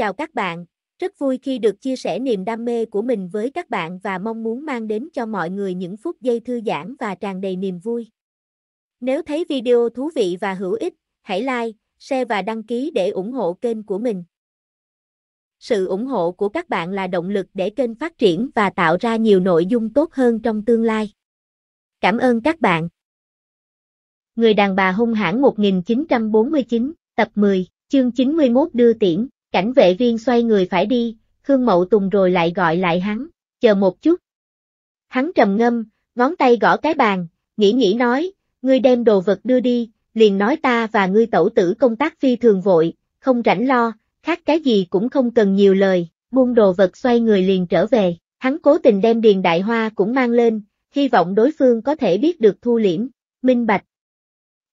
Chào các bạn, rất vui khi được chia sẻ niềm đam mê của mình với các bạn và mong muốn mang đến cho mọi người những phút giây thư giãn và tràn đầy niềm vui. Nếu thấy video thú vị và hữu ích, hãy like, share và đăng ký để ủng hộ kênh của mình. Sự ủng hộ của các bạn là động lực để kênh phát triển và tạo ra nhiều nội dung tốt hơn trong tương lai. Cảm ơn các bạn. Người đàn bà hung hãn 1949, tập 10, chương 91 đưa tiễn. Cảnh vệ viên xoay người phải đi, Khương Mậu Tùng rồi lại gọi lại hắn, chờ một chút. Hắn trầm ngâm, ngón tay gõ cái bàn, nghĩ nghĩ nói, ngươi đem đồ vật đưa đi, liền nói ta và ngươi tẩu tử công tác phi thường vội, không rảnh lo, khác cái gì cũng không cần nhiều lời, buông đồ vật xoay người liền trở về, hắn cố tình đem điền đại hoa cũng mang lên, hy vọng đối phương có thể biết được thu liễm, minh bạch.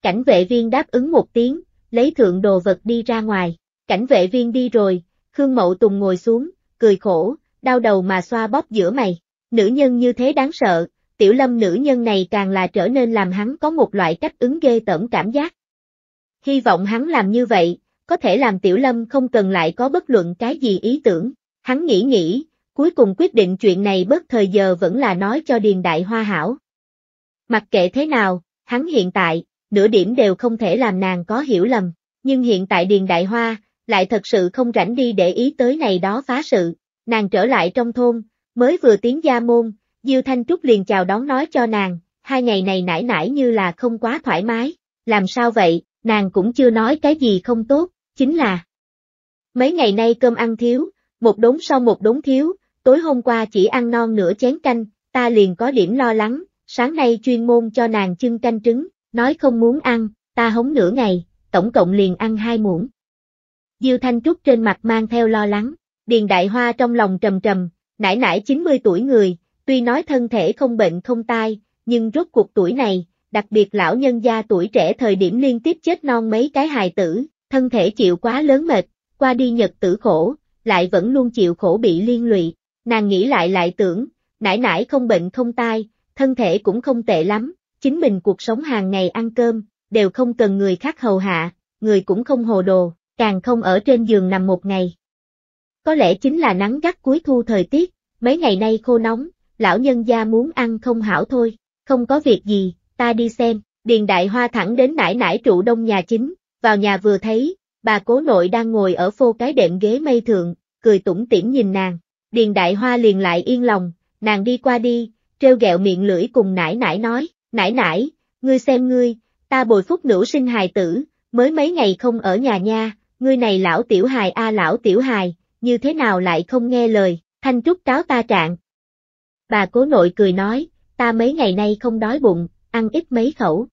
Cảnh vệ viên đáp ứng một tiếng, lấy thượng đồ vật đi ra ngoài, Cảnh vệ viên đi rồi, Khương Mậu Tùng ngồi xuống, cười khổ, đau đầu mà xoa bóp giữa mày. Nữ nhân như thế đáng sợ, tiểu lâm nữ nhân này càng là trở nên làm hắn có một loại cách ứng ghê tởm cảm giác. Hy vọng hắn làm như vậy, có thể làm tiểu lâm không cần lại có bất luận cái gì ý tưởng. Hắn nghĩ nghĩ, cuối cùng quyết định chuyện này bớt thời giờ vẫn là nói cho Điền Đại Hoa hảo. Mặc kệ thế nào, hắn hiện tại, nửa điểm đều không thể làm nàng có hiểu lầm, nhưng hiện tại Điền Đại Hoa, lại thật sự không rảnh đi để ý tới này đó phá sự. Nàng trở lại trong thôn, mới vừa tiến gia môn, Diêu Thanh Trúc liền chào đón nói cho nàng, hai ngày này nải nải như là không quá thoải mái, làm sao vậy, nàng cũng chưa nói cái gì không tốt, chính là mấy ngày nay cơm ăn thiếu, một đống sau một đống thiếu, tối hôm qua chỉ ăn non nửa chén canh, ta liền có điểm lo lắng, sáng nay chuyên môn cho nàng chưng canh trứng, nói không muốn ăn, ta hống nửa ngày, tổng cộng liền ăn hai muỗng. Diêu Thanh Trúc trên mặt mang theo lo lắng, Điền Đại Hoa trong lòng trầm trầm, nải nải 90 tuổi người, tuy nói thân thể không bệnh không tai, nhưng rốt cuộc tuổi này, đặc biệt lão nhân gia tuổi trẻ thời điểm liên tiếp chết non mấy cái hài tử, thân thể chịu quá lớn mệt, qua đi nhật tử khổ, lại vẫn luôn chịu khổ bị liên lụy, nàng nghĩ lại lại tưởng, nải nải không bệnh không tai, thân thể cũng không tệ lắm, chính mình cuộc sống hàng ngày ăn cơm, đều không cần người khác hầu hạ, người cũng không hồ đồ, càng không ở trên giường nằm một ngày. Có lẽ chính là nắng gắt cuối thu thời tiết, mấy ngày nay khô nóng, lão nhân gia muốn ăn không hảo thôi, không có việc gì, ta đi xem, Điền Đại Hoa thẳng đến nải nải trụ đông nhà chính, vào nhà vừa thấy, bà cố nội đang ngồi ở phô cái đệm ghế mây thượng, cười tủm tỉm nhìn nàng, Điền Đại Hoa liền lại yên lòng, nàng đi qua đi, treo gẹo miệng lưỡi cùng nải nải nói, nải nải, ngươi xem ngươi, ta bồi phúc nữ sinh hài tử, mới mấy ngày không ở nhà nha, ngươi này lão tiểu hài a à, lão tiểu hài, như thế nào lại không nghe lời, thanh trúc cáo ta trạng. Bà cố nội cười nói, ta mấy ngày nay không đói bụng, ăn ít mấy khẩu.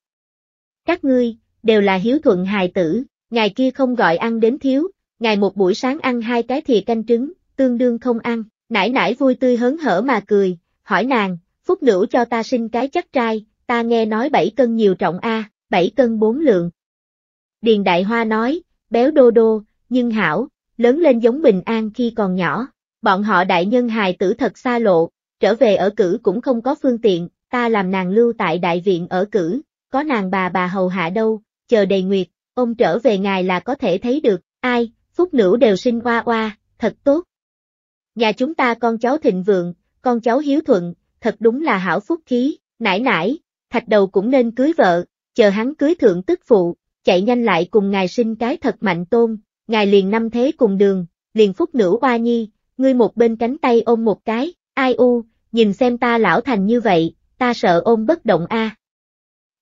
Các ngươi, đều là hiếu thuận hài tử, ngày kia không gọi ăn đến thiếu, ngày một buổi sáng ăn hai cái thìa canh trứng, tương đương không ăn, nãi nãi vui tươi hớn hở mà cười, hỏi nàng, phúc nữ cho ta sinh cái chắc trai, ta nghe nói bảy cân nhiều trọng A, bảy cân bốn lượng. Điền Đại Hoa nói, béo đô đô, nhưng hảo, lớn lên giống bình an khi còn nhỏ. Bọn họ đại nhân hài tử thật xa lộ, trở về ở cử cũng không có phương tiện, ta làm nàng lưu tại đại viện ở cử, có nàng bà bà hầu hạ đâu, chờ đầy nguyệt, ông trở về ngài là có thể thấy được, ai, phúc nữ đều sinh oa oa, thật tốt. Nhà chúng ta con cháu thịnh vượng, con cháu hiếu thuận, thật đúng là hảo phúc khí, nãi nãi, thạch đầu cũng nên cưới vợ, chờ hắn cưới thượng tức phụ, chạy nhanh lại cùng ngài sinh cái thật mạnh tôn, ngài liền năm thế cùng đường, liền phúc nữ hoa nhi, ngươi một bên cánh tay ôm một cái, ai u, nhìn xem ta lão thành như vậy, ta sợ ôm bất động a. À.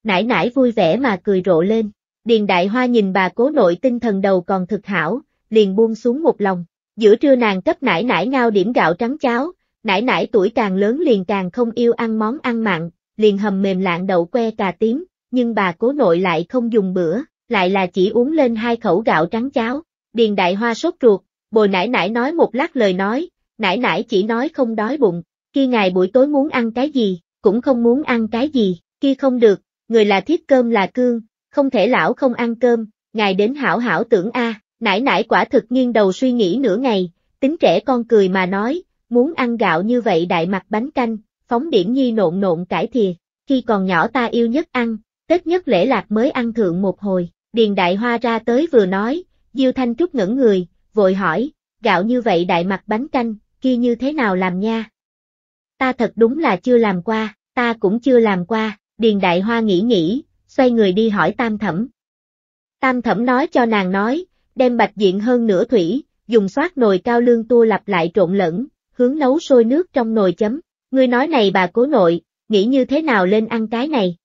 Nãi nãi vui vẻ mà cười rộ lên, điền đại hoa nhìn bà cố nội tinh thần đầu còn thực hảo, liền buông xuống một lòng, giữa trưa nàng cấp nãi nãi ngao điểm gạo trắng cháo, nãi nãi tuổi càng lớn liền càng không yêu ăn món ăn mặn, liền hầm mềm lạng đậu que cà tím, nhưng bà cố nội lại không dùng bữa, lại là chỉ uống lên hai khẩu gạo trắng cháo. Điền đại hoa sốt ruột, bồi nải nải nói một lát lời nói, nải nải chỉ nói không đói bụng, kia ngày buổi tối muốn ăn cái gì, cũng không muốn ăn cái gì, kia không được, người là thiết cơm là cương, không thể lão không ăn cơm, ngài đến hảo hảo tưởng a, à, nải quả thực nghiêng đầu suy nghĩ nửa ngày, tính trẻ con cười mà nói, muốn ăn gạo như vậy đại mặt bánh canh, phóng điểm nhi nộn nộn cải thìa, khi còn nhỏ ta yêu nhất ăn, Tết nhất lễ lạc mới ăn thượng một hồi, Điền Đại Hoa ra tới vừa nói, Diêu Thanh Trúc ngẩn người, vội hỏi, gạo như vậy đại mặt bánh canh, kia như thế nào làm nha? Ta thật đúng là chưa làm qua, ta cũng chưa làm qua, Điền Đại Hoa nghĩ nghĩ, xoay người đi hỏi Tam Thẩm. Tam Thẩm nói cho nàng nói, đem bạch diện hơn nửa thủy, dùng xoát nồi cao lương tua lặp lại trộn lẫn, hướng nấu sôi nước trong nồi chấm. Ngươi nói này bà cố nội, nghĩ như thế nào lên ăn cái này?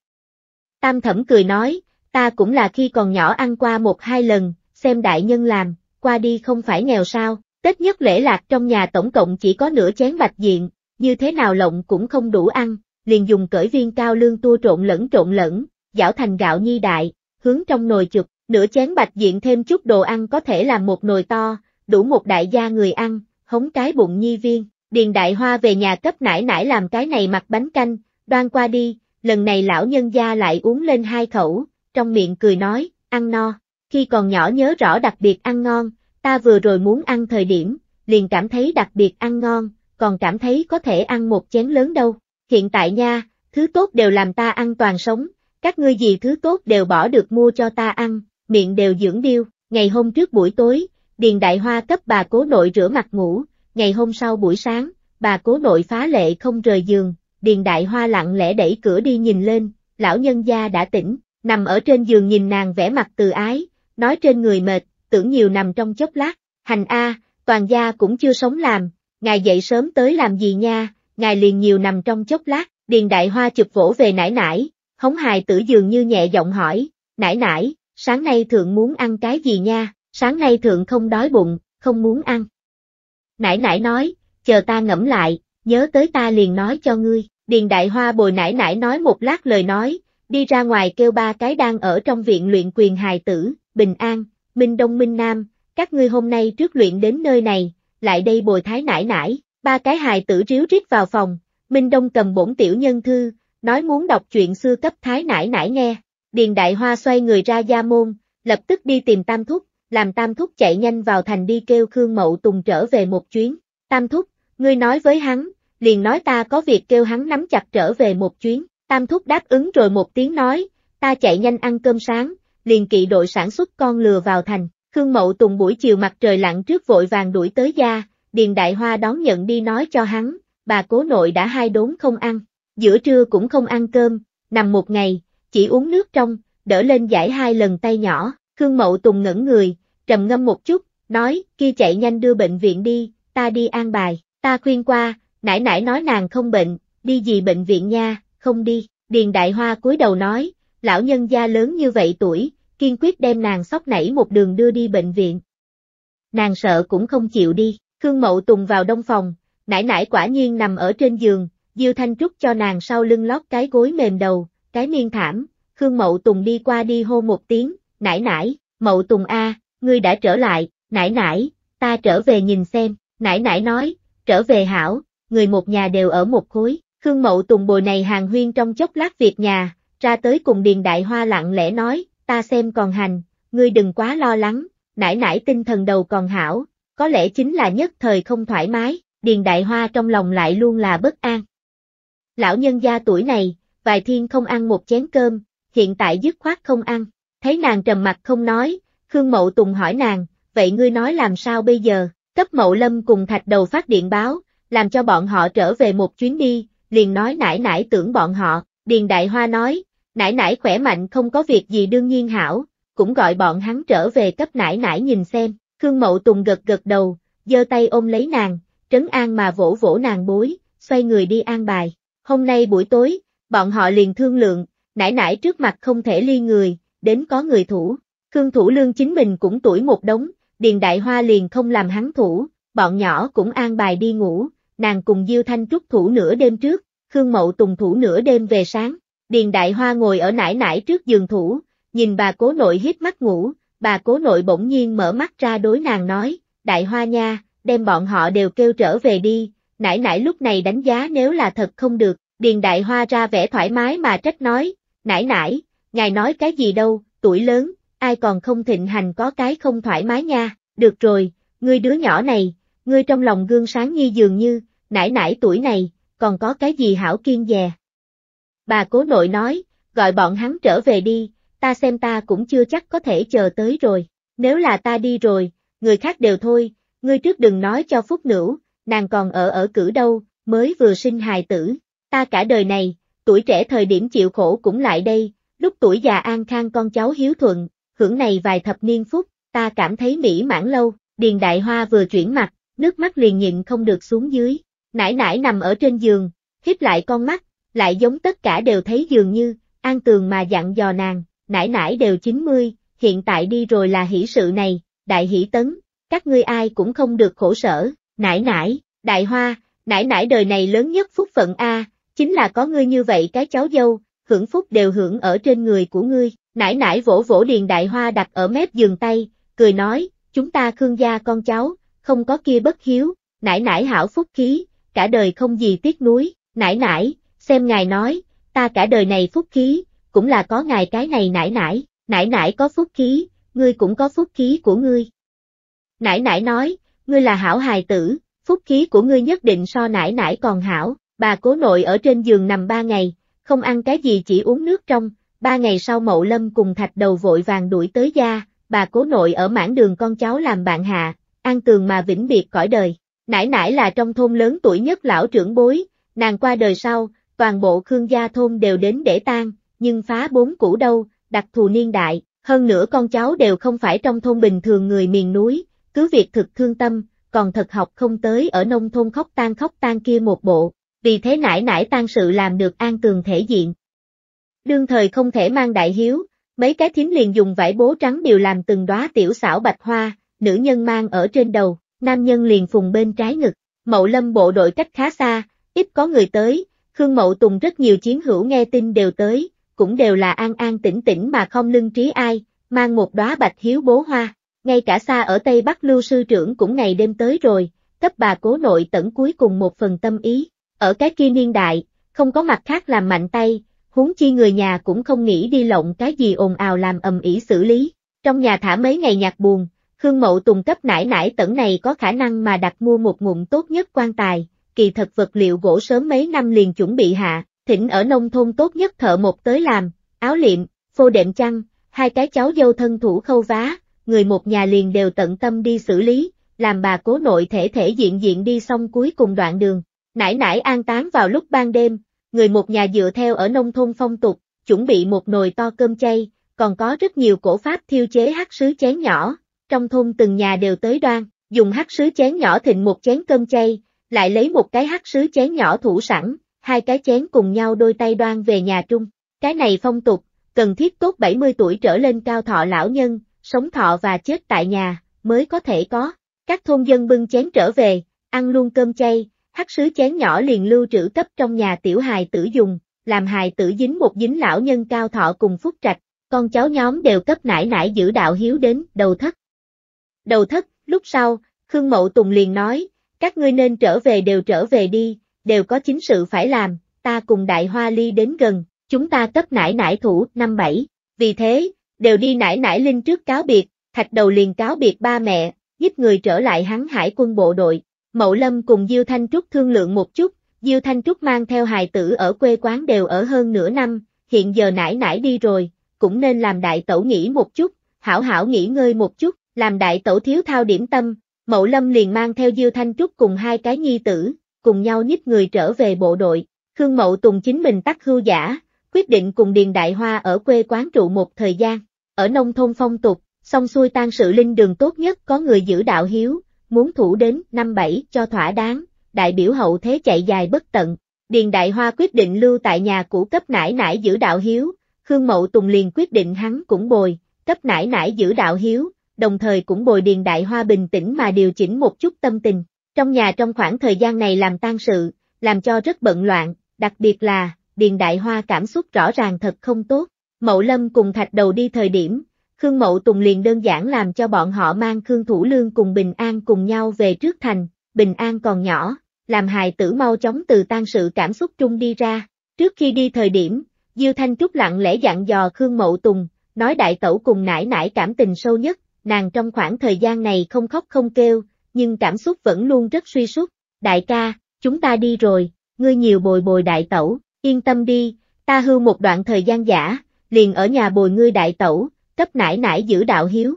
Tam Thẩm cười nói, ta cũng là khi còn nhỏ ăn qua một hai lần, xem đại nhân làm, qua đi không phải nghèo sao, Tết nhất lễ lạc trong nhà tổng cộng chỉ có nửa chén bạch diện, như thế nào lộng cũng không đủ ăn, liền dùng cởi viên cao lương tua trộn lẫn trộn lẫn, giảo thành gạo nhi đại, hướng trong nồi chụp, nửa chén bạch diện thêm chút đồ ăn có thể làm một nồi to, đủ một đại gia người ăn, hống cái bụng nhi viên, điền đại hoa về nhà cấp nải nải làm cái này mặc bánh canh, đoan qua đi, lần này lão nhân gia lại uống lên hai khẩu, trong miệng cười nói, ăn no. Khi còn nhỏ nhớ rõ đặc biệt ăn ngon, ta vừa rồi muốn ăn thời điểm, liền cảm thấy đặc biệt ăn ngon, còn cảm thấy có thể ăn một chén lớn đâu. Hiện tại nha, thứ tốt đều làm ta ăn toàn sống, các ngươi gì thứ tốt đều bỏ được mua cho ta ăn, miệng đều dưỡng điêu. Ngày hôm trước buổi tối, Điền Đại Hoa cấp bà cố nội rửa mặt ngủ, ngày hôm sau buổi sáng, bà cố nội phá lệ không rời giường, Điền Đại Hoa lặng lẽ đẩy cửa đi nhìn lên, lão nhân gia đã tỉnh, nằm ở trên giường nhìn nàng vẻ mặt từ ái, nói trên người mệt, tưởng nhiều nằm trong chốc lát, hành a, toàn gia cũng chưa sống làm, ngài dậy sớm tới làm gì nha, ngài liền nhiều nằm trong chốc lát, điền đại hoa chụp vỗ về nải nải, hống hài tử dường như nhẹ giọng hỏi, nải nải, sáng nay thượng muốn ăn cái gì nha, sáng nay thượng không đói bụng, không muốn ăn. Nải nải nói, chờ ta ngẫm lại, nhớ tới ta liền nói cho ngươi, điền đại hoa bồi nải nải nói một lát lời nói, đi ra ngoài kêu ba cái đang ở trong viện luyện quyền hài tử, bình an, minh đông minh nam, các ngươi hôm nay trước luyện đến nơi này, lại đây bồi thái nải nải, ba cái hài tử ríu rít vào phòng, minh đông cầm bổn tiểu nhân thư, nói muốn đọc chuyện xưa cấp thái nải nải nghe, điền đại hoa xoay người ra gia môn, lập tức đi tìm tam thúc, làm tam thúc chạy nhanh vào thành đi kêu Khương Mậu Tùng trở về một chuyến, tam thúc, ngươi nói với hắn, liền nói ta có việc kêu hắn nắm chặt trở về một chuyến, Tam Thúc đáp ứng rồi một tiếng nói, ta chạy nhanh ăn cơm sáng, liền kỵ đội sản xuất con lừa vào thành. Khương Mậu Tùng buổi chiều mặt trời lặn trước vội vàng đuổi tới gia, Điền Đại Hoa đón nhận đi nói cho hắn, bà cố nội đã hai đốn không ăn, giữa trưa cũng không ăn cơm, nằm một ngày, chỉ uống nước trong, đỡ lên giải hai lần tay nhỏ, Khương Mậu Tùng ngẩn người, trầm ngâm một chút, nói, kia chạy nhanh đưa bệnh viện đi, ta đi an bài, ta khuyên qua, nãy nãy nói nàng không bệnh, đi gì bệnh viện nha, không đi, Điền Đại Hoa cúi đầu nói, lão nhân gia lớn như vậy tuổi, kiên quyết đem nàng sóc nảy một đường đưa đi bệnh viện. Nàng sợ cũng không chịu đi, Khương Mậu Tùng vào đông phòng, nải nải quả nhiên nằm ở trên giường, Diêu Thanh Trúc cho nàng sau lưng lót cái gối mềm đầu, cái miên thảm, Khương Mậu Tùng đi qua đi hô một tiếng, nải nải, Mậu Tùng A, à, ngươi đã trở lại, nải nải, ta trở về nhìn xem, nải nải nói, trở về hảo, người một nhà đều ở một khối, Khương Mậu Tùng bồi này hàng huyên trong chốc lát việc nhà, ra tới cùng Điền Đại Hoa lặng lẽ nói, ta xem còn hành, ngươi đừng quá lo lắng, nãi nãi tinh thần đầu còn hảo, có lẽ chính là nhất thời không thoải mái, Điền Đại Hoa trong lòng lại luôn là bất an. Lão nhân gia tuổi này, vài thiên không ăn một chén cơm, hiện tại dứt khoát không ăn, thấy nàng trầm mặt không nói, Khương Mậu Tùng hỏi nàng, vậy ngươi nói làm sao bây giờ, cấp Mậu Lâm cùng thạch đầu phát điện báo, làm cho bọn họ trở về một chuyến đi, liền nói nãi nãi tưởng bọn họ, Điền Đại Hoa nói, nãi nãi khỏe mạnh không có việc gì đương nhiên hảo, cũng gọi bọn hắn trở về cấp nãi nãi nhìn xem, Khương Mậu Tùng gật gật đầu, giơ tay ôm lấy nàng, trấn an mà vỗ vỗ nàng bối, xoay người đi an bài, hôm nay buổi tối, bọn họ liền thương lượng, nãi nãi trước mặt không thể ly người, đến có người thủ, Khương Thủ Lương chính mình cũng tuổi một đống, Điền Đại Hoa liền không làm hắn thủ, bọn nhỏ cũng an bài đi ngủ, nàng cùng Diêu Thanh Trúc thủ nửa đêm trước, Khương Mậu Tùng thủ nửa đêm về sáng, Điền Đại Hoa ngồi ở nải nải trước giường thủ, nhìn bà cố nội hít mắt ngủ, bà cố nội bỗng nhiên mở mắt ra đối nàng nói, Đại Hoa nha, đem bọn họ đều kêu trở về đi, nải nải lúc này đánh giá nếu là thật không được, Điền Đại Hoa ra vẻ thoải mái mà trách nói, nải nải, ngài nói cái gì đâu, tuổi lớn, ai còn không thịnh hành có cái không thoải mái nha, được rồi, ngươi đứa nhỏ này, ngươi trong lòng gương sáng nhi dường như, nãi nãi tuổi này, còn có cái gì hảo kiên dè. Bà cố nội nói, gọi bọn hắn trở về đi, ta xem ta cũng chưa chắc có thể chờ tới rồi, nếu là ta đi rồi, người khác đều thôi, ngươi trước đừng nói cho phúc nữ, nàng còn ở ở cử đâu, mới vừa sinh hài tử, ta cả đời này, tuổi trẻ thời điểm chịu khổ cũng lại đây, lúc tuổi già an khang con cháu hiếu thuận, hưởng này vài thập niên phúc, ta cảm thấy mỹ mãn lâu, Điền Đại Hoa vừa chuyển mặt, nước mắt liền nhịn không được xuống dưới. Nải nải nằm ở trên giường, hiếp lại con mắt, lại giống tất cả đều thấy dường như, an tường mà dặn dò nàng, nải nải đều 90, hiện tại đi rồi là hỷ sự này, đại hỷ tấn, các ngươi ai cũng không được khổ sở, nải nải, đại hoa, nải nải đời này lớn nhất phúc phận A, chính là có ngươi như vậy cái cháu dâu, hưởng phúc đều hưởng ở trên người của ngươi, nải nải vỗ vỗ điền đại hoa đặt ở mép giường tay, cười nói, chúng ta khương gia con cháu, không có kia bất hiếu, nãi nãi hảo phúc khí, cả đời không gì tiếc nuối, nãi nãi, xem ngài nói, ta cả đời này phúc khí, cũng là có ngài cái này nãi nãi, nãi nãi có phúc khí, ngươi cũng có phúc khí của ngươi. Nãi nãi nói, ngươi là hảo hài tử, phúc khí của ngươi nhất định so nãi nãi còn hảo, bà cố nội ở trên giường nằm ba ngày, không ăn cái gì chỉ uống nước trong, ba ngày sau mậu lâm cùng thạch đầu vội vàng đuổi tới gia, bà cố nội ở mảng đường con cháu làm bạn hạ, an tường mà vĩnh biệt cõi đời. Nãi nãi là trong thôn lớn tuổi nhất lão trưởng bối, nàng qua đời sau, toàn bộ Khương gia thôn đều đến để tang, nhưng phá bốn cũ đâu, đặc thù niên đại, hơn nữa con cháu đều không phải trong thôn bình thường người miền núi, cứ việc thực thương tâm, còn thật học không tới ở nông thôn khóc tan khóc tan kia một bộ, vì thế nãi nãi tan sự làm được an tường thể diện. Đương thời không thể mang đại hiếu, mấy cái thím liền dùng vải bố trắng đều làm từng đóa tiểu xảo bạch hoa, nữ nhân mang ở trên đầu, nam nhân liền phùng bên trái ngực. Mậu lâm bộ đội cách khá xa, ít có người tới, Khương Mậu Tùng rất nhiều chiến hữu nghe tin đều tới, cũng đều là an an tĩnh tĩnh mà không lưng trí ai, mang một đóa bạch hiếu bố hoa. Ngay cả xa ở Tây Bắc Lưu Sư Trưởng cũng ngày đêm tới rồi, cấp bà cố nội tẩn cuối cùng một phần tâm ý. Ở cái kia niên đại, không có mặt khác làm mạnh tay, huống chi người nhà cũng không nghĩ đi lộng cái gì ồn ào làm ầm ĩ xử lý. Trong nhà thả mấy ngày nhạc buồn, Khương Mậu Tùng cấp nải nải tẩn này có khả năng mà đặt mua một ngụm tốt nhất quan tài, kỳ thật vật liệu gỗ sớm mấy năm liền chuẩn bị hạ, thỉnh ở nông thôn tốt nhất thợ một tới làm, áo liệm, phô đệm chăn, hai cái cháu dâu thân thủ khâu vá, người một nhà liền đều tận tâm đi xử lý, làm bà cố nội thể thể diện diện đi xong cuối cùng đoạn đường. Nải nải an táng vào lúc ban đêm, người một nhà dựa theo ở nông thôn phong tục, chuẩn bị một nồi to cơm chay, còn có rất nhiều cổ pháp thiêu chế hắc sứ chén nhỏ, trong thôn từng nhà đều tới đoan, dùng hắc sứ chén nhỏ thịnh một chén cơm chay, lại lấy một cái hắc sứ chén nhỏ thủ sẵn, hai cái chén cùng nhau đôi tay đoan về nhà trung. Cái này phong tục, cần thiết tốt 70 tuổi trở lên cao thọ lão nhân, sống thọ và chết tại nhà, mới có thể có. Các thôn dân bưng chén trở về, ăn luôn cơm chay, hắc sứ chén nhỏ liền lưu trữ cấp trong nhà tiểu hài tử dùng, làm hài tử dính một dính lão nhân cao thọ cùng phúc trạch, con cháu nhóm đều cấp nải nải giữ đạo hiếu đến đầu thất đầu thất, lúc sau, Khương Mậu Tùng liền nói, các ngươi nên trở về đều trở về đi, đều có chính sự phải làm, ta cùng Đại Hoa Ly đến gần, chúng ta cấp nải nải thủ, năm bảy, vì thế, đều đi nải nải linh trước cáo biệt, thạch đầu liền cáo biệt ba mẹ, giúp người trở lại hắn hải quân bộ đội, Mậu Lâm cùng Diêu Thanh Trúc thương lượng một chút, Diêu Thanh Trúc mang theo hài tử ở quê quán đều ở hơn nửa năm, hiện giờ nải nải đi rồi, cũng nên làm đại tẩu nghỉ một chút, hảo hảo nghỉ ngơi một chút, làm đại tổ thiếu thao điểm tâm, Mậu Lâm liền mang theo Diêu Thanh Trúc cùng hai cái nhi tử, cùng nhau nhích người trở về bộ đội, Khương Mậu Tùng chính mình tắt hưu giả, quyết định cùng Điền Đại Hoa ở quê quán trụ một thời gian, ở nông thôn phong tục, song xuôi tan sự linh đường tốt nhất có người giữ đạo hiếu, muốn thủ đến năm bảy cho thỏa đáng, đại biểu hậu thế chạy dài bất tận. Điền Đại Hoa quyết định lưu tại nhà của cấp nải nải giữ đạo hiếu, Khương Mậu Tùng liền quyết định hắn cũng bồi, cấp nải nải giữ đạo hiếu, đồng thời cũng bồi điền đại hoa bình tĩnh mà điều chỉnh một chút tâm tình. Trong nhà trong khoảng thời gian này làm tan sự, làm cho rất bận loạn, đặc biệt là, điền đại hoa cảm xúc rõ ràng thật không tốt. Mậu Lâm cùng thạch đầu đi thời điểm, Khương Mậu Tùng liền đơn giản làm cho bọn họ mang Khương Thủ Lương cùng Bình An cùng nhau về trước thành, Bình An còn nhỏ, làm hài tử mau chóng từ tan sự cảm xúc trung đi ra. Trước khi đi thời điểm, Diêu Thanh Trúc lặng lẽ dặn dò Khương Mậu Tùng, nói đại tẩu cùng nãi nãi cảm tình sâu nhất, nàng trong khoảng thời gian này không khóc không kêu, nhưng cảm xúc vẫn luôn rất suy sút. Đại ca, chúng ta đi rồi, ngươi nhiều bồi bồi đại tẩu, yên tâm đi, ta hưu một đoạn thời gian giả, liền ở nhà bồi ngươi đại tẩu, cấp nải nải giữ đạo hiếu.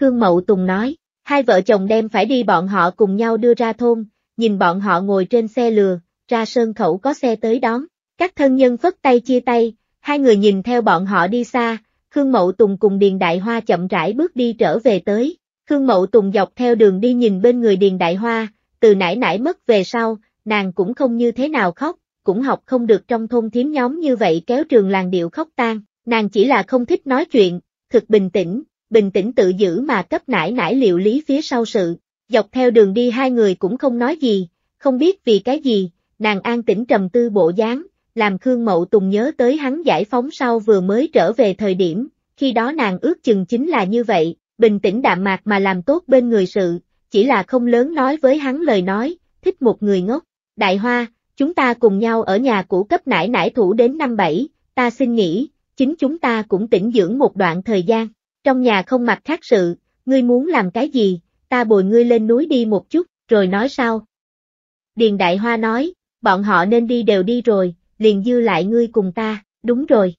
Khương Mậu Tùng nói, hai vợ chồng đem phải đi bọn họ cùng nhau đưa ra thôn, nhìn bọn họ ngồi trên xe lừa, ra sơn khẩu có xe tới đón, các thân nhân phất tay chia tay, hai người nhìn theo bọn họ đi xa, Khương Mậu Tùng cùng Điền Đại Hoa chậm rãi bước đi trở về tới. Khương Mậu Tùng dọc theo đường đi nhìn bên người Điền Đại Hoa, từ nãy nãy mất về sau, nàng cũng không như thế nào khóc, cũng học không được trong thôn thiếm nhóm như vậy kéo trường làng điệu khóc tan, nàng chỉ là không thích nói chuyện, thực bình tĩnh, bình tĩnh tự giữ mà cấp nải nải liệu lý phía sau sự, dọc theo đường đi hai người cũng không nói gì, không biết vì cái gì, nàng an tĩnh trầm tư bộ dáng, làm Khương Mậu Tùng nhớ tới hắn giải phóng sau vừa mới trở về thời điểm, khi đó nàng ước chừng chính là như vậy, bình tĩnh đạm mạc mà làm tốt bên người sự, chỉ là không lớn nói với hắn lời nói, thích một người ngốc. Đại Hoa, chúng ta cùng nhau ở nhà cũ cấp nải nải thủ đến năm bảy, ta xin nghĩ, chính chúng ta cũng tĩnh dưỡng một đoạn thời gian, trong nhà không mặc khác sự, ngươi muốn làm cái gì, ta bồi ngươi lên núi đi một chút, rồi nói sau Điền Đại Hoa nói, bọn họ nên đi đều đi rồi, liền dư lại ngươi cùng ta, đúng rồi.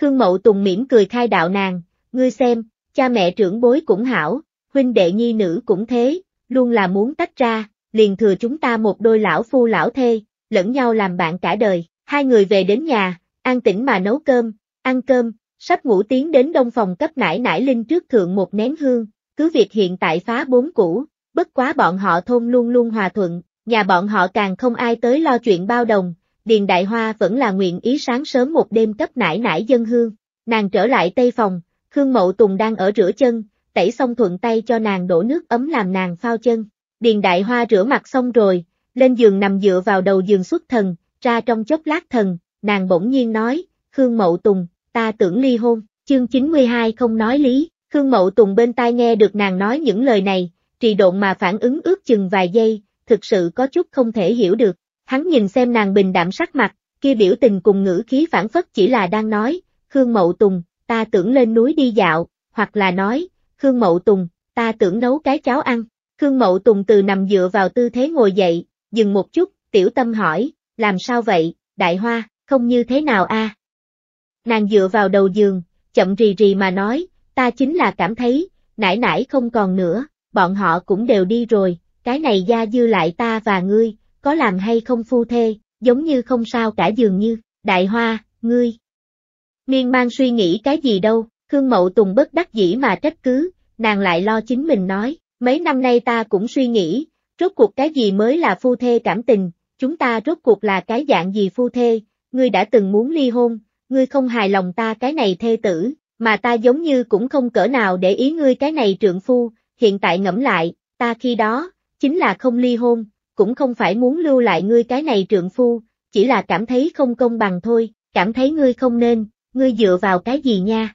Khương Mậu Tùng mỉm cười khai đạo nàng, ngươi xem, cha mẹ trưởng bối cũng hảo, huynh đệ nhi nữ cũng thế, luôn là muốn tách ra, liền thừa chúng ta một đôi lão phu lão thê, lẫn nhau làm bạn cả đời. Hai người về đến nhà, an tĩnh mà nấu cơm, ăn cơm, sắp ngủ tiến đến đông phòng cấp nải nải linh trước thượng một nén hương, cứ việc hiện tại phá bốn cũ, bất quá bọn họ thôn luôn luôn hòa thuận, nhà bọn họ càng không ai tới lo chuyện bao đồng, Điền Đại Hoa vẫn là nguyện ý sáng sớm một đêm cấp nải nải dân hương. Nàng trở lại Tây Phòng, Khương Mậu Tùng đang ở rửa chân, tẩy xong thuận tay cho nàng đổ nước ấm làm nàng phao chân. Điền Đại Hoa rửa mặt xong rồi, lên giường nằm dựa vào đầu giường xuất thần, ra trong chốc lát thần, nàng bỗng nhiên nói, Khương Mậu Tùng, ta tưởng ly hôn, chương 92 không nói lý, Khương Mậu Tùng bên tai nghe được nàng nói những lời này, trì độn mà phản ứng ước chừng vài giây, thực sự có chút không thể hiểu được, Hắn nhìn xem nàng bình đạm sắc mặt, kia biểu tình cùng ngữ khí phản phất chỉ là đang nói, Khương Mậu Tùng, ta tưởng lên núi đi dạo, hoặc là nói, Khương Mậu Tùng, ta tưởng nấu cái cháo ăn. Khương Mậu Tùng từ nằm dựa vào tư thế ngồi dậy, dừng một chút, tiểu tâm hỏi, làm sao vậy, đại hoa, không như thế nào a? Nàng dựa vào đầu giường, chậm rì rì mà nói, ta chính là cảm thấy, nãy nãy không còn nữa, bọn họ cũng đều đi rồi, cái này gia dư lại ta và ngươi, có làm hay không phu thê, giống như không sao cả dường như, đại hoa, ngươi. Miên man suy nghĩ cái gì đâu, Khương Mậu Tùng bất đắc dĩ mà trách cứ, nàng lại lo chính mình nói, mấy năm nay ta cũng suy nghĩ, rốt cuộc cái gì mới là phu thê cảm tình, chúng ta rốt cuộc là cái dạng gì phu thê, ngươi đã từng muốn ly hôn, ngươi không hài lòng ta cái này thê tử, mà ta giống như cũng không cỡ nào để ý ngươi cái này trượng phu, hiện tại ngẫm lại, ta khi đó, chính là không ly hôn, cũng không phải muốn lưu lại ngươi cái này trượng phu, chỉ là cảm thấy không công bằng thôi, cảm thấy ngươi không nên, ngươi dựa vào cái gì nha.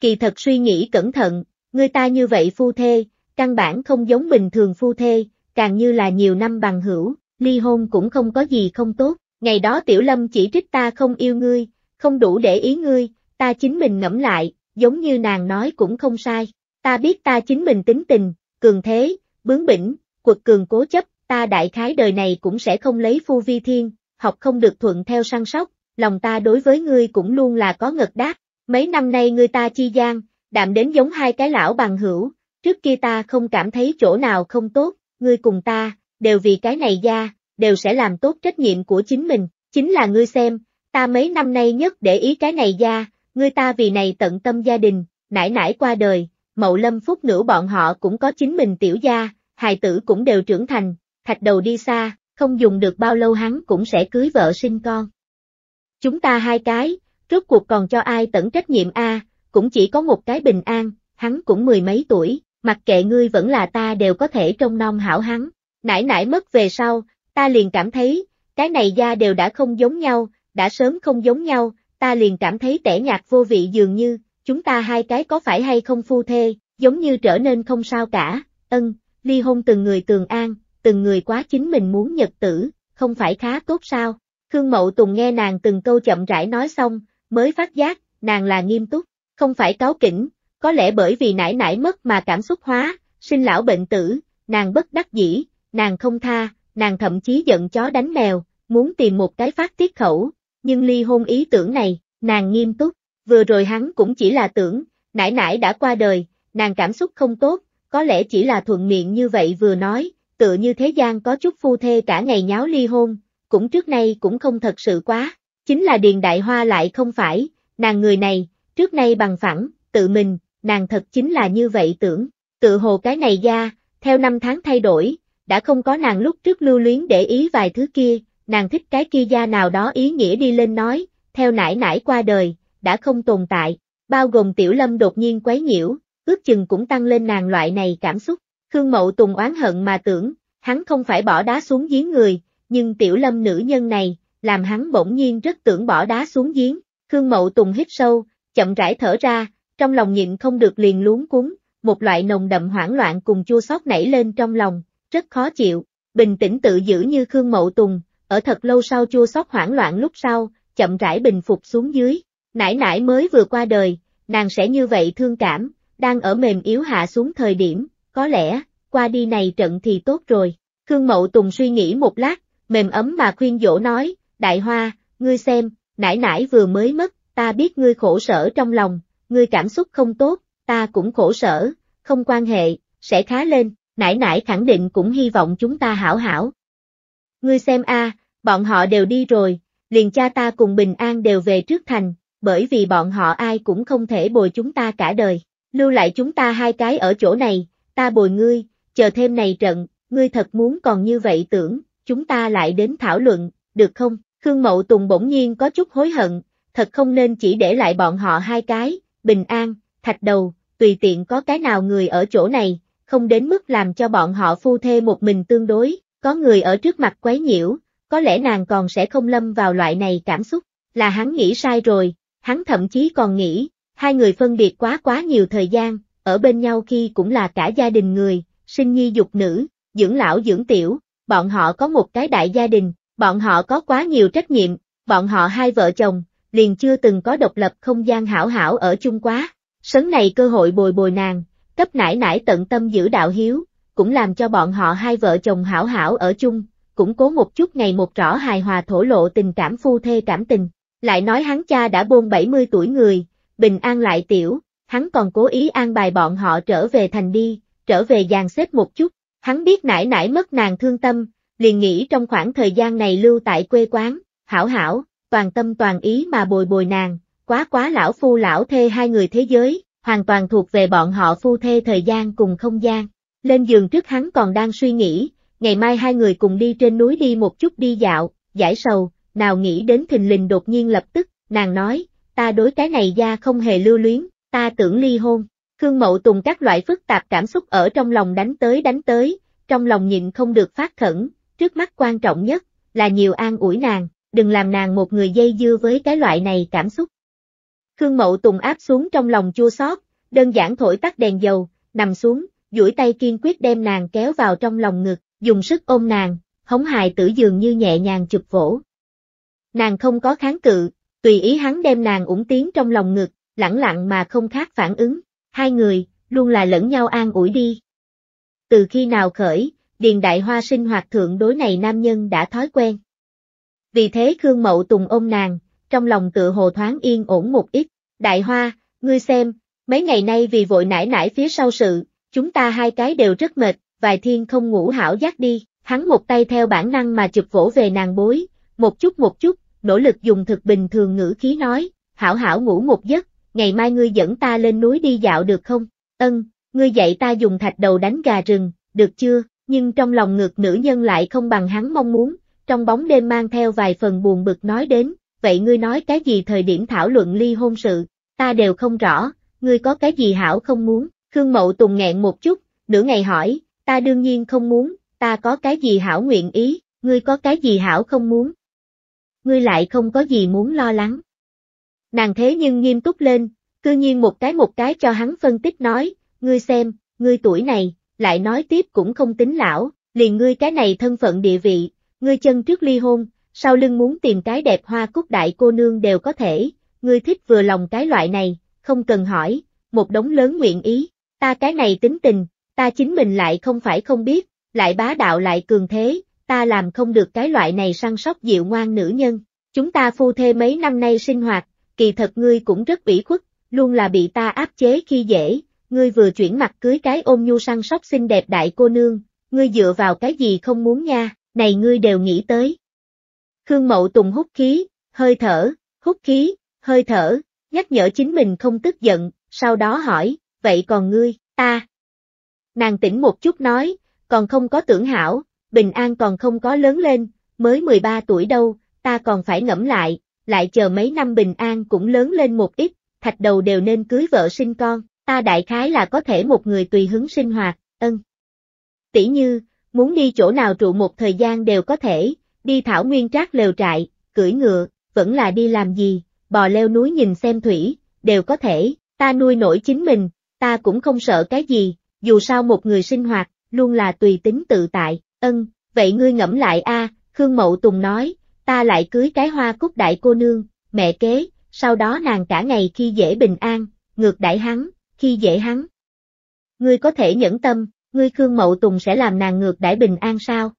Kỳ thật suy nghĩ cẩn thận, ngươi ta như vậy phu thê, căn bản không giống bình thường phu thê, càng như là nhiều năm bằng hữu, ly hôn cũng không có gì không tốt, ngày đó tiểu lâm chỉ trích ta không yêu ngươi, không đủ để ý ngươi, ta chính mình ngẫm lại, giống như nàng nói cũng không sai, ta biết ta chính mình tính tình, cường thế, bướng bỉnh, quật cường cố chấp, ta đại khái đời này cũng sẽ không lấy phu vi thiên, học không được thuận theo săn sóc, lòng ta đối với ngươi cũng luôn là có ngật đáp, mấy năm nay ngươi ta chi gian, đạm đến giống hai cái lão bằng hữu, trước kia ta không cảm thấy chỗ nào không tốt, ngươi cùng ta, đều vì cái này ra, đều sẽ làm tốt trách nhiệm của chính mình, chính là ngươi xem, ta mấy năm nay nhất để ý cái này ra, ngươi ta vì này tận tâm gia đình, nãi nãi qua đời, mậu lâm phúc nữ bọn họ cũng có chính mình tiểu gia, hài tử cũng đều trưởng thành, thạch đầu đi xa, không dùng được bao lâu hắn cũng sẽ cưới vợ sinh con. Chúng ta hai cái, rốt cuộc còn cho ai tận trách nhiệm a, cũng chỉ có một cái bình an, hắn cũng mười mấy tuổi, mặc kệ ngươi vẫn là ta đều có thể trông non hảo hắn. Nãi nãi mất về sau, ta liền cảm thấy, cái này da đều đã không giống nhau, đã sớm không giống nhau, ta liền cảm thấy tẻ nhạt vô vị dường như, chúng ta hai cái có phải hay không phu thê, giống như trở nên không sao cả, ân, ly hôn từng người tường an, từng người quá chính mình muốn nhật tử, không phải khá tốt sao? Khương Mậu Tùng nghe nàng từng câu chậm rãi nói xong, mới phát giác, nàng là nghiêm túc, không phải cáo kỉnh, có lẽ bởi vì nãy nãy mất mà cảm xúc hóa, sinh lão bệnh tử, nàng bất đắc dĩ, nàng không tha, nàng thậm chí giận chó đánh mèo, muốn tìm một cái phát tiết khẩu, nhưng ly hôn ý tưởng này, nàng nghiêm túc, vừa rồi hắn cũng chỉ là tưởng, nãy nãy đã qua đời, nàng cảm xúc không tốt, có lẽ chỉ là thuận miệng như vậy vừa nói, tựa như thế gian có chút phu thê cả ngày nháo ly hôn, cũng trước nay cũng không thật sự quá, chính là Điền Đại Hoa lại không phải, nàng người này, trước nay bằng phẳng, tự mình, nàng thật chính là như vậy tưởng, tự hồ cái này ra, theo năm tháng thay đổi, đã không có nàng lúc trước lưu luyến để ý vài thứ kia, nàng thích cái kia da nào đó ý nghĩa đi lên nói, theo nải nải qua đời, đã không tồn tại, bao gồm tiểu lâm đột nhiên quấy nhiễu, ước chừng cũng tăng lên nàng loại này cảm xúc, Khương Mậu Tùng oán hận mà tưởng, hắn không phải bỏ đá xuống giếng người, nhưng tiểu lâm nữ nhân này, làm hắn bỗng nhiên rất tưởng bỏ đá xuống giếng. Khương Mậu Tùng hít sâu, chậm rãi thở ra, trong lòng nhịn không được liền luống cuống, một loại nồng đậm hoảng loạn cùng chua xót nảy lên trong lòng, rất khó chịu. Bình tĩnh tự giữ như Khương Mậu Tùng, ở thật lâu sau chua xót hoảng loạn lúc sau, chậm rãi bình phục xuống dưới. Nãi nãi mới vừa qua đời, nàng sẽ như vậy thương cảm, đang ở mềm yếu hạ xuống thời điểm, có lẽ, qua đi này trận thì tốt rồi. Khương Mậu Tùng suy nghĩ một lát, mềm ấm mà khuyên dỗ nói, Đại Hoa, ngươi xem, nãi nãi vừa mới mất, ta biết ngươi khổ sở trong lòng, ngươi cảm xúc không tốt, ta cũng khổ sở, không quan hệ, sẽ khá lên, nãi nãi khẳng định cũng hy vọng chúng ta hảo hảo. Ngươi xem a, bọn họ đều đi rồi, liền cha ta cùng Bình An đều về trước thành, bởi vì bọn họ ai cũng không thể bồi chúng ta cả đời, lưu lại chúng ta hai cái ở chỗ này, ta bồi ngươi, chờ thêm này trận, ngươi thật muốn còn như vậy tưởng, chúng ta lại đến thảo luận, được không? Khương Mậu Tùng bỗng nhiên có chút hối hận, thật không nên chỉ để lại bọn họ hai cái, bình an, thạch đầu, tùy tiện có cái nào người ở chỗ này, không đến mức làm cho bọn họ phu thê một mình tương đối, có người ở trước mặt quấy nhiễu, có lẽ nàng còn sẽ không lâm vào loại này cảm xúc, là hắn nghĩ sai rồi, hắn thậm chí còn nghĩ, hai người phân biệt quá quá nhiều thời gian, ở bên nhau khi cũng là cả gia đình người, sinh nhi dục nữ, dưỡng lão dưỡng tiểu, bọn họ có một cái đại gia đình, bọn họ có quá nhiều trách nhiệm, bọn họ hai vợ chồng, liền chưa từng có độc lập không gian hảo hảo ở chung quá. Sấn này cơ hội bồi bồi nàng, cấp nải nải tận tâm giữ đạo hiếu, cũng làm cho bọn họ hai vợ chồng hảo hảo ở chung, cũng cố một chút ngày một rõ hài hòa thổ lộ tình cảm phu thê cảm tình. Lại nói hắn cha đã buôn 70 tuổi người, bình an lại tiểu, hắn còn cố ý an bài bọn họ trở về thành đi, trở về dàn xếp một chút. Hắn biết nãi nãi mất nàng thương tâm, liền nghĩ trong khoảng thời gian này lưu tại quê quán, hảo hảo, toàn tâm toàn ý mà bồi bồi nàng, quá quá lão phu lão thê hai người thế giới, hoàn toàn thuộc về bọn họ phu thê thời gian cùng không gian. Lên giường trước hắn còn đang suy nghĩ, ngày mai hai người cùng đi trên núi đi một chút đi dạo, giải sầu, nào nghĩ đến thình lình đột nhiên lập tức, nàng nói, ta đối cái này ra không hề lưu luyến, ta tưởng ly hôn. Khương Mậu Tùng các loại phức tạp cảm xúc ở trong lòng đánh tới đánh tới, trong lòng nhịn không được phát khẩn, trước mắt quan trọng nhất là nhiều an ủi nàng, đừng làm nàng một người dây dưa với cái loại này cảm xúc. Khương Mậu Tùng áp xuống trong lòng chua xót, đơn giản thổi tắt đèn dầu, nằm xuống, duỗi tay kiên quyết đem nàng kéo vào trong lòng ngực, dùng sức ôm nàng, hống hài tử dường như nhẹ nhàng chụp vỗ. Nàng không có kháng cự, tùy ý hắn đem nàng ủng tiến trong lòng ngực, lẳng lặng mà không khác phản ứng, hai người, luôn là lẫn nhau an ủi đi. Từ khi nào khởi, Điền Đại Hoa sinh hoạt thượng đối này nam nhân đã thói quen. Vì thế Khương Mậu Tùng ôm nàng, trong lòng tự hồ thoáng yên ổn một ít, Đại Hoa, ngươi xem, mấy ngày nay vì vội nải nải phía sau sự, chúng ta hai cái đều rất mệt, vài thiên không ngủ hảo giác đi, hắn một tay theo bản năng mà chụp vỗ về nàng bối, một chút một chút, nỗ lực dùng thực bình thường ngữ khí nói, hảo hảo ngủ một giấc, ngày mai ngươi dẫn ta lên núi đi dạo được không? Ân, ngươi dạy ta dùng thạch đầu đánh gà rừng, được chưa? Nhưng trong lòng ngược nữ nhân lại không bằng hắn mong muốn, trong bóng đêm mang theo vài phần buồn bực nói đến, vậy ngươi nói cái gì thời điểm thảo luận ly hôn sự, ta đều không rõ, ngươi có cái gì hảo không muốn, Khương Mậu Tùng nghẹn một chút, nửa ngày hỏi, ta đương nhiên không muốn, ta có cái gì hảo nguyện ý, ngươi có cái gì hảo không muốn. Ngươi lại không có gì muốn lo lắng, Nàng thế nhưng nghiêm túc lên, cư nhiên một cái một cái cho hắn phân tích nói, ngươi xem, ngươi tuổi này, lại nói tiếp cũng không tính lão, liền ngươi cái này thân phận địa vị, ngươi chân trước ly hôn, sau lưng muốn tìm cái đẹp hoa cúc đại cô nương đều có thể, ngươi thích vừa lòng cái loại này, không cần hỏi, một đống lớn nguyện ý, ta cái này tính tình, ta chính mình lại không phải không biết, lại bá đạo lại cường thế, ta làm không được cái loại này săn sóc dịu ngoan nữ nhân. Chúng ta phu thê mấy năm nay sinh hoạt, kỳ thật ngươi cũng rất bỉ khuất, luôn là bị ta áp chế khi dễ, ngươi vừa chuyển mặt cưới cái ôm nhu săn sóc xinh đẹp đại cô nương, ngươi dựa vào cái gì không muốn nha, này ngươi đều nghĩ tới. Khương Mậu Tùng hút khí, hơi thở, hút khí, hơi thở, nhắc nhở chính mình không tức giận, sau đó hỏi, vậy còn ngươi, ta? Nàng tỉnh một chút nói, còn không có tưởng hảo, bình an còn không có lớn lên, mới 13 tuổi đâu, ta còn phải ngẫm lại, lại chờ mấy năm bình an cũng lớn lên một ít, thạch đầu đều nên cưới vợ sinh con, ta đại khái là có thể một người tùy hứng sinh hoạt, ân. Tỷ như, muốn đi chỗ nào trụ một thời gian đều có thể, đi thảo nguyên trác lều trại, cưỡi ngựa, vẫn là đi làm gì, bò leo núi nhìn xem thủy, đều có thể, ta nuôi nổi chính mình, ta cũng không sợ cái gì, dù sao một người sinh hoạt, luôn là tùy tính tự tại, ân, vậy ngươi ngẫm lại a Khương Mậu Tùng nói, ta lại cưới cái hoa cúc đại cô nương, mẹ kế, sau đó nàng cả ngày khi dễ bình an, ngược đại hắn, khi dễ hắn. Ngươi có thể nhẫn tâm, ngươi Khương Mậu Tùng sẽ làm nàng ngược đại bình an sao?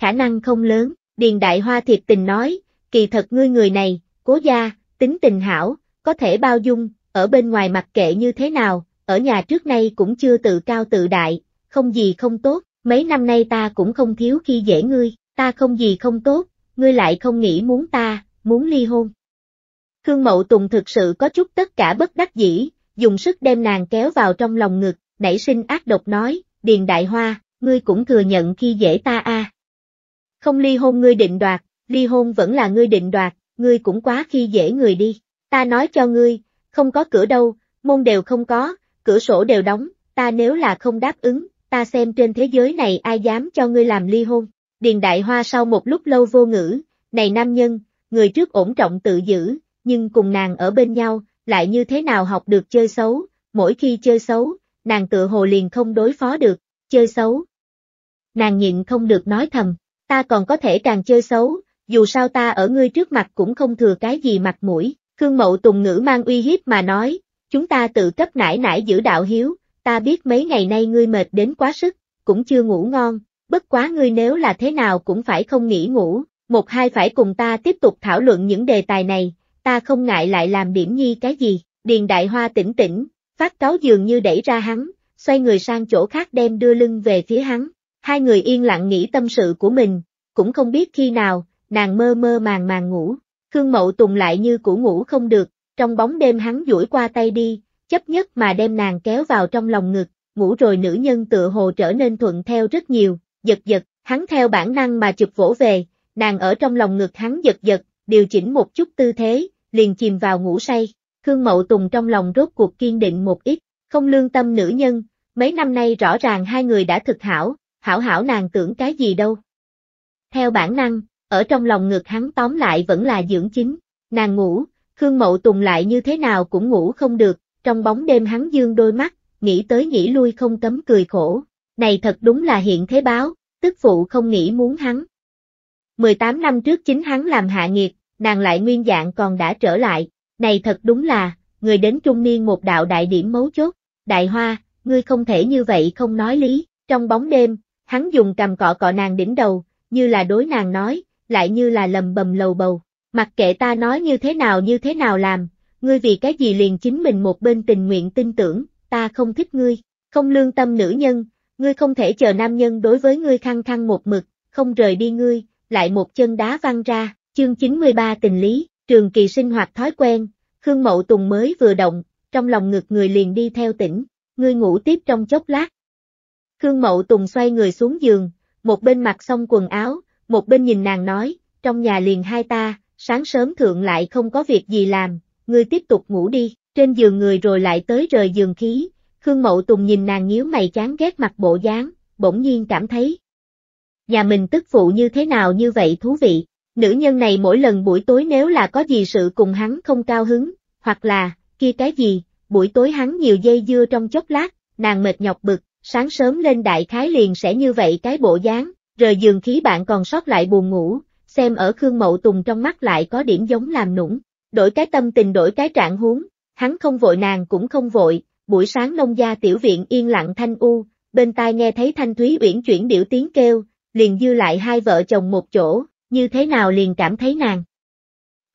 Khả năng không lớn, Điền Đại Hoa thiệt tình nói, kỳ thật ngươi người này, cố gia, tính tình hảo, có thể bao dung, ở bên ngoài mặc kệ như thế nào, ở nhà trước nay cũng chưa tự cao tự đại, không gì không tốt, mấy năm nay ta cũng không thiếu khi dễ ngươi, ta không gì không tốt, ngươi lại không nghĩ muốn ta, muốn ly hôn. Khương Mậu Tùng thực sự có chút tất cả bất đắc dĩ, dùng sức đem nàng kéo vào trong lòng ngực, nảy sinh ác độc nói, Điền Đại Hoa, ngươi cũng thừa nhận khi dễ ta a. À. Không ly hôn ngươi định đoạt, ly hôn vẫn là ngươi định đoạt, ngươi cũng quá khi dễ người đi. Ta nói cho ngươi, không có cửa đâu, môn đều không có, cửa sổ đều đóng, ta nếu là không đáp ứng, ta xem trên thế giới này ai dám cho ngươi làm ly hôn. Điền Đại Hoa sau một lúc lâu vô ngữ, này nam nhân, người trước ổn trọng tự giữ, nhưng cùng nàng ở bên nhau, lại như thế nào học được chơi xấu, mỗi khi chơi xấu, nàng tự hồ liền không đối phó được, chơi xấu. Nàng nhịn không được nói thầm, ta còn có thể càng chơi xấu, dù sao ta ở ngươi trước mặt cũng không thừa cái gì mặt mũi, Khương Mậu Tùng ngữ mang uy hiếp mà nói, chúng ta tự cấp nải nải giữ đạo hiếu, ta biết mấy ngày nay ngươi mệt đến quá sức, cũng chưa ngủ ngon, bất quá ngươi nếu là thế nào cũng phải không nghỉ ngủ, một hai phải cùng ta tiếp tục thảo luận những đề tài này, ta không ngại lại làm điểm nhi cái gì, điền đại hoa tỉnh tỉnh, phát cáo dường như đẩy ra hắn, xoay người sang chỗ khác đem đưa lưng về phía hắn, hai người yên lặng nghĩ tâm sự của mình, cũng không biết khi nào, nàng mơ mơ màng màng ngủ, Khương Mậu Tùng lại như cũ ngủ không được, trong bóng đêm hắn duỗi qua tay đi, chấp nhất mà đem nàng kéo vào trong lòng ngực, ngủ rồi nữ nhân tựa hồ trở nên thuận theo rất nhiều, giật giật, hắn theo bản năng mà chụp vỗ về, nàng ở trong lòng ngực hắn giật giật, điều chỉnh một chút tư thế, liền chìm vào ngủ say. Khương Mậu Tùng trong lòng rốt cuộc kiên định một ít, không lương tâm nữ nhân, mấy năm nay rõ ràng hai người đã thực hảo, hảo hảo nàng tưởng cái gì đâu. Theo bản năng, ở trong lòng ngực hắn tóm lại vẫn là dưỡng chính, nàng ngủ, Khương Mậu Tùng lại như thế nào cũng ngủ không được, trong bóng đêm hắn dương đôi mắt, nghĩ tới nghĩ lui không cấm cười khổ, này thật đúng là hiện thế báo, tức phụ không nghĩ muốn hắn. 18 năm trước chính hắn làm hạ nghiệt, nàng lại nguyên dạng còn đã trở lại, này thật đúng là, người đến trung niên một đạo đại điểm mấu chốt, đại hoa, ngươi không thể như vậy không nói lý, trong bóng đêm, hắn dùng cầm cọ cọ nàng đỉnh đầu, như là đối nàng nói, lại như là lầm bầm lầu bầu, mặc kệ ta nói như thế nào như thế nào làm, ngươi vì cái gì liền chính mình một bên tình nguyện tin tưởng, ta không thích ngươi, không lương tâm nữ nhân, Ngươi không thể chờ nam nhân đối với ngươi khăng khăng một mực, không rời đi ngươi, lại một chân đá văng ra, chương 93 tình lý, trường kỳ sinh hoạt thói quen, Khương Mậu Tùng mới vừa động, trong lòng ngực người liền đi theo tỉnh, ngươi ngủ tiếp trong chốc lát. Khương Mậu Tùng xoay người xuống giường, một bên mặc xong quần áo, một bên nhìn nàng nói, trong nhà liền hai ta, sáng sớm thượng lại không có việc gì làm, ngươi tiếp tục ngủ đi, trên giường người rồi lại tới rời giường khí, Khương Mậu Tùng nhìn nàng nhíu mày chán ghét mặt bộ dáng, bỗng nhiên cảm thấy. Nhà mình tức phụ như thế nào như vậy thú vị, nữ nhân này mỗi lần buổi tối nếu là có gì sự cùng hắn không cao hứng, hoặc là, kia cái gì, buổi tối hắn nhiều dây dưa trong chốc lát, nàng mệt nhọc bực, sáng sớm lên đại khái liền sẽ như vậy cái bộ dáng, rời giường khí bạn còn sót lại buồn ngủ, xem ở Khương Mậu Tùng trong mắt lại có điểm giống làm nũng, đổi cái tâm tình đổi cái trạng huống, hắn không vội nàng cũng không vội, buổi sáng nông gia tiểu viện yên lặng thanh u, bên tai nghe thấy thanh thúy uyển chuyển điệu tiếng kêu, liền dư lại hai vợ chồng một chỗ, như thế nào liền cảm thấy nàng.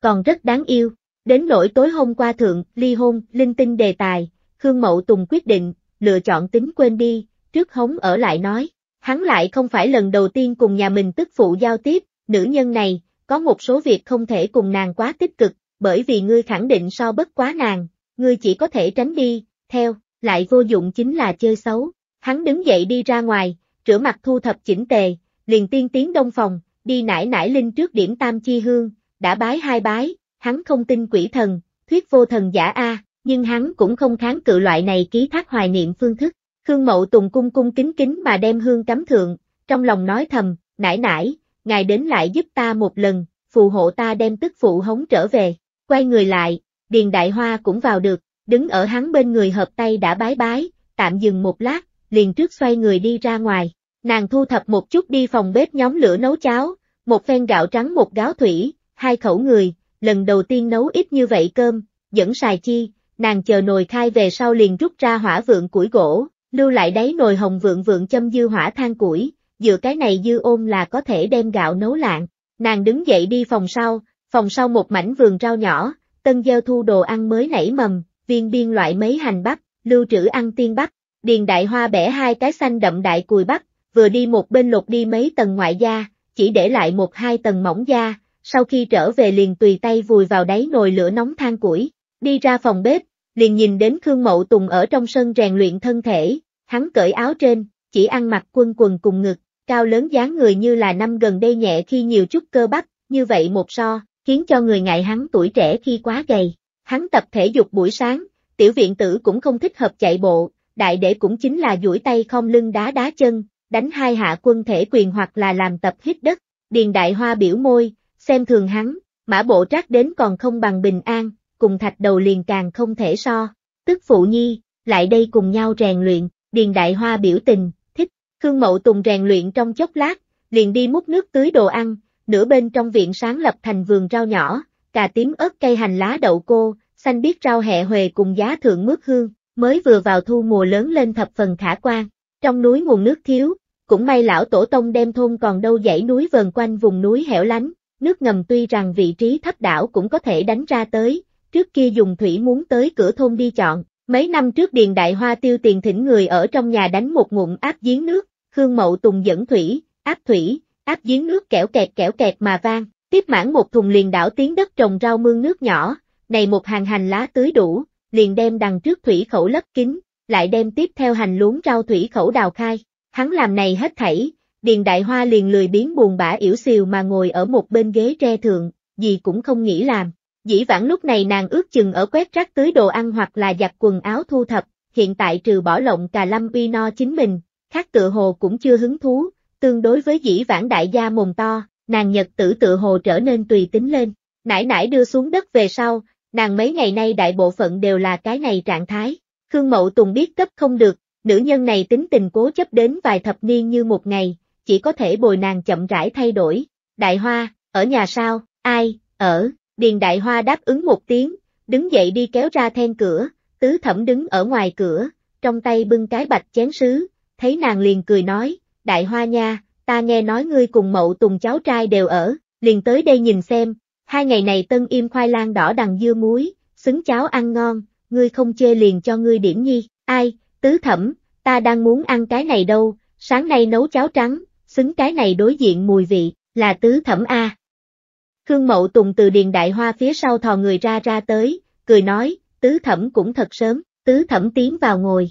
Còn rất đáng yêu, đến nỗi tối hôm qua thượng, ly hôn, linh tinh đề tài, Khương Mậu Tùng quyết định, lựa chọn tính quên đi, trước hống ở lại nói, hắn lại không phải lần đầu tiên cùng nhà mình tức phụ giao tiếp, nữ nhân này, có một số việc không thể cùng nàng quá tích cực, bởi vì ngươi khẳng định so bất quá nàng, ngươi chỉ có thể tránh đi, theo, lại vô dụng chính là chơi xấu. Hắn đứng dậy đi ra ngoài, rửa mặt thu thập chỉnh tề, liền tiên tiến đông phòng, đi nải nải linh trước điểm tam chi hương, đã bái hai bái, hắn không tin quỷ thần, thuyết vô thần giả a, nhưng hắn cũng không kháng cự loại này ký thác hoài niệm phương thức. Khương Mậu Tùng cung cung kính kính mà đem hương cắm thượng, trong lòng nói thầm, nải nải, ngài đến lại giúp ta một lần, phù hộ ta đem tức phụ hống trở về, quay người lại, Điền Đại Hoa cũng vào được, đứng ở hắn bên người hợp tay đã bái bái, tạm dừng một lát, liền trước xoay người đi ra ngoài. Nàng thu thập một chút đi phòng bếp nhóm lửa nấu cháo, một phen gạo trắng một gáo thủy, hai khẩu người, lần đầu tiên nấu ít như vậy cơm, dẫn xài chi, nàng chờ nồi khai về sau liền rút ra hỏa vượng củi gỗ, lưu lại đáy nồi hồng vượng vượng châm dư hỏa than củi, dựa cái này dư ôm là có thể đem gạo nấu lạng. Nàng đứng dậy đi phòng sau, phòng sau một mảnh vườn rau nhỏ, tân gieo thu đồ ăn mới nảy mầm, viên biên loại mấy hành bắp, lưu trữ ăn tiên bắp, điền đại hoa bẻ hai cái xanh đậm đại cùi bắp, vừa đi một bên lột đi mấy tầng ngoại da, chỉ để lại một hai tầng mỏng da, sau khi trở về liền tùy tay vùi vào đáy nồi lửa nóng than củi, đi ra phòng bếp, liền nhìn đến Khương Mậu Tùng ở trong sân rèn luyện thân thể, hắn cởi áo trên, chỉ ăn mặc quân quần cùng ngực, cao lớn dáng người như là năm gần đây nhẹ khi nhiều chút cơ bắp, như vậy một so, khiến cho người ngại hắn tuổi trẻ khi quá gầy, Hắn tập thể dục buổi sáng, tiểu viện tử cũng không thích hợp chạy bộ, đại đệ cũng chính là duỗi tay không lưng đá đá chân, đánh hai hạ quân thể quyền hoặc là làm tập hít đất, điền đại hoa biểu môi, xem thường hắn, mã bộ trác đến còn không bằng bình an, cùng thạch đầu liền càng không thể so, tức phụ nhi, lại đây cùng nhau rèn luyện, điền đại hoa biểu tình, thích, Khương Mậu Tùng rèn luyện trong chốc lát, liền đi múc nước tưới đồ ăn, nửa bên trong viện sáng lập thành vườn rau nhỏ, cà tím ớt cây hành lá đậu cô, xanh biết rau hẹ huề cùng giá thượng mướt hương, mới vừa vào thu mùa lớn lên thập phần khả quan. Trong núi nguồn nước thiếu, cũng may lão tổ tông đem thôn còn đâu dãy núi vờn quanh vùng núi hẻo lánh, nước ngầm tuy rằng vị trí thấp đảo cũng có thể đánh ra tới, trước kia dùng thủy muốn tới cửa thôn đi chọn, mấy năm trước điền đại hoa tiêu tiền thỉnh người ở trong nhà đánh một ngụm áp giếng nước, Khương Mậu Tùng dẫn thủy, áp thủy, áp giếng nước kẻo kẹt kẻo kẹt mà vang, Tiếp mãn một thùng liền đảo tiếng đất trồng rau mương nước nhỏ, này một hàng hành lá tưới đủ, liền đem đằng trước thủy khẩu lấp kín, lại đem tiếp theo hành luống rau thủy khẩu đào khai. Hắn làm này hết thảy, Điền Đại Hoa liền lười biến buồn bã yểu xìu mà ngồi ở một bên ghế tre thượng, gì cũng không nghĩ làm. Dĩ vãng lúc này nàng ước chừng ở quét rác tưới đồ ăn hoặc là giặt quần áo thu thập, hiện tại trừ bỏ lộng cà lâm uy no chính mình, khác tựa hồ cũng chưa hứng thú, tương đối với dĩ vãng đại gia mồm to, nàng nhật tử tự hồ trở nên tùy tính lên, nải nải đưa xuống đất về sau, nàng mấy ngày nay đại bộ phận đều là cái này trạng thái, Khương Mậu Tùng biết cấp không được, nữ nhân này tính tình cố chấp đến vài thập niên như một ngày, chỉ có thể bồi nàng chậm rãi thay đổi, đại hoa, ở nhà sao, ai, ở, điền đại hoa đáp ứng một tiếng, đứng dậy đi kéo ra then cửa, tứ thẩm đứng ở ngoài cửa, trong tay bưng cái bạch chén sứ, thấy nàng liền cười nói, đại hoa nha, ta nghe nói ngươi cùng mậu tùng cháu trai đều ở, liền tới đây nhìn xem, hai ngày này tân im khoai lang đỏ đằng dưa muối, xứng cháo ăn ngon, ngươi không chê liền cho ngươi điểm nhi, ai, tứ thẩm, ta đang muốn ăn cái này đâu, sáng nay nấu cháo trắng, xứng cái này đối diện mùi vị, là tứ thẩm A. Khương Mậu Tùng từ điền đại hoa phía sau thò người ra ra tới, cười nói, tứ thẩm cũng thật sớm, tứ thẩm tiến vào ngồi.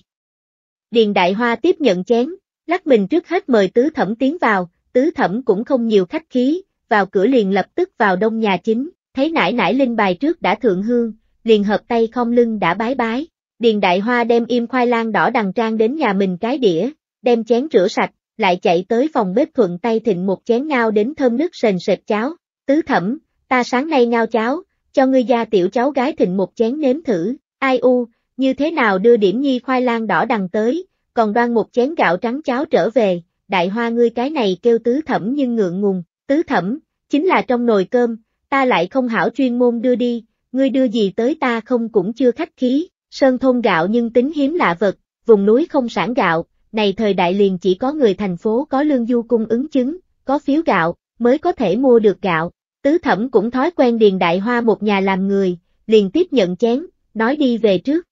Điền đại hoa tiếp nhận chén, Lắc Bình trước hết mời tứ thẩm tiến vào, tứ thẩm cũng không nhiều khách khí, vào cửa liền lập tức vào đông nhà chính, thấy nải nải linh bài trước đã thượng hương, liền hợp tay không lưng đã bái bái. Điền Đại Hoa đem im khoai lang đỏ đằng trang đến nhà mình cái đĩa, đem chén rửa sạch, lại chạy tới phòng bếp thuận tay thịnh một chén ngao đến thơm nước sền sệt cháo. Tứ thẩm, ta sáng nay ngao cháo, cho ngươi gia tiểu cháu gái thịnh một chén nếm thử, ai u, như thế nào đưa điểm nhi khoai lang đỏ đằng tới, còn đoan một chén gạo trắng cháo trở về, đại hoa ngươi cái này kêu tứ thẩm nhưng ngượng ngùng, tứ thẩm, chính là trong nồi cơm, ta lại không hảo chuyên môn đưa đi, ngươi đưa gì tới ta không cũng chưa khách khí, sơn thôn gạo nhưng tính hiếm lạ vật, vùng núi không sản gạo, này thời đại liền chỉ có người thành phố có lương du cung ứng chứng, có phiếu gạo, mới có thể mua được gạo, tứ thẩm cũng thói quen điền đại hoa một nhà làm người, liền tiếp nhận chén, nói đi về trước.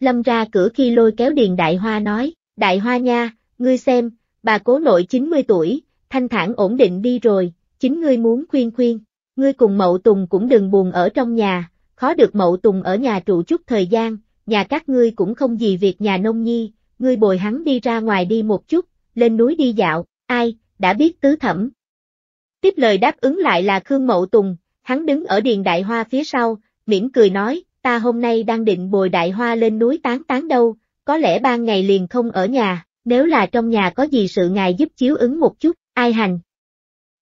Lâm ra cửa khi lôi kéo Điền Đại Hoa nói, Đại Hoa nha, ngươi xem, bà cố nội 90 tuổi, thanh thản ổn định đi rồi, chính ngươi muốn khuyên khuyên, ngươi cùng Mậu Tùng cũng đừng buồn ở trong nhà, khó được Mậu Tùng ở nhà trụ chút thời gian, nhà các ngươi cũng không gì việc nhà nông nhi, ngươi bồi hắn đi ra ngoài đi một chút, lên núi đi dạo, ai, đã biết tứ thẩm. Tiếp lời đáp ứng lại là Khương Mậu Tùng, hắn đứng ở Điền Đại Hoa phía sau, mỉm cười nói, ta hôm nay đang định bồi đại hoa lên núi tán tán đâu, có lẽ ban ngày liền không ở nhà, nếu là trong nhà có gì sự ngài giúp chiếu ứng một chút, ai hành.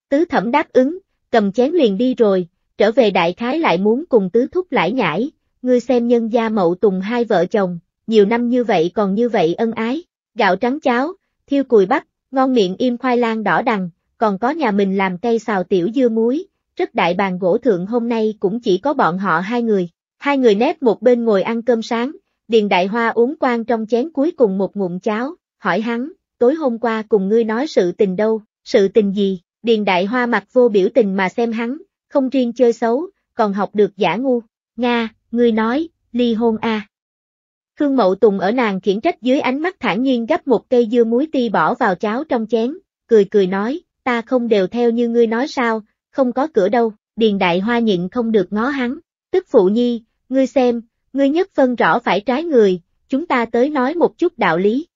Tứ thẩm đáp ứng, cầm chén liền đi rồi, trở về đại khái lại muốn cùng tứ thúc lãi nhãi, ngươi xem nhân gia mậu tùng hai vợ chồng, nhiều năm như vậy còn như vậy ân ái, gạo trắng cháo, thiêu cùi bắp, ngon miệng im khoai lang đỏ đằng, còn có nhà mình làm cây xào tiểu dưa muối, rất đại bàn gỗ thượng hôm nay cũng chỉ có bọn họ hai người. Hai người nép một bên ngồi ăn cơm sáng, Điền Đại Hoa uống quan trong chén cuối cùng một ngụm cháo, hỏi hắn, tối hôm qua cùng ngươi nói sự tình đâu, sự tình gì, Điền Đại Hoa mặt vô biểu tình mà xem hắn, không riêng chơi xấu, còn học được giả ngu, Nga, ngươi nói, ly hôn a. À. Khương Mậu Tùng ở nàng khiển trách dưới ánh mắt thản nhiên gấp một cây dưa muối ti bỏ vào cháo trong chén, cười cười nói, ta không đều theo như ngươi nói sao, không có cửa đâu, Điền Đại Hoa nhịn không được ngó hắn, tức phụ nhi, ngươi xem, ngươi nhất phân rõ phải trái người, chúng ta tới nói một chút đạo lý.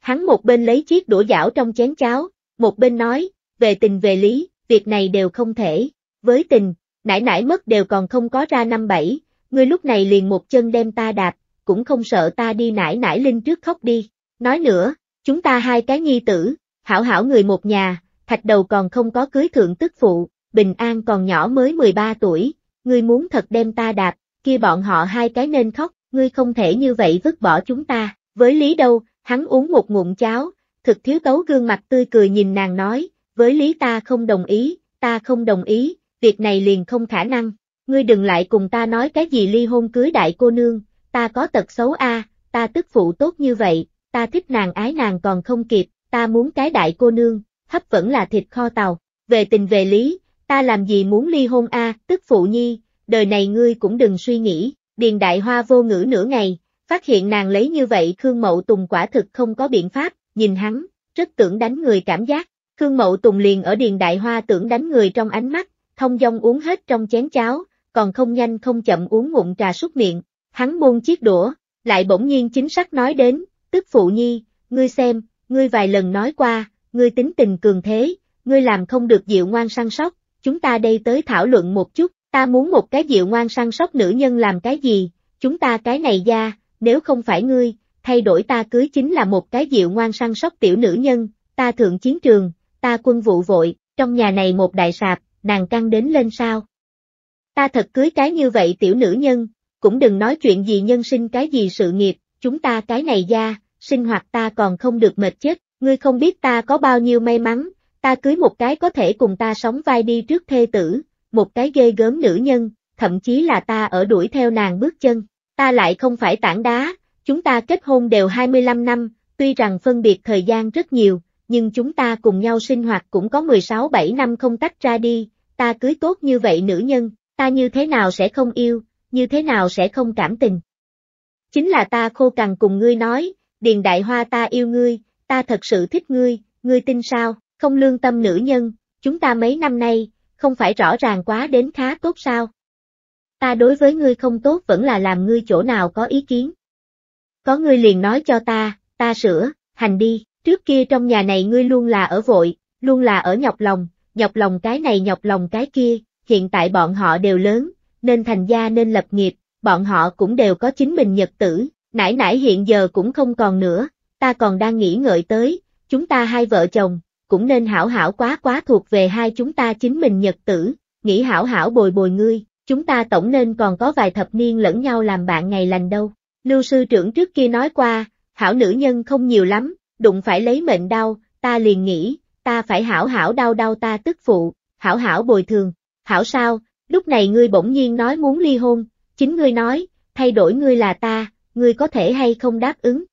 Hắn một bên lấy chiếc đũa dảo trong chén cháo, một bên nói, về tình về lý, việc này đều không thể, với tình, nãy nãy mất đều còn không có ra năm bảy, ngươi lúc này liền một chân đem ta đạp, cũng không sợ ta đi nải nải linh trước khóc đi. Nói nữa, chúng ta hai cái nhi tử, hảo hảo người một nhà, thạch đầu còn không có cưới thượng tức phụ, bình an còn nhỏ mới 13 tuổi, ngươi muốn thật đem ta đạp, kia bọn họ hai cái nên khóc, ngươi không thể như vậy vứt bỏ chúng ta, với lý đâu, hắn uống một ngụm cháo, thực thiếu tấu gương mặt tươi cười nhìn nàng nói, với lý ta không đồng ý, ta không đồng ý, việc này liền không khả năng, ngươi đừng lại cùng ta nói cái gì ly hôn cưới đại cô nương, ta có tật xấu a, ta tức phụ tốt như vậy, ta thích nàng ái nàng còn không kịp, ta muốn cái đại cô nương, hấp vẫn là thịt kho tàu, về tình về lý, ta làm gì muốn ly hôn a, tức phụ nhi, đời này ngươi cũng đừng suy nghĩ, Điền Đại Hoa vô ngữ nửa ngày, phát hiện nàng lấy như vậy Khương Mậu Tùng quả thực không có biện pháp, nhìn hắn, rất tưởng đánh người cảm giác, Khương Mậu Tùng liền ở Điền Đại Hoa tưởng đánh người trong ánh mắt, thông dong uống hết trong chén cháo, còn không nhanh không chậm uống ngụm trà súc miệng, hắn buông chiếc đũa, lại bỗng nhiên chính xác nói đến, tức phụ nhi, ngươi xem, ngươi vài lần nói qua, ngươi tính tình cường thế, ngươi làm không được dịu ngoan săn sóc, chúng ta đây tới thảo luận một chút, Ta muốn một cái dịu ngoan săn sóc nữ nhân làm cái gì, chúng ta cái này ra, nếu không phải ngươi, thay đổi ta cưới chính là một cái dịu ngoan săn sóc tiểu nữ nhân, ta thượng chiến trường, ta quân vụ vội, trong nhà này một đại sạp, nàng căng đến lên sao. Ta thật cưới cái như vậy tiểu nữ nhân, cũng đừng nói chuyện gì nhân sinh cái gì sự nghiệp, chúng ta cái này ra, sinh hoạt ta còn không được mệt chết, ngươi không biết ta có bao nhiêu may mắn, ta cưới một cái có thể cùng ta sống vai đi trước thê tử, một cái ghê gớm nữ nhân, thậm chí là ta ở đuổi theo nàng bước chân, ta lại không phải tảng đá, chúng ta kết hôn đều 25 năm, tuy rằng phân biệt thời gian rất nhiều, nhưng chúng ta cùng nhau sinh hoạt cũng có 16-7 năm không tách ra đi, ta cưới tốt như vậy nữ nhân, ta như thế nào sẽ không yêu, như thế nào sẽ không cảm tình. Chính là ta khô cằn cùng ngươi nói, Điền Đại Hoa ta yêu ngươi, ta thật sự thích ngươi, ngươi tin sao, không lương tâm nữ nhân, chúng ta mấy năm nay, không phải rõ ràng quá đến khá tốt sao? Ta đối với ngươi không tốt vẫn là làm ngươi chỗ nào có ý kiến. Có ngươi liền nói cho ta, ta sửa, hành đi, trước kia trong nhà này ngươi luôn là ở vội, luôn là ở nhọc lòng, nhọc lòng cái này nhọc lòng cái kia, hiện tại bọn họ đều lớn, nên thành gia nên lập nghiệp, bọn họ cũng đều có chính mình nhật tử, nãi nãi hiện giờ cũng không còn nữa, ta còn đang nghĩ ngợi tới, chúng ta hai vợ chồng, cũng nên hảo hảo quá quá thuộc về hai chúng ta chính mình nhật tử, nghĩ hảo hảo bồi bồi ngươi, chúng ta tổng nên còn có vài thập niên lẫn nhau làm bạn ngày lành đâu. Lưu sư trưởng trước kia nói qua, hảo nữ nhân không nhiều lắm, đụng phải lấy mệnh đau, ta liền nghĩ, ta phải hảo hảo đau đau ta tức phụ, hảo hảo bồi thường, hảo sao, lúc này ngươi bỗng nhiên nói muốn ly hôn, chính ngươi nói, thay đổi ngươi là ta, ngươi có thể hay không đáp ứng.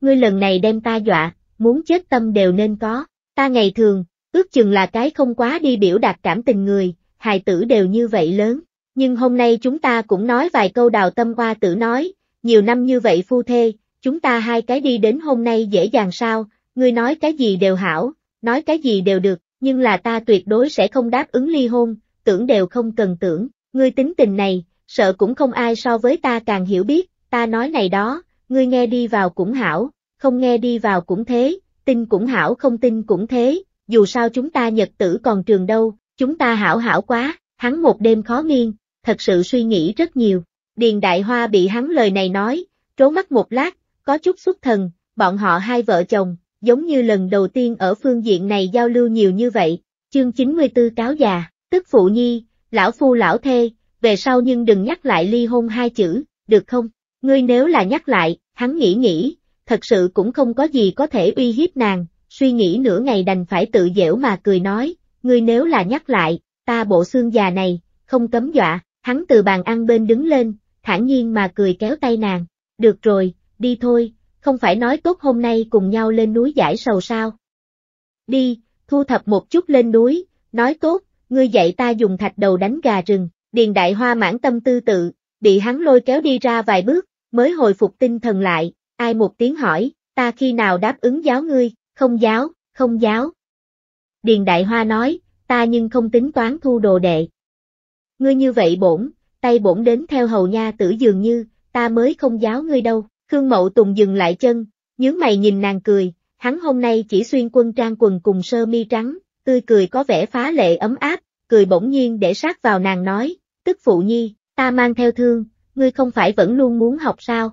Ngươi lần này đem ta dọa, muốn chết tâm đều nên có. Ta ngày thường, ước chừng là cái không quá đi biểu đạt cảm tình người, hài tử đều như vậy lớn, nhưng hôm nay chúng ta cũng nói vài câu đào tâm qua tử nói, nhiều năm như vậy phu thê, chúng ta hai cái đi đến hôm nay dễ dàng sao, ngươi nói cái gì đều hảo, nói cái gì đều được, nhưng là ta tuyệt đối sẽ không đáp ứng ly hôn, tưởng đều không cần tưởng, ngươi tính tình này, sợ cũng không ai so với ta càng hiểu biết, ta nói này đó, ngươi nghe đi vào cũng hảo, không nghe đi vào cũng thế, tin cũng hảo không tin cũng thế, dù sao chúng ta nhật tử còn trường đâu, chúng ta hảo hảo quá, hắn một đêm khó nghiêng, thật sự suy nghĩ rất nhiều. Điền Đại Hoa bị hắn lời này nói, trố mắt một lát, có chút xuất thần, bọn họ hai vợ chồng, giống như lần đầu tiên ở phương diện này giao lưu nhiều như vậy, chương 94 cáo già, tức phụ nhi, lão phu lão thê, về sau nhưng đừng nhắc lại ly hôn hai chữ, được không? Ngươi nếu là nhắc lại, hắn nghĩ nghĩ, thật sự cũng không có gì có thể uy hiếp nàng, suy nghĩ nửa ngày đành phải tự dễu mà cười nói, ngươi nếu là nhắc lại, ta bộ xương già này, không cấm dọa, hắn từ bàn ăn bên đứng lên, thản nhiên mà cười kéo tay nàng, được rồi, đi thôi, không phải nói tốt hôm nay cùng nhau lên núi giải sầu sao. Đi, thu thập một chút lên núi, nói tốt, ngươi dạy ta dùng thạch đầu đánh gà rừng, điền đại hoa mãn tâm tư tự, bị hắn lôi kéo đi ra vài bước, mới hồi phục tinh thần lại, Ai một tiếng hỏi, ta khi nào đáp ứng giáo ngươi, không giáo, không giáo. Điền Đại Hoa nói, ta nhưng không tính toán thu đồ đệ. Ngươi như vậy bổn, tay bổn đến theo hầu nha tử dường như, ta mới không giáo ngươi đâu. Khương Mậu Tùng dừng lại chân, nhướng mày nhìn nàng cười, hắn hôm nay chỉ xuyên quân trang quần cùng sơ mi trắng, tươi cười có vẻ phá lệ ấm áp, cười bỗng nhiên để sát vào nàng nói, tức phụ nhi, ta mang theo thương, ngươi không phải vẫn luôn muốn học sao?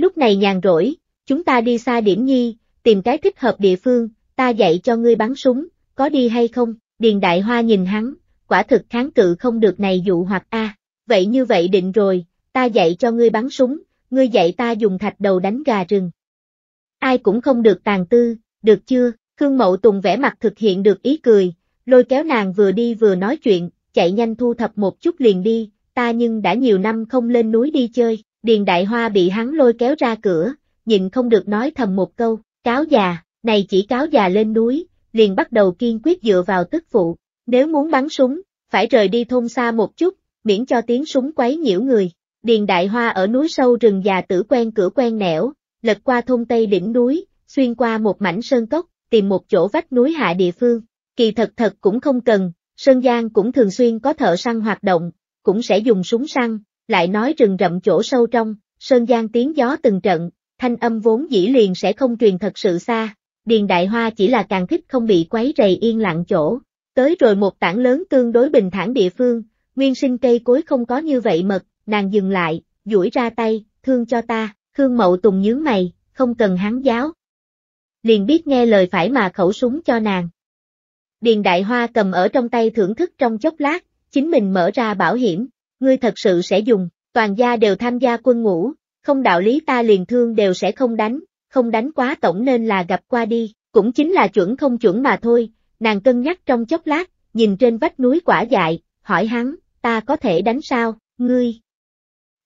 Lúc này nhàn rỗi, chúng ta đi xa điểm nhi, tìm cái thích hợp địa phương, ta dạy cho ngươi bắn súng, có đi hay không? Điền Đại Hoa nhìn hắn, quả thực kháng cự không được này dụ hoặc a. vậy như vậy định rồi, ta dạy cho ngươi bắn súng, ngươi dạy ta dùng thạch đầu đánh gà rừng. Ai cũng không được tàn tư, được chưa? Khương Mậu Tùng vẽ mặt thực hiện được ý cười, lôi kéo nàng vừa đi vừa nói chuyện, chạy nhanh thu thập một chút liền đi, ta nhưng đã nhiều năm không lên núi đi chơi. Điền Đại Hoa bị hắn lôi kéo ra cửa, nhìn không được nói thầm một câu, cáo già, này chỉ cáo già lên núi, liền bắt đầu kiên quyết dựa vào tức phụ, nếu muốn bắn súng, phải rời đi thôn xa một chút, miễn cho tiếng súng quấy nhiễu người. Điền Đại Hoa ở núi sâu rừng già tử quen cửa quen nẻo, lật qua thôn tây đỉnh núi, xuyên qua một mảnh sơn cốc, tìm một chỗ vách núi hạ địa phương, kỳ thật thật cũng không cần, Sơn Giang cũng thường xuyên có thợ săn hoạt động, cũng sẽ dùng súng săn, lại nói rừng rậm chỗ sâu trong, sơn gian tiếng gió từng trận, thanh âm vốn dĩ liền sẽ không truyền thật sự xa, Điền Đại Hoa chỉ là càng thích không bị quấy rầy yên lặng chỗ. Tới rồi một tảng lớn tương đối bình thản địa phương, nguyên sinh cây cối không có như vậy mật, nàng dừng lại, duỗi ra tay, thương cho ta, Khương Mậu Tùng nhướng mày, không cần hắn giáo. Liền biết nghe lời phải mà khẩu súng cho nàng. Điền Đại Hoa cầm ở trong tay thưởng thức trong chốc lát, chính mình mở ra bảo hiểm, ngươi thật sự sẽ dùng, toàn gia đều tham gia quân ngũ, không đạo lý ta liền thương đều sẽ không đánh, không đánh quá tổng nên là gặp qua đi, cũng chính là chuẩn không chuẩn mà thôi, nàng cân nhắc trong chốc lát, nhìn trên vách núi quả dại, hỏi hắn, ta có thể đánh sao, ngươi?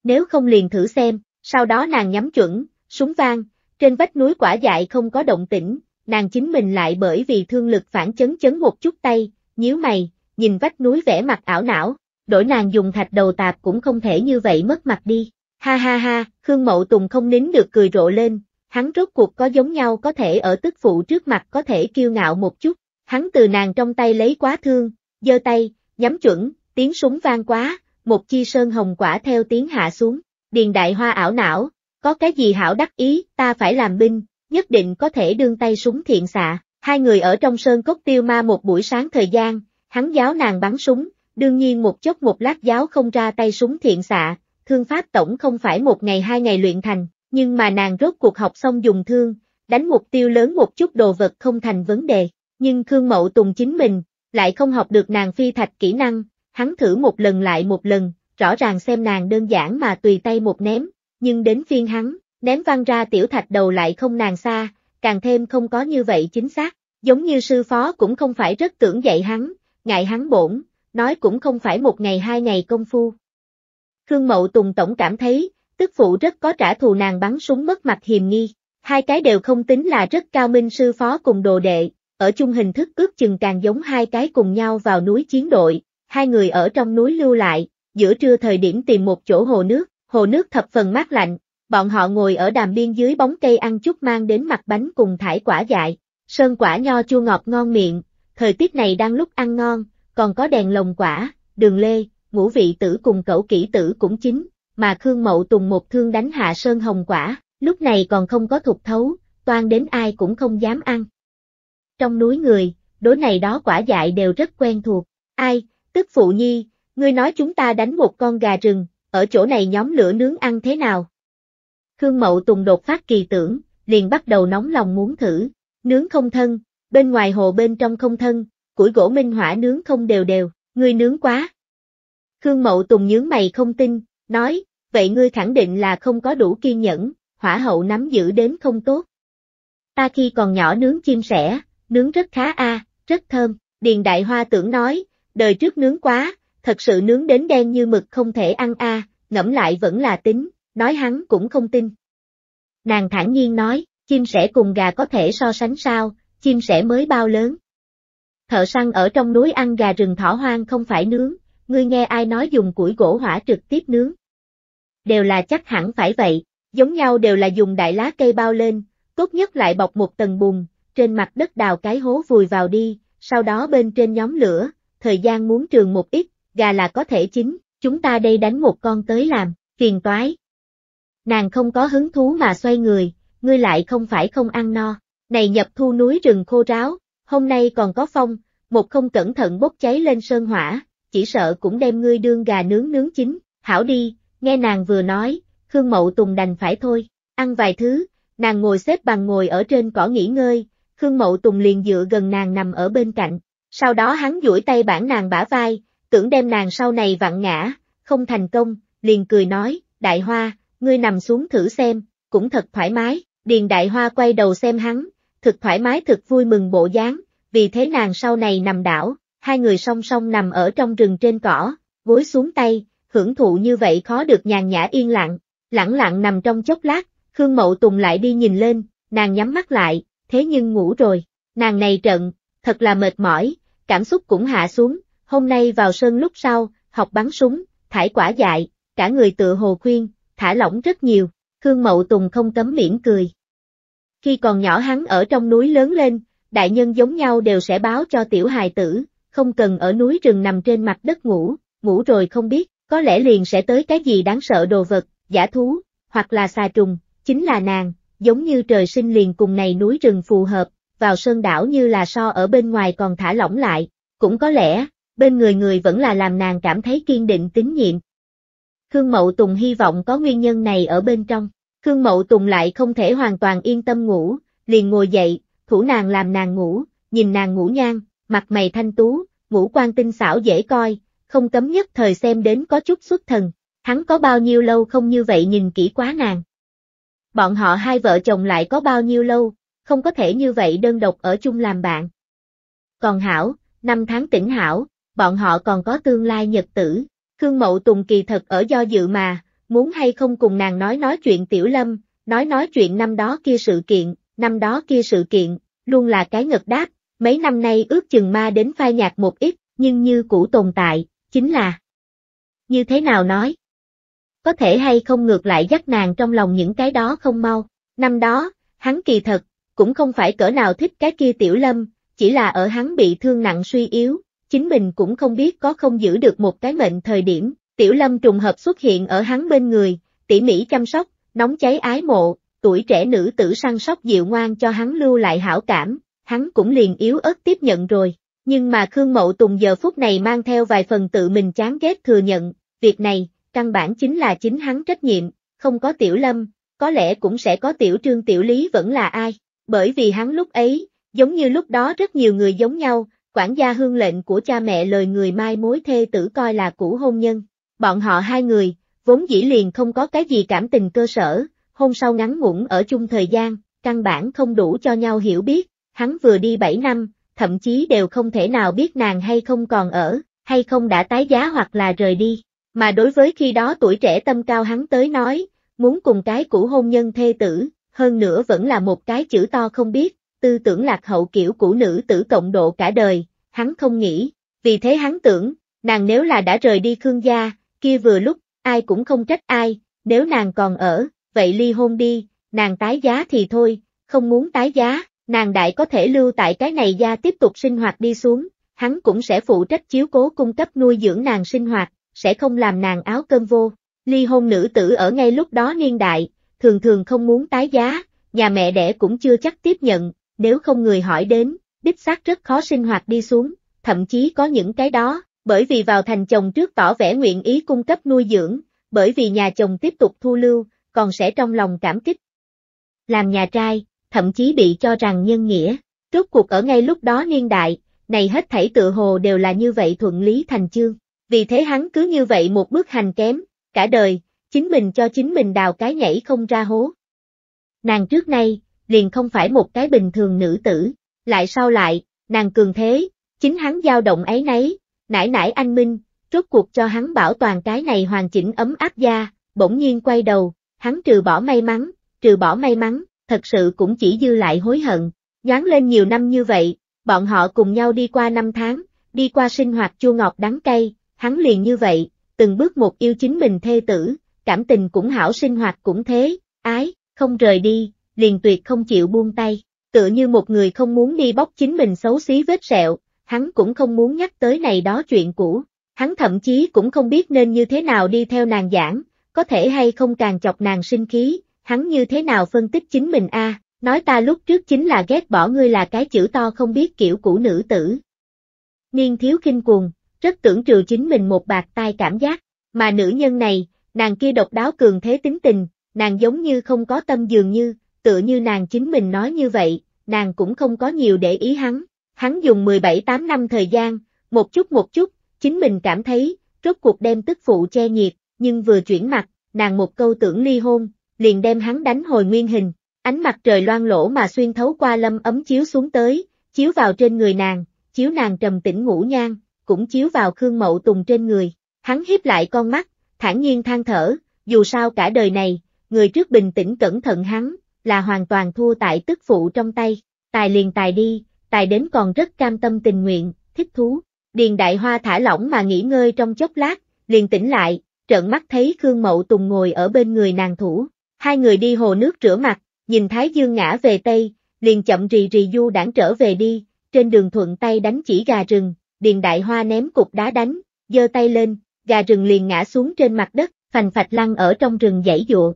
Nếu không liền thử xem, sau đó nàng nhắm chuẩn, súng vang, trên vách núi quả dại không có động tĩnh, nàng chính mình lại bởi vì thương lực phản chấn chấn một chút tay, nhíu mày, nhìn vách núi vẻ mặt ảo não, đổi nàng dùng thạch đầu tạp cũng không thể như vậy mất mặt đi. Ha ha ha, Khương Mậu Tùng không nín được cười rộ lên, hắn rốt cuộc có giống nhau có thể ở tức phụ trước mặt có thể kiêu ngạo một chút. Hắn từ nàng trong tay lấy quá thương, giơ tay, nhắm chuẩn, tiếng súng vang quá, một chi sơn hồng quả theo tiếng hạ xuống, điền đại hoa ảo não, có cái gì hảo đắc ý, ta phải làm binh, nhất định có thể đương tay súng thiện xạ. Hai người ở trong sơn cốc tiêu ma một buổi sáng thời gian, hắn giáo nàng bắn súng, đương nhiên một chốc một lát giáo không ra tay súng thiện xạ, thương pháp tổng không phải một ngày hai ngày luyện thành, nhưng mà nàng rốt cuộc học xong dùng thương, đánh mục tiêu lớn một chút đồ vật không thành vấn đề, nhưng Khương Mậu Tùng chính mình, lại không học được nàng phi thạch kỹ năng, hắn thử một lần lại một lần, rõ ràng xem nàng đơn giản mà tùy tay một ném, nhưng đến phiên hắn, ném văng ra tiểu thạch đầu lại không nàng xa, càng thêm không có như vậy chính xác, giống như sư phó cũng không phải rất tưởng dạy hắn, ngại hắn bổn, nói cũng không phải một ngày hai ngày công phu. Khương Mậu Tùng Tổng cảm thấy, tức phụ rất có trả thù nàng bắn súng mất mặt hiềm nghi, hai cái đều không tính là rất cao minh sư phó cùng đồ đệ, ở chung hình thức ước chừng càng giống hai cái cùng nhau vào núi chiến đội, hai người ở trong núi lưu lại, giữa trưa thời điểm tìm một chỗ hồ nước, hồ nước thập phần mát lạnh, bọn họ ngồi ở đàm biên dưới bóng cây ăn chút mang đến mặt bánh cùng thải quả dại, sơn quả nho chua ngọt ngon miệng, thời tiết này đang lúc ăn ngon, còn có đèn lồng quả, đường lê, ngũ vị tử cùng cẩu kỹ tử cũng chính, mà Khương Mậu Tùng một thương đánh hạ sơn hồng quả, lúc này còn không có thục thấu, toan đến ai cũng không dám ăn. Trong núi người, đối này đó quả dại đều rất quen thuộc, ai, tức phụ nhi, ngươi nói chúng ta đánh một con gà rừng, ở chỗ này nhóm lửa nướng ăn thế nào? Khương Mậu Tùng đột phát kỳ tưởng, liền bắt đầu nóng lòng muốn thử, nướng không thân, bên ngoài hồ bên trong không thân, củi gỗ minh hỏa nướng không đều đều, ngươi nướng quá. Khương Mậu Tùng nhướng mày không tin, nói, vậy ngươi khẳng định là không có đủ kiên nhẫn, hỏa hậu nắm giữ đến không tốt. Ta khi còn nhỏ nướng chim sẻ, nướng rất khá a, rất thơm, Điền Đại Hoa tưởng nói, đời trước nướng quá, thật sự nướng đến đen như mực không thể ăn a, ngẫm lại vẫn là tính, nói hắn cũng không tin. Nàng thản nhiên nói, chim sẻ cùng gà có thể so sánh sao, chim sẻ mới bao lớn. Thợ săn ở trong núi ăn gà rừng thỏ hoang không phải nướng, ngươi nghe ai nói dùng củi gỗ hỏa trực tiếp nướng. Đều là chắc hẳn phải vậy, giống nhau đều là dùng đại lá cây bao lên, tốt nhất lại bọc một tầng bùn, trên mặt đất đào cái hố vùi vào đi, sau đó bên trên nhóm lửa, thời gian muốn trường một ít, gà là có thể chín, chúng ta đây đánh một con tới làm, phiền toái. Nàng không có hứng thú mà xoay người, ngươi lại không phải không ăn no, này nhập thu núi rừng khô ráo, hôm nay còn có phong, một không cẩn thận bốc cháy lên sơn hỏa, chỉ sợ cũng đem ngươi đương gà nướng nướng chín, hảo đi, nghe nàng vừa nói, Khương Mậu Tùng đành phải thôi, ăn vài thứ, nàng ngồi xếp bằng ngồi ở trên cỏ nghỉ ngơi, Khương Mậu Tùng liền dựa gần nàng nằm ở bên cạnh, sau đó hắn duỗi tay bản nàng bả vai, tưởng đem nàng sau này vặn ngã, không thành công, liền cười nói, đại hoa, ngươi nằm xuống thử xem, cũng thật thoải mái, điền đại hoa quay đầu xem hắn, thực thoải mái thực vui mừng bộ dáng, vì thế nàng sau này nằm đảo, hai người song song nằm ở trong rừng trên cỏ, gối xuống tay, hưởng thụ như vậy khó được nhàn nhã yên lặng, lẳng lặng nằm trong chốc lát, Khương Mậu Tùng lại đi nhìn lên, nàng nhắm mắt lại, thế nhưng ngủ rồi, nàng này trận, thật là mệt mỏi, cảm xúc cũng hạ xuống, hôm nay vào sân lúc sau, học bắn súng, thải quả dại, cả người tự hồ khuyên, thả lỏng rất nhiều, Khương Mậu Tùng không cấm miễn cười. Khi còn nhỏ hắn ở trong núi lớn lên, đại nhân giống nhau đều sẽ báo cho tiểu hài tử, không cần ở núi rừng nằm trên mặt đất ngủ, ngủ rồi không biết, có lẽ liền sẽ tới cái gì đáng sợ đồ vật, giả thú, hoặc là xà trùng, chính là nàng, giống như trời sinh liền cùng này núi rừng phù hợp, vào sơn đảo như là so ở bên ngoài còn thả lỏng lại, cũng có lẽ, bên người người vẫn là làm nàng cảm thấy kiên định tín nhiệm. Khương Mậu Tùng hy vọng có nguyên nhân này ở bên trong. Khương Mậu Tùng lại không thể hoàn toàn yên tâm ngủ, liền ngồi dậy, thủ nàng làm nàng ngủ, nhìn nàng ngủ nhang, mặt mày thanh tú, ngũ quan tinh xảo dễ coi, không cấm nhất thời xem đến có chút xuất thần, hắn có bao nhiêu lâu không như vậy nhìn kỹ quá nàng. Bọn họ hai vợ chồng lại có bao nhiêu lâu, không có thể như vậy đơn độc ở chung làm bạn. Còn Hảo, năm tháng tỉnh Hảo, bọn họ còn có tương lai nhật tử, Khương Mậu Tùng kỳ thật ở do dự mà, muốn hay không cùng nàng nói nói chuyện Tiểu Lâm, nói nói chuyện năm đó kia sự kiện, năm đó kia sự kiện, luôn là cái ngật đáp, mấy năm nay ước chừng ma đến phai nhạt một ít, nhưng như cũ tồn tại, chính là như thế nào nói? Có thể hay không ngược lại dắt nàng trong lòng những cái đó không mau, năm đó, hắn kỳ thật, cũng không phải cỡ nào thích cái kia Tiểu Lâm, chỉ là ở hắn bị thương nặng suy yếu, chính mình cũng không biết có không giữ được một cái mệnh thời điểm, Tiểu Lâm trùng hợp xuất hiện ở hắn bên người, tỉ mỉ chăm sóc, nóng cháy ái mộ, tuổi trẻ nữ tử săn sóc dịu ngoan cho hắn lưu lại hảo cảm, hắn cũng liền yếu ớt tiếp nhận rồi. Nhưng mà Khương Mậu Tùng giờ phút này mang theo vài phần tự mình chán ghét thừa nhận, việc này, căn bản chính là chính hắn trách nhiệm, không có Tiểu Lâm, có lẽ cũng sẽ có Tiểu Trương Tiểu Lý vẫn là ai, bởi vì hắn lúc ấy, giống như lúc đó rất nhiều người giống nhau, quản gia hương lệnh của cha mẹ lời người mai mối thê tử coi là cũ hôn nhân, bọn họ hai người, vốn dĩ liền không có cái gì cảm tình cơ sở, hôn sau ngắn ngủn ở chung thời gian, căn bản không đủ cho nhau hiểu biết, hắn vừa đi 7 năm, thậm chí đều không thể nào biết nàng hay không còn ở, hay không đã tái giá hoặc là rời đi. Mà đối với khi đó tuổi trẻ tâm cao hắn tới nói, muốn cùng cái cũ hôn nhân thê tử, hơn nữa vẫn là một cái chữ to không biết, tư tưởng lạc hậu kiểu cũ nữ tử cộng độ cả đời, hắn không nghĩ, vì thế hắn tưởng, nàng nếu là đã rời đi Khương gia, kia vừa lúc, ai cũng không trách ai, nếu nàng còn ở, vậy ly hôn đi, nàng tái giá thì thôi, không muốn tái giá, nàng đại có thể lưu tại cái này gia tiếp tục sinh hoạt đi xuống, hắn cũng sẽ phụ trách chiếu cố cung cấp nuôi dưỡng nàng sinh hoạt, sẽ không làm nàng áo cơm vô. Ly hôn nữ tử ở ngay lúc đó niên đại, thường thường không muốn tái giá, nhà mẹ đẻ cũng chưa chắc tiếp nhận, nếu không người hỏi đến, đích xác rất khó sinh hoạt đi xuống, thậm chí có những cái đó, bởi vì vào thành chồng trước tỏ vẻ nguyện ý cung cấp nuôi dưỡng, bởi vì nhà chồng tiếp tục thu lưu, còn sẽ trong lòng cảm kích. Làm nhà trai, thậm chí bị cho rằng nhân nghĩa, trước cuộc ở ngay lúc đó niên đại, này hết thảy tự hồ đều là như vậy thuận lý thành chương, vì thế hắn cứ như vậy một bước hành kém, cả đời, chính mình cho chính mình đào cái nhảy không ra hố. Nàng trước nay, liền không phải một cái bình thường nữ tử, lại sau lại, nàng cường thế, chính hắn dao động ấy nấy, nải nải anh Minh, rốt cuộc cho hắn bảo toàn cái này hoàn chỉnh ấm áp da, bỗng nhiên quay đầu, hắn trừ bỏ may mắn, trừ bỏ may mắn, thật sự cũng chỉ dư lại hối hận, nhoáng lên nhiều năm như vậy, bọn họ cùng nhau đi qua năm tháng, đi qua sinh hoạt chua ngọt đắng cay, hắn liền như vậy, từng bước một yêu chính mình thê tử, cảm tình cũng hảo sinh hoạt cũng thế, ái, không rời đi, liền tuyệt không chịu buông tay, tựa như một người không muốn đi bóc chính mình xấu xí vết sẹo, hắn cũng không muốn nhắc tới này đó chuyện cũ, hắn thậm chí cũng không biết nên như thế nào đi theo nàng giảng, có thể hay không càng chọc nàng sinh khí, hắn như thế nào phân tích chính mình a nói ta lúc trước chính là ghét bỏ ngươi là cái chữ to không biết kiểu cũ nữ tử. Niên thiếu kinh cuồng, rất tưởng trừ chính mình một bạc tai cảm giác, mà nữ nhân này, nàng kia độc đáo cường thế tính tình, nàng giống như không có tâm dường như, tựa như nàng chính mình nói như vậy, nàng cũng không có nhiều để ý hắn. Hắn dùng 17-8 năm thời gian, một chút một chút, chính mình cảm thấy, rốt cuộc đem tức phụ che nhiệt, nhưng vừa chuyển mặt, nàng một câu tưởng ly hôn, liền đem hắn đánh hồi nguyên hình, ánh mặt trời loan lỗ mà xuyên thấu qua lâm ấm chiếu xuống tới, chiếu vào trên người nàng, chiếu nàng trầm tĩnh ngủ nhang, cũng chiếu vào Khương Mậu Tùng trên người. Hắn hiếp lại con mắt, thản nhiên than thở, dù sao cả đời này, người trước bình tĩnh cẩn thận hắn, là hoàn toàn thua tại tức phụ trong tay, tài liền tài đi, tài đến còn rất cam tâm tình nguyện, thích thú. Điền Đại Hoa thả lỏng mà nghỉ ngơi trong chốc lát, liền tỉnh lại, trợn mắt thấy Khương Mậu Tùng ngồi ở bên người nàng thủ. Hai người đi hồ nước rửa mặt, nhìn Thái Dương ngã về Tây, liền chậm rì rì du đảng trở về đi, trên đường thuận tay đánh chỉ gà rừng, Điền Đại Hoa ném cục đá đánh, giơ tay lên, gà rừng liền ngã xuống trên mặt đất, phành phạch lăn ở trong rừng dãy dụa.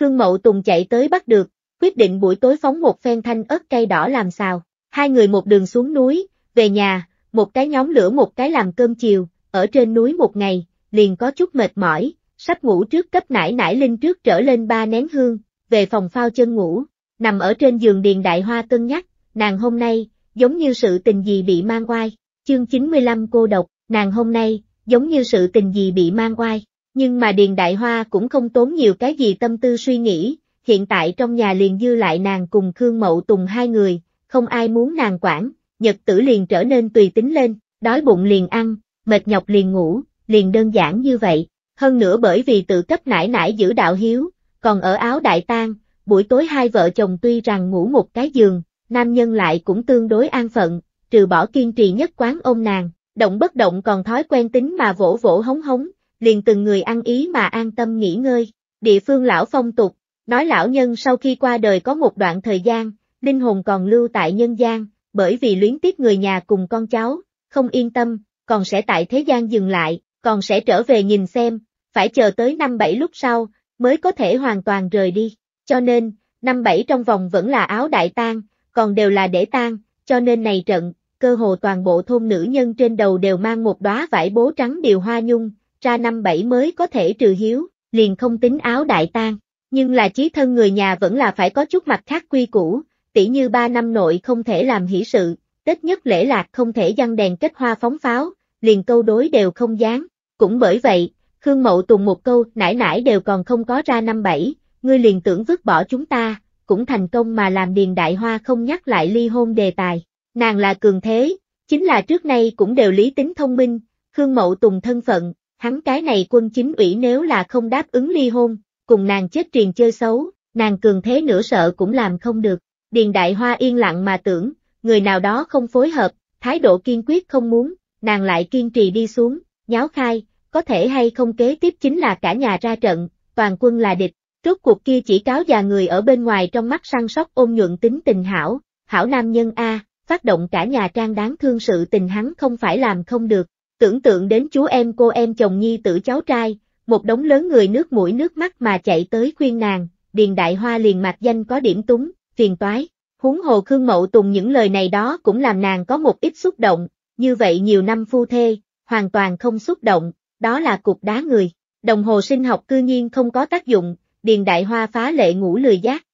Khương Mậu Tùng chạy tới bắt được, quyết định buổi tối phóng một phen thanh ớt cây đỏ làm xào, Hai người một đường xuống núi, về nhà, một cái nhóm lửa một cái làm cơm chiều, ở trên núi một ngày, liền có chút mệt mỏi, sắp ngủ trước cấp nải nải linh trước trở lên ba nén hương, về phòng phao chân ngủ, nằm ở trên giường điền đại hoa cân nhắc, nàng hôm nay, giống như sự tình gì bị mang oai, chương 95 cô độc, nàng hôm nay, giống như sự tình gì bị mang oai, nhưng mà điền đại hoa cũng không tốn nhiều cái gì tâm tư suy nghĩ, hiện tại trong nhà liền dư lại nàng cùng Khương Mậu Tùng hai người, không ai muốn nàng quản, nhật tử liền trở nên tùy tính lên, đói bụng liền ăn, mệt nhọc liền ngủ, liền đơn giản như vậy. Hơn nữa bởi vì tự cấp nải nải giữ đạo hiếu, còn ở áo đại tang, buổi tối hai vợ chồng tuy rằng ngủ một cái giường, nam nhân lại cũng tương đối an phận, trừ bỏ kiên trì nhất quán ôm nàng, động bất động còn thói quen tính mà vỗ vỗ hống hống, liền từng người ăn ý mà an tâm nghỉ ngơi. Địa phương lão phong tục, nói lão nhân sau khi qua đời có một đoạn thời gian, linh hồn còn lưu tại nhân gian, bởi vì luyến tiếc người nhà cùng con cháu, không yên tâm, còn sẽ tại thế gian dừng lại, còn sẽ trở về nhìn xem, phải chờ tới năm bảy lúc sau, mới có thể hoàn toàn rời đi. Cho nên, năm bảy trong vòng vẫn là áo đại tang, còn đều là để tang, cho nên này trận, cơ hồ toàn bộ thôn nữ nhân trên đầu đều mang một đóa vải bố trắng điều hoa nhung, ra năm bảy mới có thể trừ hiếu, liền không tính áo đại tang, nhưng là chí thân người nhà vẫn là phải có chút mặt khác quy củ, tỷ như ba năm nội không thể làm hỷ sự, Tết nhất lễ lạc không thể dăng đèn kết hoa phóng pháo, liền câu đối đều không dán. Cũng bởi vậy, Khương Mậu Tùng một câu nãi nãi đều còn không có ra năm bảy, ngươi liền tưởng vứt bỏ chúng ta, cũng thành công mà làm Điền Đại Hoa không nhắc lại ly hôn đề tài. Nàng là cường thế, chính là trước nay cũng đều lý tính thông minh, Khương Mậu Tùng thân phận, hắn cái này quân chính ủy nếu là không đáp ứng ly hôn, cùng nàng chết truyền chơi xấu, nàng cường thế nửa sợ cũng làm không được. Điền Đại Hoa yên lặng mà tưởng, người nào đó không phối hợp, thái độ kiên quyết không muốn, nàng lại kiên trì đi xuống, nháo khai, có thể hay không kế tiếp chính là cả nhà ra trận, toàn quân là địch, trước cuộc kia chỉ cáo già người ở bên ngoài trong mắt săn sóc ôn nhuận tính tình hảo, hảo nam nhân A, phát động cả nhà trang đáng thương sự tình hắn không phải làm không được, tưởng tượng đến chú em cô em chồng nhi tử cháu trai, một đống lớn người nước mũi nước mắt mà chạy tới khuyên nàng, điền đại hoa liền mặt danh có điểm túng, phiền toái. Huống hồ Khương Mậu Tùng những lời này đó cũng làm nàng có một ít xúc động, như vậy nhiều năm phu thê, hoàn toàn không xúc động, đó là cục đá người. Đồng hồ sinh học cư nhiên không có tác dụng, điền đại hoa phá lệ ngủ lười giác.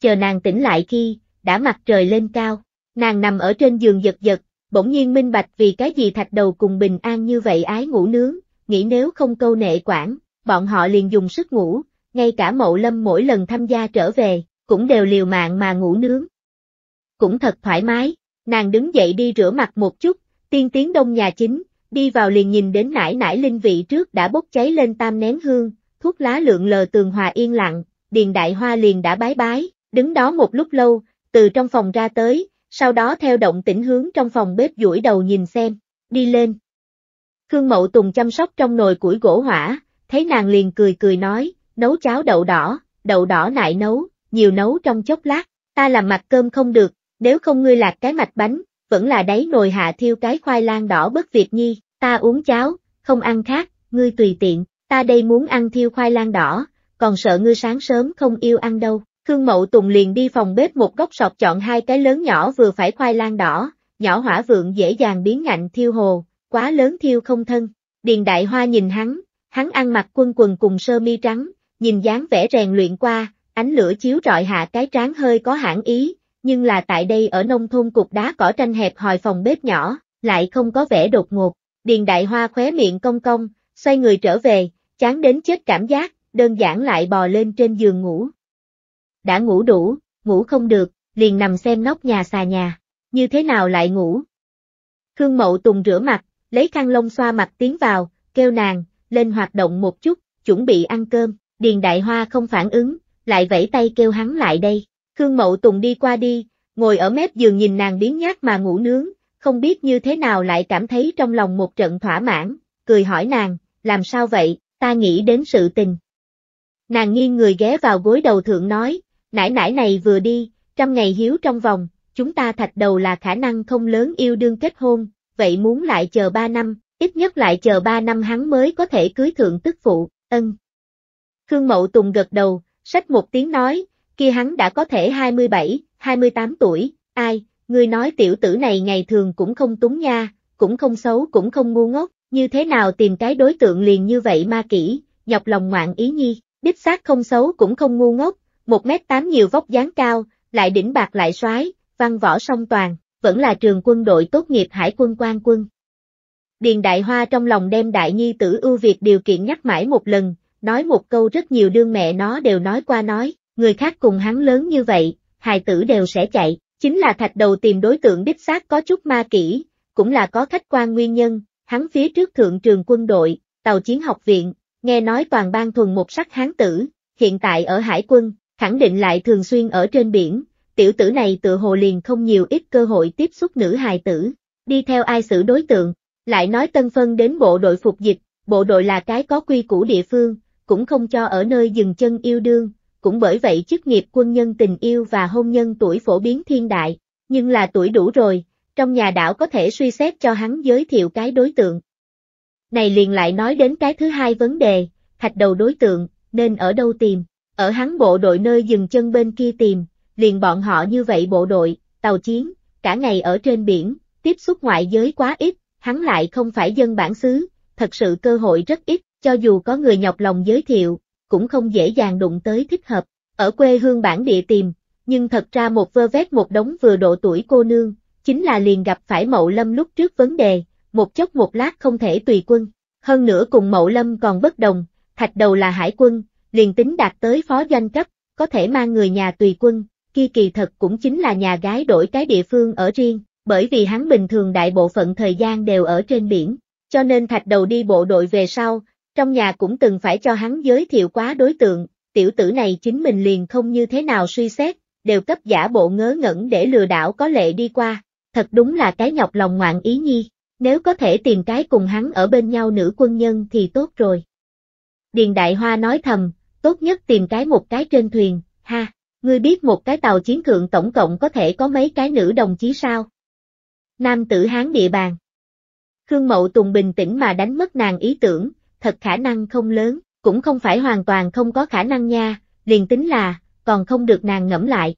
Chờ nàng tỉnh lại khi, đã mặt trời lên cao, nàng nằm ở trên giường giật giật, bỗng nhiên minh bạch vì cái gì thạch đầu cùng bình an như vậy ái ngủ nướng, nghĩ nếu không câu nệ quản, bọn họ liền dùng sức ngủ, ngay cả mậu lâm mỗi lần tham gia trở về, cũng đều liều mạng mà ngủ nướng. Cũng thật thoải mái, nàng đứng dậy đi rửa mặt một chút, tiên tiến đông nhà chính, đi vào liền nhìn đến nải nải linh vị trước đã bốc cháy lên tam nén hương, thuốc lá lượng lờ tường hòa yên lặng, điền đại hoa liền đã bái bái, đứng đó một lúc lâu, từ trong phòng ra tới, sau đó theo động tĩnh hướng trong phòng bếp duỗi đầu nhìn xem, đi lên. Khương Mậu Tùng chăm sóc trong nồi củi gỗ hỏa, thấy nàng liền cười cười nói, nấu cháo đậu đỏ, đậu đỏ nại nấu, nhiều nấu trong chốc lát, ta làm mặt cơm không được, nếu không ngươi lạc cái mạch bánh, vẫn là đáy nồi hạ thiêu cái khoai lang đỏ bất việt nhi, ta uống cháo, không ăn khác, ngươi tùy tiện, ta đây muốn ăn thiêu khoai lang đỏ, còn sợ ngươi sáng sớm không yêu ăn đâu. Khương Mậu Tùng liền đi phòng bếp một góc sọt chọn hai cái lớn nhỏ vừa phải khoai lang đỏ, nhỏ hỏa vượng dễ dàng biến ngạnh thiêu hồ, quá lớn thiêu không thân. Điền Đại Hoa nhìn hắn, hắn ăn mặc quân quần cùng sơ mi trắng, nhìn dáng vẻ rèn luyện qua, Ánh lửa chiếu rọi hạ cái trán hơi có hãng ý, nhưng là tại đây ở nông thôn cục đá cỏ tranh hẹp hòi phòng bếp nhỏ, lại không có vẻ đột ngột. Điền Đại Hoa khóe miệng cong cong, xoay người trở về, chán đến chết cảm giác, đơn giản lại bò lên trên giường ngủ. Đã ngủ đủ, ngủ không được, liền nằm xem nóc nhà xà nhà, như thế nào lại ngủ. Khương Mậu Tùng rửa mặt, lấy khăn lông xoa mặt tiến vào, kêu nàng, lên hoạt động một chút, chuẩn bị ăn cơm, Điền Đại Hoa không phản ứng, lại vẫy tay kêu hắn lại đây. Khương Mậu Tùng đi qua đi, ngồi ở mép giường nhìn nàng biến nhát mà ngủ nướng, không biết như thế nào lại cảm thấy trong lòng một trận thỏa mãn, cười hỏi nàng, làm sao vậy, ta nghĩ đến sự tình. Nàng nghiêng người ghé vào gối đầu thượng nói, nãi nãi này vừa đi, trăm ngày hiếu trong vòng, chúng ta thạch đầu là khả năng không lớn yêu đương kết hôn, vậy muốn lại chờ ba năm, ít nhất lại chờ ba năm hắn mới có thể cưới thượng tức phụ, ân. Khương Mậu Tùng gật đầu, sách một tiếng nói, kia hắn đã có thể 27, 28 tuổi, ai, người nói tiểu tử này ngày thường cũng không túng nha, cũng không xấu cũng không ngu ngốc, như thế nào tìm cái đối tượng liền như vậy ma kỹ, nhọc lòng ngoạn ý nhi, đích xác không xấu cũng không ngu ngốc, 1m8 nhiều vóc dáng cao, lại đỉnh bạc lại soái, văn võ song toàn, vẫn là trường quân đội tốt nghiệp hải quân quan quân. Điền Đại Hoa trong lòng đem Đại Nhi tử ưu việt điều kiện nhắc mãi một lần, nói một câu rất nhiều đương mẹ nó đều nói qua nói, người khác cùng hắn lớn như vậy, hài tử đều sẽ chạy, chính là thạch đầu tìm đối tượng đích xác có chút ma kỹ, cũng là có khách quan nguyên nhân, hắn phía trước thượng trường quân đội, tàu chiến học viện, nghe nói toàn ban thuần một sắc hán tử, hiện tại ở hải quân, khẳng định lại thường xuyên ở trên biển, tiểu tử này tự hồ liền không nhiều ít cơ hội tiếp xúc nữ hài tử, đi theo ai xử đối tượng, lại nói tân phân đến bộ đội phục dịch, bộ đội là cái có quy củ địa phương, cũng không cho ở nơi dừng chân yêu đương, cũng bởi vậy chức nghiệp quân nhân tình yêu và hôn nhân tuổi phổ biến thiên đại, nhưng là tuổi đủ rồi, trong nhà đảo có thể suy xét cho hắn giới thiệu cái đối tượng. Này liền lại nói đến cái thứ hai vấn đề, thạch đầu đối tượng, nên ở đâu tìm, ở hắn bộ đội nơi dừng chân bên kia tìm, liền bọn họ như vậy bộ đội, tàu chiến, cả ngày ở trên biển, tiếp xúc ngoại giới quá ít, hắn lại không phải dân bản xứ, thật sự cơ hội rất ít, cho dù có người nhọc lòng giới thiệu, cũng không dễ dàng đụng tới thích hợp. Ở quê hương bản địa tìm, nhưng thật ra một vơ vét một đống vừa độ tuổi cô nương, chính là liền gặp phải Mậu Lâm lúc trước vấn đề, một chốc một lát không thể tùy quân. Hơn nữa cùng Mậu Lâm còn bất đồng, thạch đầu là hải quân, liền tính đạt tới phó doanh cấp, có thể mang người nhà tùy quân, Kỳ kỳ thật cũng chính là nhà gái đổi cái địa phương ở riêng, bởi vì hắn bình thường đại bộ phận thời gian đều ở trên biển, cho nên thạch đầu đi bộ đội về sau, trong nhà cũng từng phải cho hắn giới thiệu quá đối tượng, tiểu tử này chính mình liền không như thế nào suy xét, đều cấp giả bộ ngớ ngẩn để lừa đảo có lệ đi qua, thật đúng là cái nhọc lòng ngoạn ý nhi, nếu có thể tìm cái cùng hắn ở bên nhau nữ quân nhân thì tốt rồi. Điền Đại Hoa nói thầm, tốt nhất tìm cái một cái trên thuyền, ha, ngươi biết một cái tàu chiến thượng tổng cộng có thể có mấy cái nữ đồng chí sao? Nam tử Hán địa bàn. Khương Mậu Tùng bình tĩnh mà đánh mất nàng ý tưởng, thật khả năng không lớn, cũng không phải hoàn toàn không có khả năng nha, liền tính là, còn không được nàng ngẫm lại.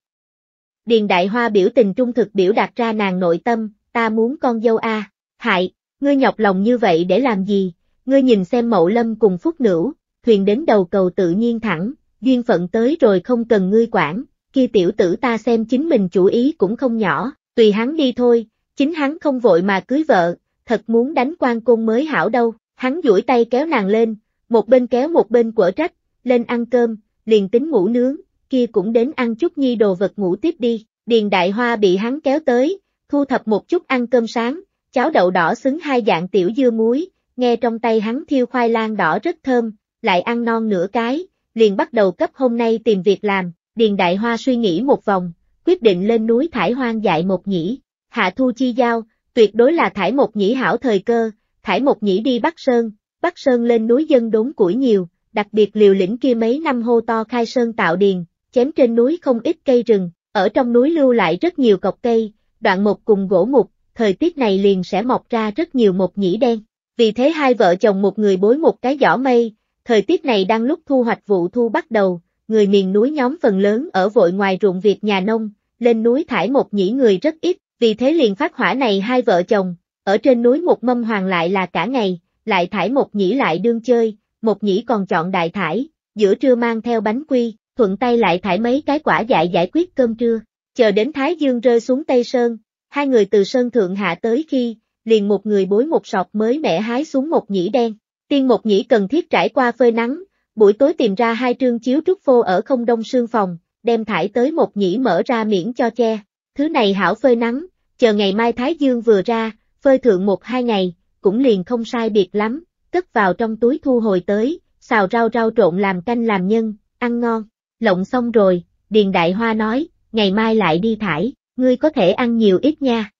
Điền Đại Hoa biểu tình trung thực biểu đạt ra nàng nội tâm, ta muốn con dâu a, hại, ngươi nhọc lòng như vậy để làm gì, ngươi nhìn xem mậu lâm cùng phúc nữ, thuyền đến đầu cầu tự nhiên thẳng, duyên phận tới rồi không cần ngươi quản, kia tiểu tử ta xem chính mình chủ ý cũng không nhỏ, tùy hắn đi thôi, chính hắn không vội mà cưới vợ, thật muốn đánh quan côn mới hảo đâu. Hắn duỗi tay kéo nàng lên, một bên kéo một bên quở trách, lên ăn cơm, liền tính ngủ nướng, kia cũng đến ăn chút nhi đồ vật ngủ tiếp đi. Điền Đại Hoa bị hắn kéo tới, thu thập một chút ăn cơm sáng, cháo đậu đỏ xứng hai dạng tiểu dưa muối, nghe trong tay hắn thiêu khoai lang đỏ rất thơm, lại ăn non nửa cái, liền bắt đầu cấp hôm nay tìm việc làm. Điền Đại Hoa suy nghĩ một vòng, quyết định lên núi thải hoang dại một nhĩ. Hạ thu chi giao, tuyệt đối là thải một nhĩ hảo thời cơ, thải một nhĩ đi Bắc Sơn, Bắc Sơn lên núi dân đốn củi nhiều, đặc biệt liều lĩnh kia mấy năm hô to khai sơn tạo điền, chém trên núi không ít cây rừng, ở trong núi lưu lại rất nhiều cọc cây, đoạn một cùng gỗ mục, thời tiết này liền sẽ mọc ra rất nhiều một nhĩ đen. Vì thế hai vợ chồng một người bối một cái giỏ mây, thời tiết này đang lúc thu hoạch vụ thu bắt đầu, người miền núi nhóm phần lớn ở vội ngoài ruộng việc nhà nông, lên núi thải một nhĩ người rất ít, vì thế liền phát hỏa này hai vợ chồng, ở trên núi một mâm hoàng lại là cả ngày, lại thải một nhĩ lại đương chơi, một nhĩ còn chọn đại thải, giữa trưa mang theo bánh quy, thuận tay lại thải mấy cái quả dại giải quyết cơm trưa, chờ đến Thái Dương rơi xuống Tây Sơn, hai người từ Sơn Thượng hạ tới khi, liền một người bối một sọt mới mẻ hái xuống một nhĩ đen, tiên một nhĩ cần thiết trải qua phơi nắng, buổi tối tìm ra hai trương chiếu trúc phô ở không đông sương phòng, đem thải tới một nhĩ mở ra miễn cho che, thứ này hảo phơi nắng, chờ ngày mai Thái Dương vừa ra, phơi thượng một hai ngày, cũng liền không sai biệt lắm, cất vào trong túi thu hồi tới, xào rau rau trộn làm canh làm nhân, ăn ngon. Lộng xong rồi, Điền Đại Hoa nói, ngày mai lại đi thải, ngươi có thể ăn nhiều ít nha.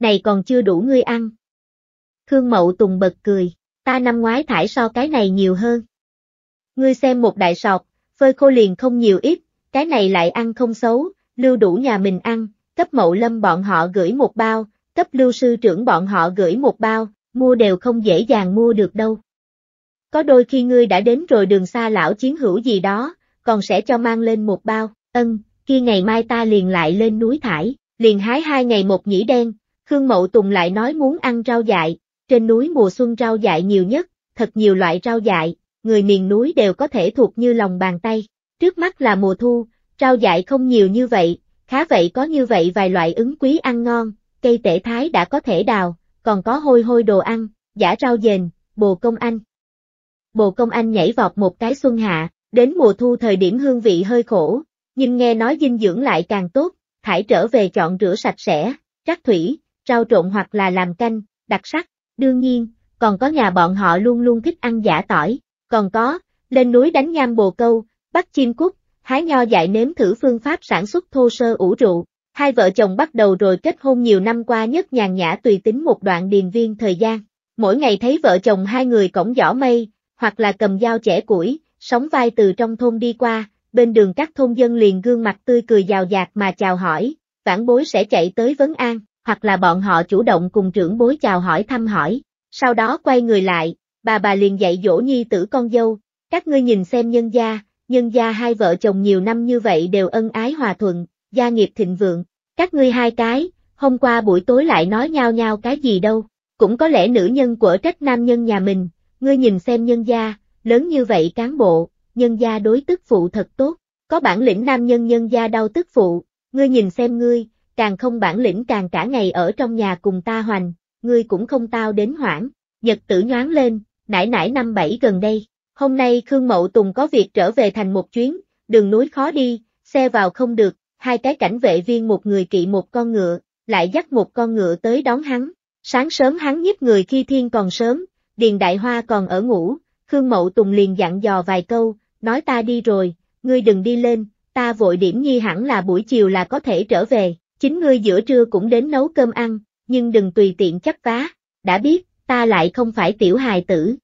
Này còn chưa đủ ngươi ăn. Khương Mậu Tùng bật cười, ta năm ngoái thải so cái này nhiều hơn. Ngươi xem một đại sọt, phơi khô liền không nhiều ít, cái này lại ăn không xấu, lưu đủ nhà mình ăn, cấp Mậu Lâm bọn họ gửi một bao, cấp lưu sư trưởng bọn họ gửi một bao, mua đều không dễ dàng mua được đâu. Có đôi khi ngươi đã đến rồi đường xa lão chiến hữu gì đó, còn sẽ cho mang lên một bao, ân, kia ngày mai ta liền lại lên núi thải, liền hái hai ngày một nhĩ đen, Khương Mậu Tùng lại nói muốn ăn rau dại, trên núi mùa xuân rau dại nhiều nhất, thật nhiều loại rau dại, người miền núi đều có thể thuộc như lòng bàn tay, trước mắt là mùa thu, rau dại không nhiều như vậy, khá vậy có như vậy vài loại ứng quý ăn ngon, cây tể thái đã có thể đào, còn có hôi hôi đồ ăn, giả rau dền, bồ công anh. Bồ công anh nhảy vọt một cái xuân hạ, đến mùa thu thời điểm hương vị hơi khổ, nhưng nghe nói dinh dưỡng lại càng tốt, thải trở về chọn rửa sạch sẽ, rắc thủy, rau trộn hoặc là làm canh, đặc sắc, đương nhiên, còn có nhà bọn họ luôn luôn thích ăn giả tỏi, còn có, lên núi đánh nham bồ câu, bắt chim cút, hái nho dại nếm thử phương pháp sản xuất thô sơ ủ rượu, Hai vợ chồng bắt đầu rồi kết hôn nhiều năm qua nhất nhàn nhã tùy tính một đoạn điền viên thời gian. Mỗi ngày thấy vợ chồng hai người cổng giỏ mây, hoặc là cầm dao trẻ củi, sóng vai từ trong thôn đi qua, bên đường các thôn dân liền gương mặt tươi cười giàu dạt mà chào hỏi, vãn bối sẽ chạy tới Vấn An, hoặc là bọn họ chủ động cùng trưởng bối chào hỏi thăm hỏi. Sau đó quay người lại, bà bà liền dạy dỗ nhi tử con dâu, các ngươi nhìn xem nhân gia, nhân gia hai vợ chồng nhiều năm như vậy đều ân ái hòa thuận, gia nghiệp thịnh vượng, các ngươi hai cái, hôm qua buổi tối lại nói nhau nhau cái gì đâu, cũng có lẽ nữ nhân của trách nam nhân nhà mình, ngươi nhìn xem nhân gia, lớn như vậy cán bộ, nhân gia đối tức phụ thật tốt, có bản lĩnh nam nhân nhân gia đau tức phụ, ngươi nhìn xem ngươi, càng không bản lĩnh càng cả ngày ở trong nhà cùng ta hoành, ngươi cũng không tao đến hoảng, nhật tử nhoáng lên, nải nải năm bảy gần đây, hôm nay Khương Mậu Tùng có việc trở về thành một chuyến, đường núi khó đi, xe vào không được, hai cái cảnh vệ viên một người kỵ một con ngựa, lại dắt một con ngựa tới đón hắn. Sáng sớm hắn nhíp người khi thiên còn sớm, Điền Đại Hoa còn ở ngủ, Khương Mậu Tùng liền dặn dò vài câu, nói ta đi rồi, ngươi đừng đi lên, ta vội điểm nhi hẳn là buổi chiều là có thể trở về, chính ngươi giữa trưa cũng đến nấu cơm ăn, nhưng đừng tùy tiện chắc vá, đã biết, ta lại không phải tiểu hài tử.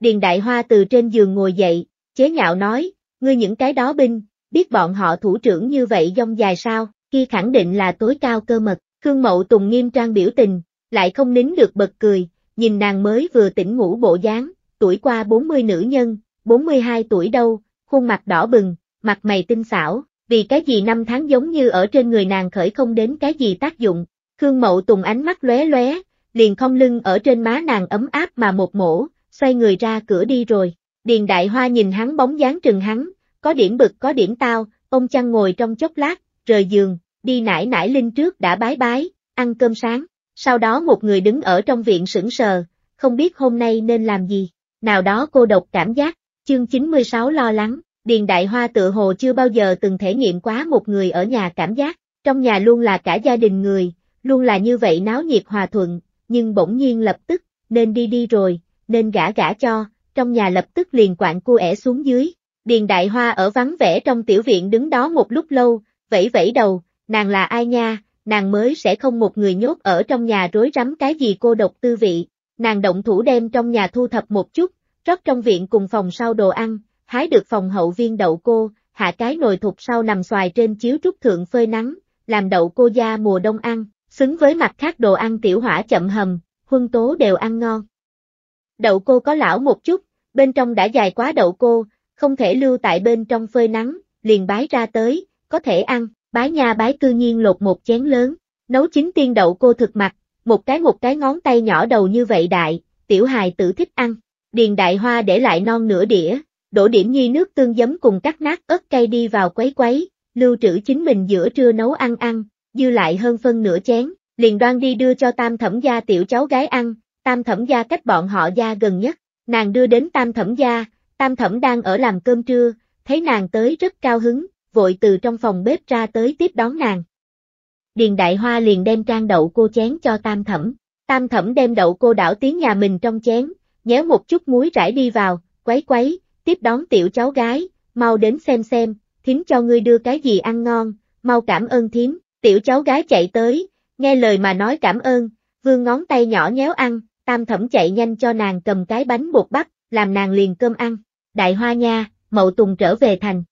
Điền Đại Hoa từ trên giường ngồi dậy, chế nhạo nói, ngươi những cái đó binh, biết bọn họ thủ trưởng như vậy dông dài sao, khi khẳng định là tối cao cơ mật, Khương Mậu Tùng nghiêm trang biểu tình, lại không nín được bật cười, nhìn nàng mới vừa tỉnh ngủ bộ dáng, tuổi qua 40 nữ nhân, 42 tuổi đâu, khuôn mặt đỏ bừng, mặt mày tinh xảo, vì cái gì năm tháng giống như ở trên người nàng khởi không đến cái gì tác dụng, Khương Mậu Tùng ánh mắt lóe lóe, liền không lưng ở trên má nàng ấm áp mà một mổ, xoay người ra cửa đi rồi. Điền Đại Hoa nhìn hắn bóng dáng trừng hắn, có điểm bực có điểm tao, ông chăn ngồi trong chốc lát, rời giường, đi nải nải linh trước đã bái bái, ăn cơm sáng, sau đó một người đứng ở trong viện sững sờ, không biết hôm nay nên làm gì, nào đó cô độc cảm giác, chương 96 lo lắng, Điền Đại Hoa tự hồ chưa bao giờ từng thể nghiệm quá một người ở nhà cảm giác, trong nhà luôn là cả gia đình người, luôn là như vậy náo nhiệt hòa thuận, nhưng bỗng nhiên lập tức, nên đi đi rồi, nên gã gã cho, trong nhà lập tức liền quạng cô ẻ xuống dưới, Điền Đại Hoa ở vắng vẻ trong tiểu viện đứng đó một lúc lâu, vẫy vẫy đầu, nàng là ai nha, nàng mới sẽ không một người nhốt ở trong nhà rối rắm cái gì cô độc tư vị. Nàng động thủ đem trong nhà thu thập một chút, rót trong viện cùng phòng sau đồ ăn, hái được phòng hậu viên đậu cô, hạ cái nồi thục sau nằm xoài trên chiếu trúc thượng phơi nắng, làm đậu cô da mùa đông ăn, xứng với mặt khác đồ ăn tiểu hỏa chậm hầm, huân tố đều ăn ngon. Đậu cô có lão một chút, bên trong đã dài quá đậu cô, không thể lưu tại bên trong phơi nắng, liền bái ra tới, có thể ăn, bái nha bái cư nhiên lột một chén lớn, nấu chín tiên đậu cô thực mặt, một cái một cái ngón tay nhỏ đầu như vậy đại, tiểu hài tử thích ăn, điền đại hoa để lại non nửa đĩa, đổ điểm nhi nước tương giấm cùng cắt nát ớt cay đi vào quấy quấy, lưu trữ chính mình giữa trưa nấu ăn ăn, dư lại hơn phân nửa chén, liền đoan đi đưa cho tam thẩm gia tiểu cháu gái ăn, tam thẩm gia cách bọn họ gia gần nhất, nàng đưa đến tam thẩm gia, Tam thẩm đang ở làm cơm trưa, thấy nàng tới rất cao hứng, vội từ trong phòng bếp ra tới tiếp đón nàng. Điền Đại Hoa liền đem trang đậu cô chén cho tam thẩm. Tam thẩm đem đậu cô đảo tiếng nhà mình trong chén, nhéo một chút muối rải đi vào, quấy quấy, tiếp đón tiểu cháu gái, mau đến xem xem, thím cho ngươi đưa cái gì ăn ngon, mau cảm ơn thím, tiểu cháu gái chạy tới, nghe lời mà nói cảm ơn, vương ngón tay nhỏ nhéo ăn, tam thẩm chạy nhanh cho nàng cầm cái bánh bột bắp, làm nàng liền cơm ăn đại hoa nha, mậu tùng trở về thành.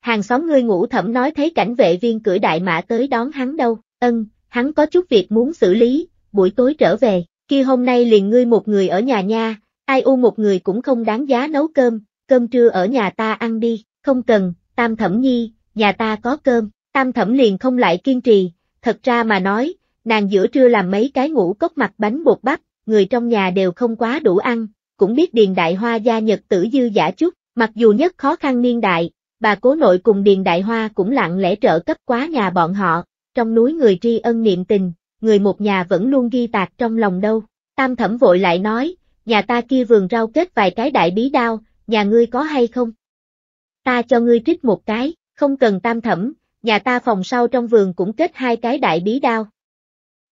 Hàng xóm ngươi ngủ thẩm nói thấy cảnh vệ viên cử đại mã tới đón hắn đâu, ân, hắn có chút việc muốn xử lý, buổi tối trở về, kia hôm nay liền ngươi một người ở nhà nha, ai u một người cũng không đáng giá nấu cơm, cơm trưa ở nhà ta ăn đi, không cần, tam thẩm nhi, nhà ta có cơm, tam thẩm liền không lại kiên trì, thật ra mà nói, nàng giữa trưa làm mấy cái ngũ cốc mặt bánh bột bắp, người trong nhà đều không quá đủ ăn, cũng biết Điền Đại Hoa gia nhật tử dư giả chút, mặc dù nhất khó khăn niên đại, bà cố nội cùng Điền Đại Hoa cũng lặng lẽ trợ cấp quá nhà bọn họ, trong núi người tri ân niệm tình, người một nhà vẫn luôn ghi tạc trong lòng đâu. Tam thẩm vội lại nói, nhà ta kia vườn rau kết vài cái đại bí đao, nhà ngươi có hay không? Ta cho ngươi trích một cái, không cần tam thẩm, nhà ta phòng sau trong vườn cũng kết hai cái đại bí đao.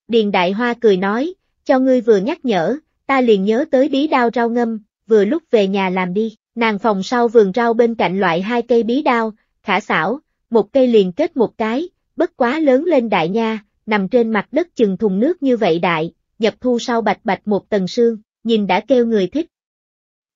Điền Đại Hoa cười nói, cho ngươi vừa nhắc nhở, ta liền nhớ tới bí đao rau ngâm, vừa lúc về nhà làm đi, nàng phòng sau vườn rau bên cạnh loại hai cây bí đao, khả xảo, một cây liền kết một cái, bất quá lớn lên đại nha, nằm trên mặt đất chừng thùng nước như vậy đại, nhập thu sau bạch bạch một tầng sương, nhìn đã kêu người thích.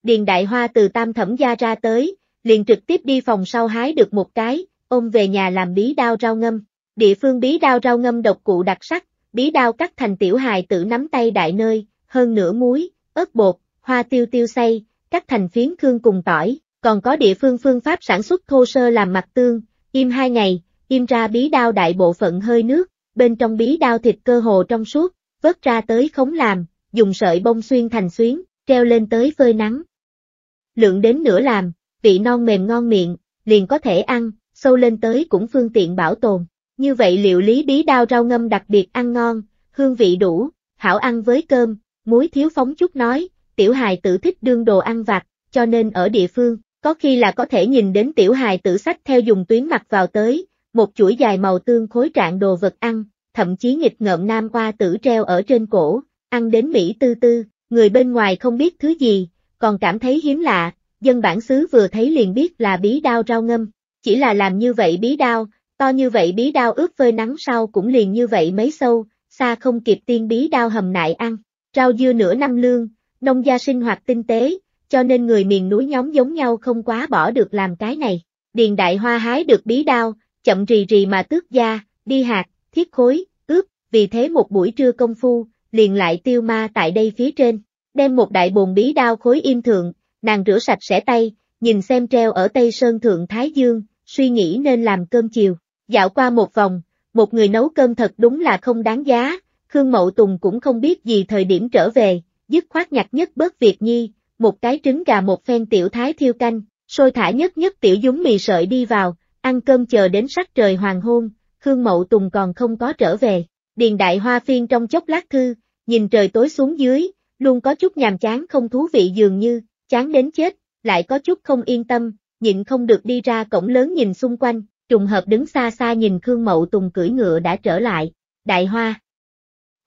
Điền đại hoa từ tam thẩm gia ra tới, liền trực tiếp đi phòng sau hái được một cái, ôm về nhà làm bí đao rau ngâm. Địa phương bí đao rau ngâm độc cụ đặc sắc, bí đao cắt thành tiểu hài tự nắm tay đại nơi, hơn nửa muối, ớt bột, hoa tiêu tiêu xay, cắt thành phiến cương cùng tỏi, còn có địa phương phương pháp sản xuất thô sơ làm mặt tương, im hai ngày, im ra bí đao đại bộ phận hơi nước, bên trong bí đao thịt cơ hồ trong suốt, vớt ra tới khống làm, dùng sợi bông xuyên thành xuyến, treo lên tới phơi nắng. Lượng đến nửa làm, vị non mềm ngon miệng, liền có thể ăn, sâu lên tới cũng phương tiện bảo tồn. Như vậy liệu lý bí đao rau ngâm đặc biệt ăn ngon, hương vị đủ, hảo ăn với cơm, Muối thiếu phóng chút nói, tiểu hài tử thích đương đồ ăn vặt, cho nên ở địa phương, có khi là có thể nhìn đến tiểu hài tử sách theo dùng tuyến mặt vào tới, một chuỗi dài màu tương khối trạng đồ vật ăn, thậm chí nghịch ngợm nam qua tử treo ở trên cổ, ăn đến Mỹ tư tư, người bên ngoài không biết thứ gì, còn cảm thấy hiếm lạ, dân bản xứ vừa thấy liền biết là bí đao rau ngâm, chỉ là làm như vậy bí đao, to như vậy bí đao ướp phơi nắng sau cũng liền như vậy mấy sâu, xa không kịp tiên bí đao hầm nại ăn, Rau dưa nửa năm lương, nông gia sinh hoạt tinh tế, cho nên người miền núi nhóm giống nhau không quá bỏ được làm cái này. Điền đại hoa hái được bí đao, chậm rì rì mà tước da, đi hạt, thiết khối, ướp, vì thế một buổi trưa công phu, liền lại tiêu ma tại đây phía trên, đem một đại bồn bí đao khối im thượng, nàng rửa sạch sẽ tay, nhìn xem treo ở Tây Sơn Thượng Thái Dương, suy nghĩ nên làm cơm chiều, dạo qua một vòng, một người nấu cơm thật đúng là không đáng giá, Khương Mậu Tùng cũng không biết gì thời điểm trở về, dứt khoát nhặt nhất bớt việc nhi, một cái trứng gà một phen tiểu thái thiêu canh, sôi thả nhất nhất tiểu dúng mì sợi đi vào, ăn cơm chờ đến sắc trời hoàng hôn, Khương Mậu Tùng còn không có trở về. Điền đại hoa phiên trong chốc lát thư, nhìn trời tối xuống dưới, luôn có chút nhàm chán không thú vị dường như, chán đến chết, lại có chút không yên tâm, nhịn không được đi ra cổng lớn nhìn xung quanh, trùng hợp đứng xa xa nhìn Khương Mậu Tùng cưỡi ngựa đã trở lại. Đại hoa,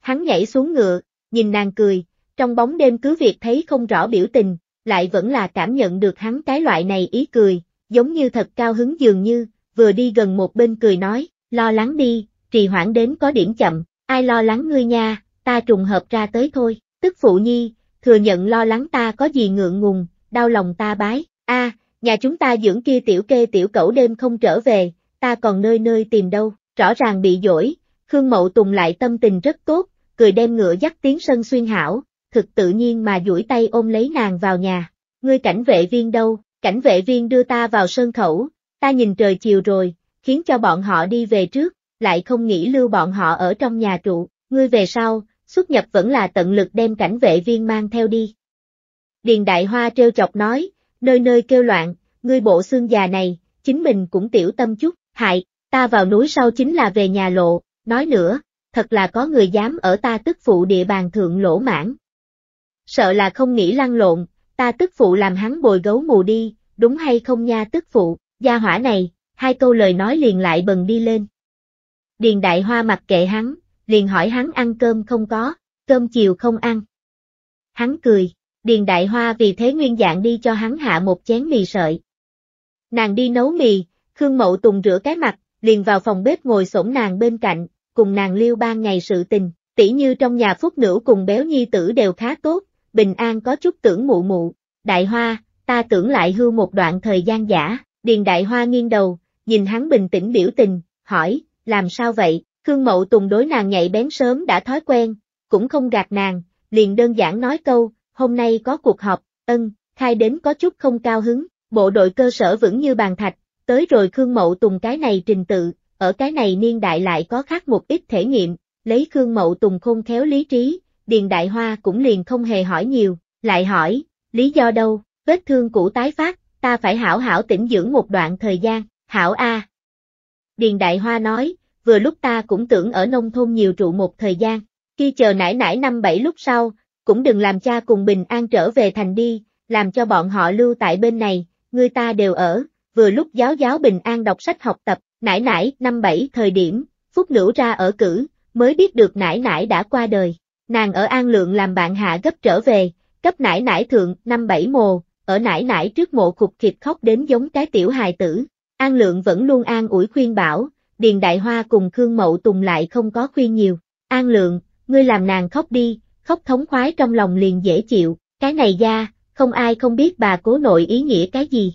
Hắn nhảy xuống ngựa, nhìn nàng cười, trong bóng đêm cứ việc thấy không rõ biểu tình, lại vẫn là cảm nhận được hắn cái loại này ý cười, giống như thật cao hứng dường như, vừa đi gần một bên cười nói, lo lắng đi, trì hoãn đến có điểm chậm, ai lo lắng ngươi nha, ta trùng hợp ra tới thôi, tức phụ nhi, thừa nhận lo lắng ta có gì ngượng ngùng, đau lòng ta bái, a nhà chúng ta dưỡng kia tiểu kê tiểu cẩu đêm không trở về, ta còn nơi nơi tìm đâu, rõ ràng bị dỗi, Khương Mậu Tùng lại tâm tình rất tốt, cười đem ngựa dắt tiếng sân xuyên hảo, thực tự nhiên mà duỗi tay ôm lấy nàng vào nhà. Ngươi cảnh vệ viên đâu, cảnh vệ viên đưa ta vào sân khẩu, ta nhìn trời chiều rồi, khiến cho bọn họ đi về trước, lại không nghĩ lưu bọn họ ở trong nhà trụ, ngươi về sau, xuất nhập vẫn là tận lực đem cảnh vệ viên mang theo đi. Điền Đại Hoa trêu chọc nói, nơi nơi kêu loạn, ngươi bộ xương già này, chính mình cũng tiểu tâm chút, hại, ta vào núi sau chính là về nhà lộ, nói nữa, thật là có người dám ở ta tức phụ địa bàn thượng lỗ mãn. Sợ là không nghĩ lăn lộn, ta tức phụ làm hắn bồi gấu mù đi, đúng hay không nha tức phụ, gia hỏa này, hai câu lời nói liền lại bần đi lên. Điền đại hoa mặc kệ hắn, liền hỏi hắn ăn cơm không có, cơm chiều không ăn. Hắn cười, điền đại hoa vì thế nguyên dạng đi cho hắn hạ một chén mì sợi. Nàng đi nấu mì, Khương Mậu Tùng rửa cái mặt, liền vào phòng bếp ngồi xổm nàng bên cạnh, cùng nàng liêu ban ngày sự tình, tỷ như trong nhà phúc nữ cùng béo nhi tử đều khá tốt, bình an có chút tưởng mụ mụ, đại hoa, ta tưởng lại hư một đoạn thời gian giả, điền đại hoa nghiêng đầu, nhìn hắn bình tĩnh biểu tình, hỏi, làm sao vậy, Khương Mậu Tùng đối nàng nhạy bén sớm đã thói quen, cũng không gạt nàng, liền đơn giản nói câu, hôm nay có cuộc họp, ân, khai đến có chút không cao hứng, bộ đội cơ sở vững như bàn thạch, tới rồi Khương Mậu Tùng cái này trình tự, ở cái này niên đại lại có khác một ít thể nghiệm, lấy Khương Mậu Tùng khôn khéo lý trí, Điền Đại Hoa cũng liền không hề hỏi nhiều, lại hỏi, lý do đâu, vết thương cũ tái phát, ta phải hảo hảo tĩnh dưỡng một đoạn thời gian, hảo A. Điền Đại Hoa nói, vừa lúc ta cũng tưởng ở nông thôn nhiều trụ một thời gian, khi chờ nải nải năm bảy lúc sau, cũng đừng làm cha cùng bình an trở về thành đi, làm cho bọn họ lưu tại bên này, người ta đều ở, vừa lúc giáo giáo bình an đọc sách học tập, nải nải năm bảy thời điểm, phút nữ ra ở cử, mới biết được nải nải đã qua đời. Nàng ở An Lượng làm bạn hạ gấp trở về, cấp nải nải thượng năm bảy mồ, ở nải nải trước mộ khục kịp khóc đến giống cái tiểu hài tử. An Lượng vẫn luôn an ủi khuyên bảo, Điền Đại Hoa cùng Khương Mậu Tùng lại không có khuyên nhiều. An Lượng, ngươi làm nàng khóc đi, khóc thống khoái trong lòng liền dễ chịu, cái này ra, không ai không biết bà cố nội ý nghĩa cái gì.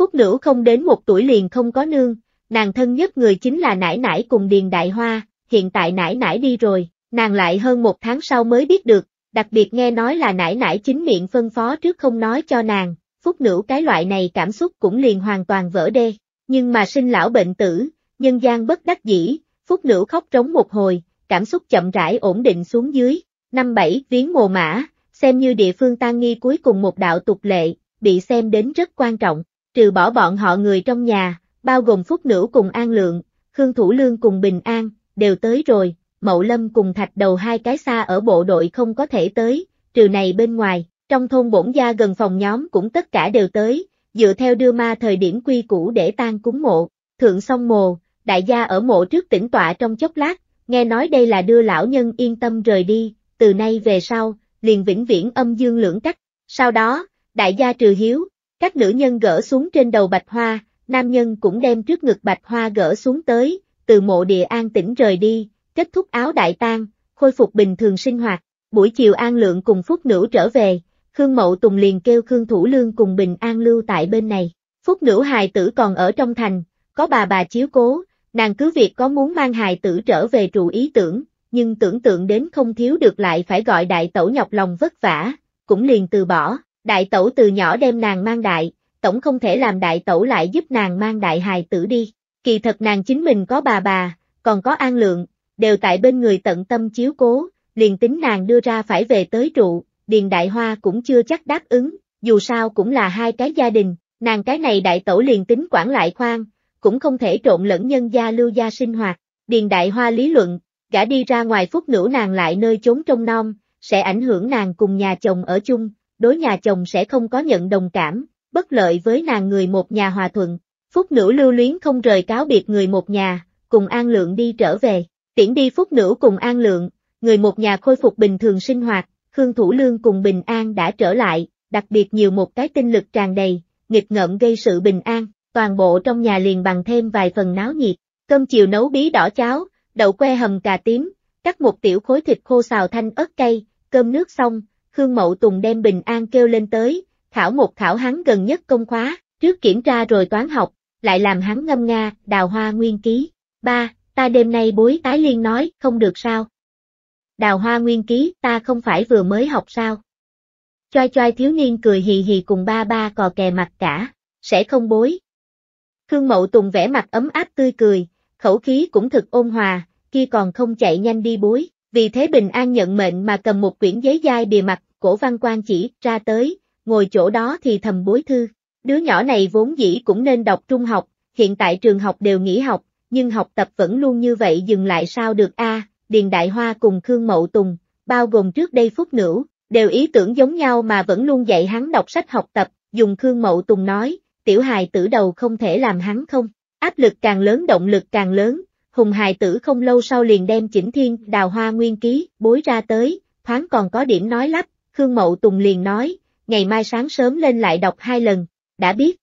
Phúc nữ không đến một tuổi liền không có nương, nàng thân nhất người chính là nải nải cùng Điền Đại Hoa, hiện tại nải nải đi rồi, nàng lại hơn một tháng sau mới biết được, đặc biệt nghe nói là nải nải chính miệng phân phó trước không nói cho nàng, Phúc nữ cái loại này cảm xúc cũng liền hoàn toàn vỡ đê, nhưng mà sinh lão bệnh tử, nhân gian bất đắc dĩ, Phúc nữ khóc trống một hồi, cảm xúc chậm rãi ổn định xuống dưới, năm bảy viếng mồ mã, xem như địa phương tan nghi cuối cùng một đạo tục lệ, bị xem đến rất quan trọng, trừ bỏ bọn họ người trong nhà, bao gồm Phúc Nữ cùng An Lượng, Khương Thủ Lương cùng Bình An, đều tới rồi, Mậu Lâm cùng Thạch Đầu hai cái xa ở bộ đội không có thể tới, trừ này bên ngoài, trong thôn bổn gia gần phòng nhóm cũng tất cả đều tới, dựa theo đưa ma thời điểm quy củ để tan cúng mộ, thượng song mồ, đại gia ở mộ trước tỉnh tọa trong chốc lát, nghe nói đây là đưa lão nhân yên tâm rời đi, từ nay về sau, liền vĩnh viễn âm dương lưỡng cách, sau đó, đại gia trừ hiếu, các nữ nhân gỡ xuống trên đầu bạch hoa, nam nhân cũng đem trước ngực bạch hoa gỡ xuống tới, từ mộ địa an tĩnh rời đi, kết thúc áo đại tang, khôi phục bình thường sinh hoạt. Buổi chiều an lượng cùng phúc nữ trở về, Khương Mậu Tùng liền kêu Khương Thủ Lương cùng Bình An lưu tại bên này. Phúc nữ hài tử còn ở trong thành, có bà bà chiếu cố, nàng cứ việc có muốn mang hài tử trở về trụ ý tưởng, nhưng tưởng tượng đến không thiếu được lại phải gọi đại tẩu nhọc lòng vất vả, cũng liền từ bỏ. Đại tẩu từ nhỏ đem nàng mang đại, tổng không thể làm đại tẩu lại giúp nàng mang đại hài tử đi. Kỳ thật nàng chính mình có bà bà, còn có an lượng, đều tại bên người tận tâm chiếu cố, liền tính nàng đưa ra phải về tới trụ, Điền Đại Hoa cũng chưa chắc đáp ứng, dù sao cũng là hai cái gia đình, nàng cái này đại tẩu liền tính quản lại khoan, cũng không thể trộn lẫn nhân gia lưu gia sinh hoạt. Điền Đại Hoa lý luận, gã đi ra ngoài phút nữ nàng lại nơi trốn trong non, sẽ ảnh hưởng nàng cùng nhà chồng ở chung, đối nhà chồng sẽ không có nhận đồng cảm, bất lợi với nàng người một nhà hòa thuận. Phúc nữ lưu luyến không rời cáo biệt người một nhà, cùng An Lượng đi trở về, tiễn đi Phúc nữ cùng An Lượng, người một nhà khôi phục bình thường sinh hoạt, Khương Thủ Lương cùng Bình An đã trở lại, đặc biệt nhiều một cái tinh lực tràn đầy, nghịch ngợm gây sự bình an, toàn bộ trong nhà liền bằng thêm vài phần náo nhiệt, cơm chiều nấu bí đỏ cháo, đậu que hầm cà tím, cắt một tiểu khối thịt khô xào thanh ớt cay, cơm nước xong, Khương Mậu Tùng đem bình an kêu lên tới, khảo một khảo hắn gần nhất công khóa, trước kiểm tra rồi toán học, lại làm hắn ngâm nga, đào hoa nguyên ký. Ba, ta đêm nay bối tái liên nói, không được sao. Đào hoa nguyên ký, ta không phải vừa mới học sao. Choi choi thiếu niên cười hì hì cùng ba ba cò kè mặt cả, sẽ không bối. Khương Mậu Tùng vẽ mặt ấm áp tươi cười, khẩu khí cũng thật ôn hòa, kia còn không chạy nhanh đi bối vì thế bình an nhận mệnh mà cầm một quyển giấy dai bìa mặt, cổ văn quan chỉ ra tới, ngồi chỗ đó thì thầm bối thư. Đứa nhỏ này vốn dĩ cũng nên đọc trung học, hiện tại trường học đều nghỉ học, nhưng học tập vẫn luôn như vậy dừng lại sao được a? Điền Đại Hoa cùng Khương Mậu Tùng, bao gồm trước đây Phúc Nữ, đều ý tưởng giống nhau mà vẫn luôn dạy hắn đọc sách học tập, dùng Khương Mậu Tùng nói, tiểu hài tử đầu không thể làm hắn không, áp lực càng lớn động lực càng lớn, Hùng hài tử không lâu sau liền đem chỉnh thiên đào hoa nguyên ký, bối ra tới, thoáng còn có điểm nói lắp, Khương Mậu Tùng liền nói, ngày mai sáng sớm lên lại đọc hai lần, đã biết.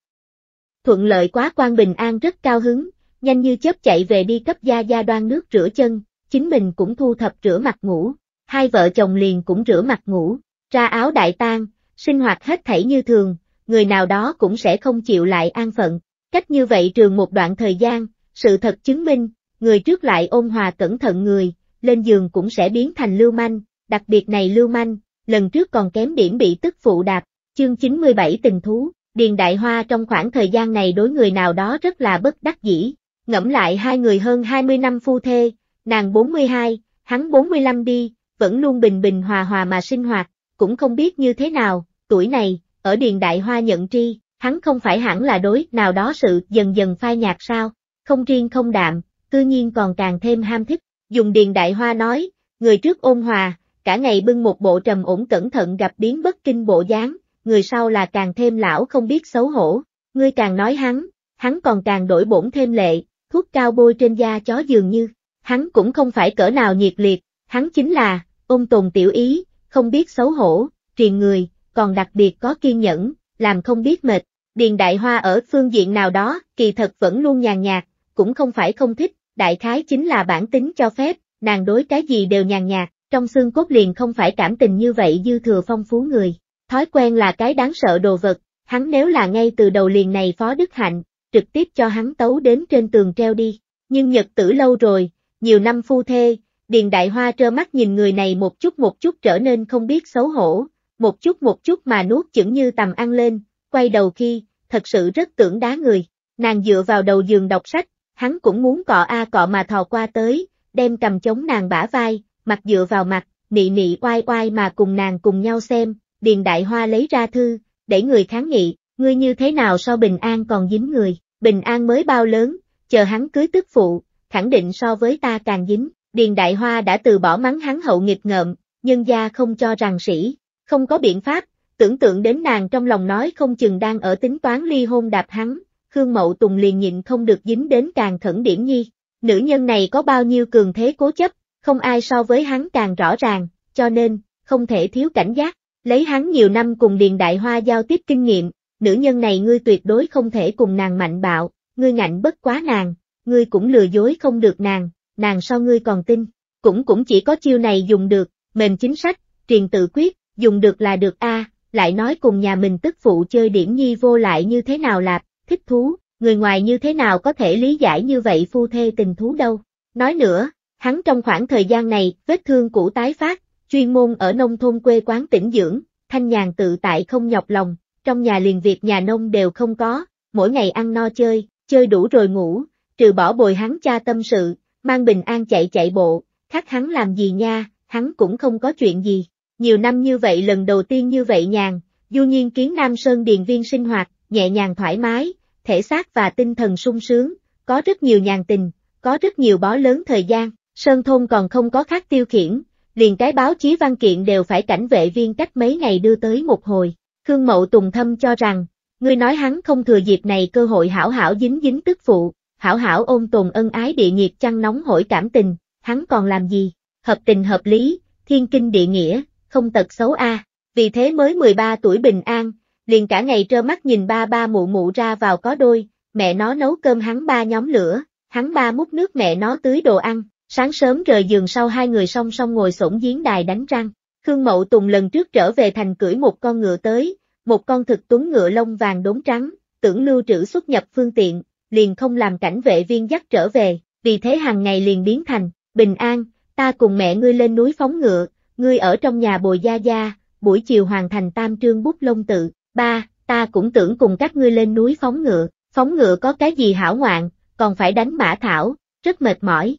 Thuận lợi quá quan bình an rất cao hứng, nhanh như chớp chạy về đi cấp gia gia đoan nước rửa chân, chính mình cũng thu thập rửa mặt ngủ, hai vợ chồng liền cũng rửa mặt ngủ, ra áo đại tang, sinh hoạt hết thảy như thường, người nào đó cũng sẽ không chịu lại an phận. Cách như vậy trường một đoạn thời gian, sự thật chứng minh, người trước lại ôn hòa cẩn thận người, lên giường cũng sẽ biến thành lưu manh, đặc biệt này lưu manh, lần trước còn kém điểm bị tức phụ đạp, chương 97 tình thú, Điền Đại Hoa trong khoảng thời gian này đối người nào đó rất là bất đắc dĩ, ngẫm lại hai người hơn 20 năm phu thê, nàng 42, hắn 45 đi, vẫn luôn bình bình hòa hòa mà sinh hoạt, cũng không biết như thế nào, tuổi này, ở Điền Đại Hoa nhận tri, hắn không phải hẳn là đối nào đó sự dần dần phai nhạt sao, không riêng không đạm, cư nhiên còn càng thêm ham thích. Dùng điền đại hoa nói, người trước ôn hòa, cả ngày bưng một bộ trầm ổn cẩn thận gặp biến bất kinh bộ dáng, người sau là càng thêm lão không biết xấu hổ. Ngươi càng nói hắn, hắn còn càng đổi bổn thêm lệ, thuốc cao bôi trên da chó dường như, hắn cũng không phải cỡ nào nhiệt liệt, hắn chính là, ôn tồn tiểu ý, không biết xấu hổ, truyền người, còn đặc biệt có kiên nhẫn, làm không biết mệt. Điền Đại Hoa ở phương diện nào đó, kỳ thật vẫn luôn nhàn nhạt, cũng không phải không thích, đại khái chính là bản tính cho phép, nàng đối cái gì đều nhàn nhạt, trong xương cốt liền không phải cảm tình như vậy dư thừa phong phú người. Thói quen là cái đáng sợ đồ vật, hắn nếu là ngay từ đầu liền này phó đức hạnh, trực tiếp cho hắn tấu đến trên tường treo đi. Nhưng nhật tử lâu rồi, nhiều năm phu thê, Điền Đại Hoa trơ mắt nhìn người này một chút một chút trở nên không biết xấu hổ, một chút một chút mà nuốt chửng như tầm ăn lên, quay đầu khi, thật sự rất tưởng đá người. Nàng dựa vào đầu giường đọc sách, hắn cũng muốn cọ a cọ mà thò qua tới, đem cầm chống nàng bả vai, mặt dựa vào mặt, nị nị oai oai mà cùng nàng cùng nhau xem, Điền Đại Hoa lấy ra thư, để người kháng nghị, ngươi như thế nào so Bình An còn dính người, Bình An mới bao lớn, chờ hắn cưới tức phụ, khẳng định so với ta càng dính, Điền Đại Hoa đã từ bỏ mắng hắn hậu nghịch ngợm, nhưng gia không cho rằng sĩ, không có biện pháp, tưởng tượng đến nàng trong lòng nói không chừng đang ở tính toán ly hôn đạp hắn, Khương Mậu Tùng liền nhịn không được dính đến càng khẩn điểm nhi. Nữ nhân này có bao nhiêu cường thế cố chấp, không ai so với hắn càng rõ ràng, cho nên, không thể thiếu cảnh giác. Lấy hắn nhiều năm cùng Điền Đại Hoa giao tiếp kinh nghiệm, nữ nhân này ngươi tuyệt đối không thể cùng nàng mạnh bạo, ngươi ngạnh bất quá nàng, ngươi cũng lừa dối không được nàng, nàng sao ngươi còn tin, cũng cũng chỉ có chiêu này dùng được, mềm chính sách, truyền tự quyết, dùng được là được a lại nói cùng nhà mình tức phụ chơi điểm nhi vô lại như thế nào lạp, thích thú, người ngoài như thế nào có thể lý giải như vậy phu thê tình thú đâu. Nói nữa, hắn trong khoảng thời gian này, vết thương cũ tái phát, chuyên môn ở nông thôn quê quán tỉnh dưỡng, thanh nhàn tự tại không nhọc lòng, trong nhà liền việc nhà nông đều không có, mỗi ngày ăn no chơi, chơi đủ rồi ngủ, trừ bỏ bồi hắn cha tâm sự, mang bình an chạy chạy bộ, khác hắn làm gì nha, hắn cũng không có chuyện gì. Nhiều năm như vậy lần đầu tiên như vậy nhàn, du nhiên kiến Nam Sơn Điền Viên sinh hoạt, nhẹ nhàng thoải mái, thể xác và tinh thần sung sướng, có rất nhiều nhàn tình, có rất nhiều bó lớn thời gian, Sơn Thôn còn không có khác tiêu khiển, liền cái báo chí văn kiện đều phải cảnh vệ viên cách mấy ngày đưa tới một hồi. Khương Mậu Tùng Thâm cho rằng, ngươi nói hắn không thừa dịp này cơ hội hảo hảo dính dính tức phụ, hảo hảo ôm tồn ân ái địa nghiệt chăn nóng hổi cảm tình, hắn còn làm gì, hợp tình hợp lý, thiên kinh địa nghĩa, không tật xấu a vì thế mới 13 tuổi bình an, liền cả ngày trơ mắt nhìn ba ba mụ mụ ra vào có đôi, mẹ nó nấu cơm hắn ba nhóm lửa, hắn ba múc nước mẹ nó tưới đồ ăn, sáng sớm rời giường sau hai người song song ngồi sổng giếng đài đánh răng. Khương Mậu Tùng lần trước trở về thành cưỡi một con ngựa tới, một con thực tuấn ngựa lông vàng đốm trắng, tưởng lưu trữ xuất nhập phương tiện, liền không làm cảnh vệ viên dắt trở về, vì thế hàng ngày liền biến thành, bình an, ta cùng mẹ ngươi lên núi phóng ngựa, ngươi ở trong nhà bồi gia gia, buổi chiều hoàn thành tam trương bút lông tự ba, ta cũng tưởng cùng các ngươi lên núi phóng ngựa, phóng ngựa có cái gì hảo ngoạn, còn phải đánh mã thảo, rất mệt mỏi.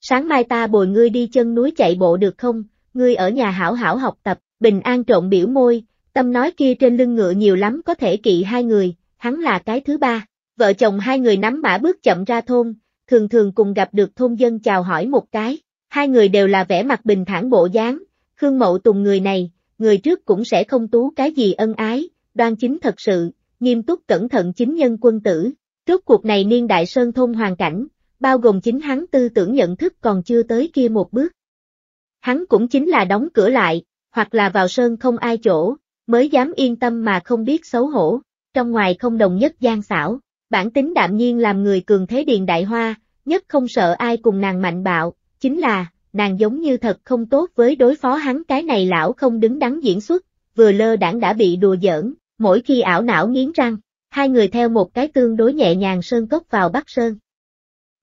Sáng mai ta bồi ngươi đi chân núi chạy bộ được không, ngươi ở nhà hảo hảo học tập, bình an trộn biểu môi, tâm nói kia trên lưng ngựa nhiều lắm có thể kỵ hai người, hắn là cái thứ ba. Vợ chồng hai người nắm mã bước chậm ra thôn, thường thường cùng gặp được thôn dân chào hỏi một cái, hai người đều là vẻ mặt bình thản bộ dáng, Khương Mậu Tùng người này, người trước cũng sẽ không tú cái gì ân ái, đoan chính thật sự, nghiêm túc cẩn thận chính nhân quân tử. Trước cuộc này niên đại sơn thôn hoàn cảnh, bao gồm chính hắn tư tưởng nhận thức còn chưa tới kia một bước. Hắn cũng chính là đóng cửa lại, hoặc là vào sơn không ai chỗ, mới dám yên tâm mà không biết xấu hổ, trong ngoài không đồng nhất gian xảo, bản tính đạm nhiên làm người cường thế điền đại hoa, nhất không sợ ai cùng nàng mạnh bạo, chính là, nàng giống như thật không tốt với đối phó hắn cái này lão không đứng đắn diễn xuất, vừa lơ đảng đã bị đùa giỡn, mỗi khi ảo não nghiến răng, hai người theo một cái tương đối nhẹ nhàng sơn cốc vào Bắc Sơn.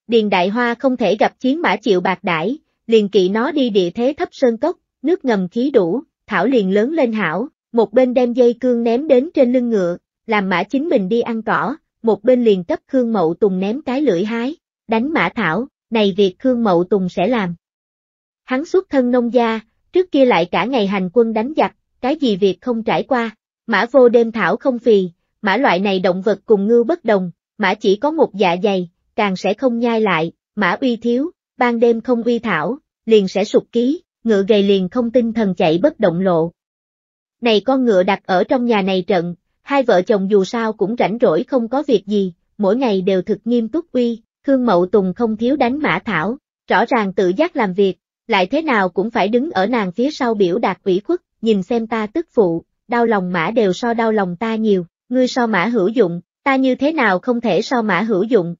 Điền Đại Hoa không thể gặp chiến mã chịu bạc đãi, liền kỵ nó đi địa thế thấp sơn cốc, nước ngầm khí đủ, Thảo liền lớn lên hảo, một bên đem dây cương ném đến trên lưng ngựa, làm mã chính mình đi ăn cỏ, một bên liền cấp Khương Mậu Tùng ném cái lưỡi hái, đánh mã Thảo, này việc Khương Mậu Tùng sẽ làm, Hắn xuất thân nông gia, trước kia lại cả ngày hành quân đánh giặc, cái gì việc không trải qua. Mã vô đêm thảo không phì, mã loại này động vật cùng ngư bất đồng, mã chỉ có một dạ dày, càng sẽ không nhai lại, mã uy thiếu, ban đêm không uy thảo, liền sẽ sụp ký, ngựa gầy liền không tinh thần chạy bất động lộ. Này con ngựa đặt ở trong nhà này trận, hai vợ chồng dù sao cũng rảnh rỗi không có việc gì, mỗi ngày đều thực nghiêm túc uy, Khương Mậu Tùng không thiếu đánh mã thảo, rõ ràng tự giác làm việc, lại thế nào cũng phải đứng ở nàng phía sau biểu đạt ủy khuất, nhìn xem ta tức phụ, đau lòng mã đều so đau lòng ta nhiều, ngươi so mã hữu dụng, ta như thế nào không thể so mã hữu dụng.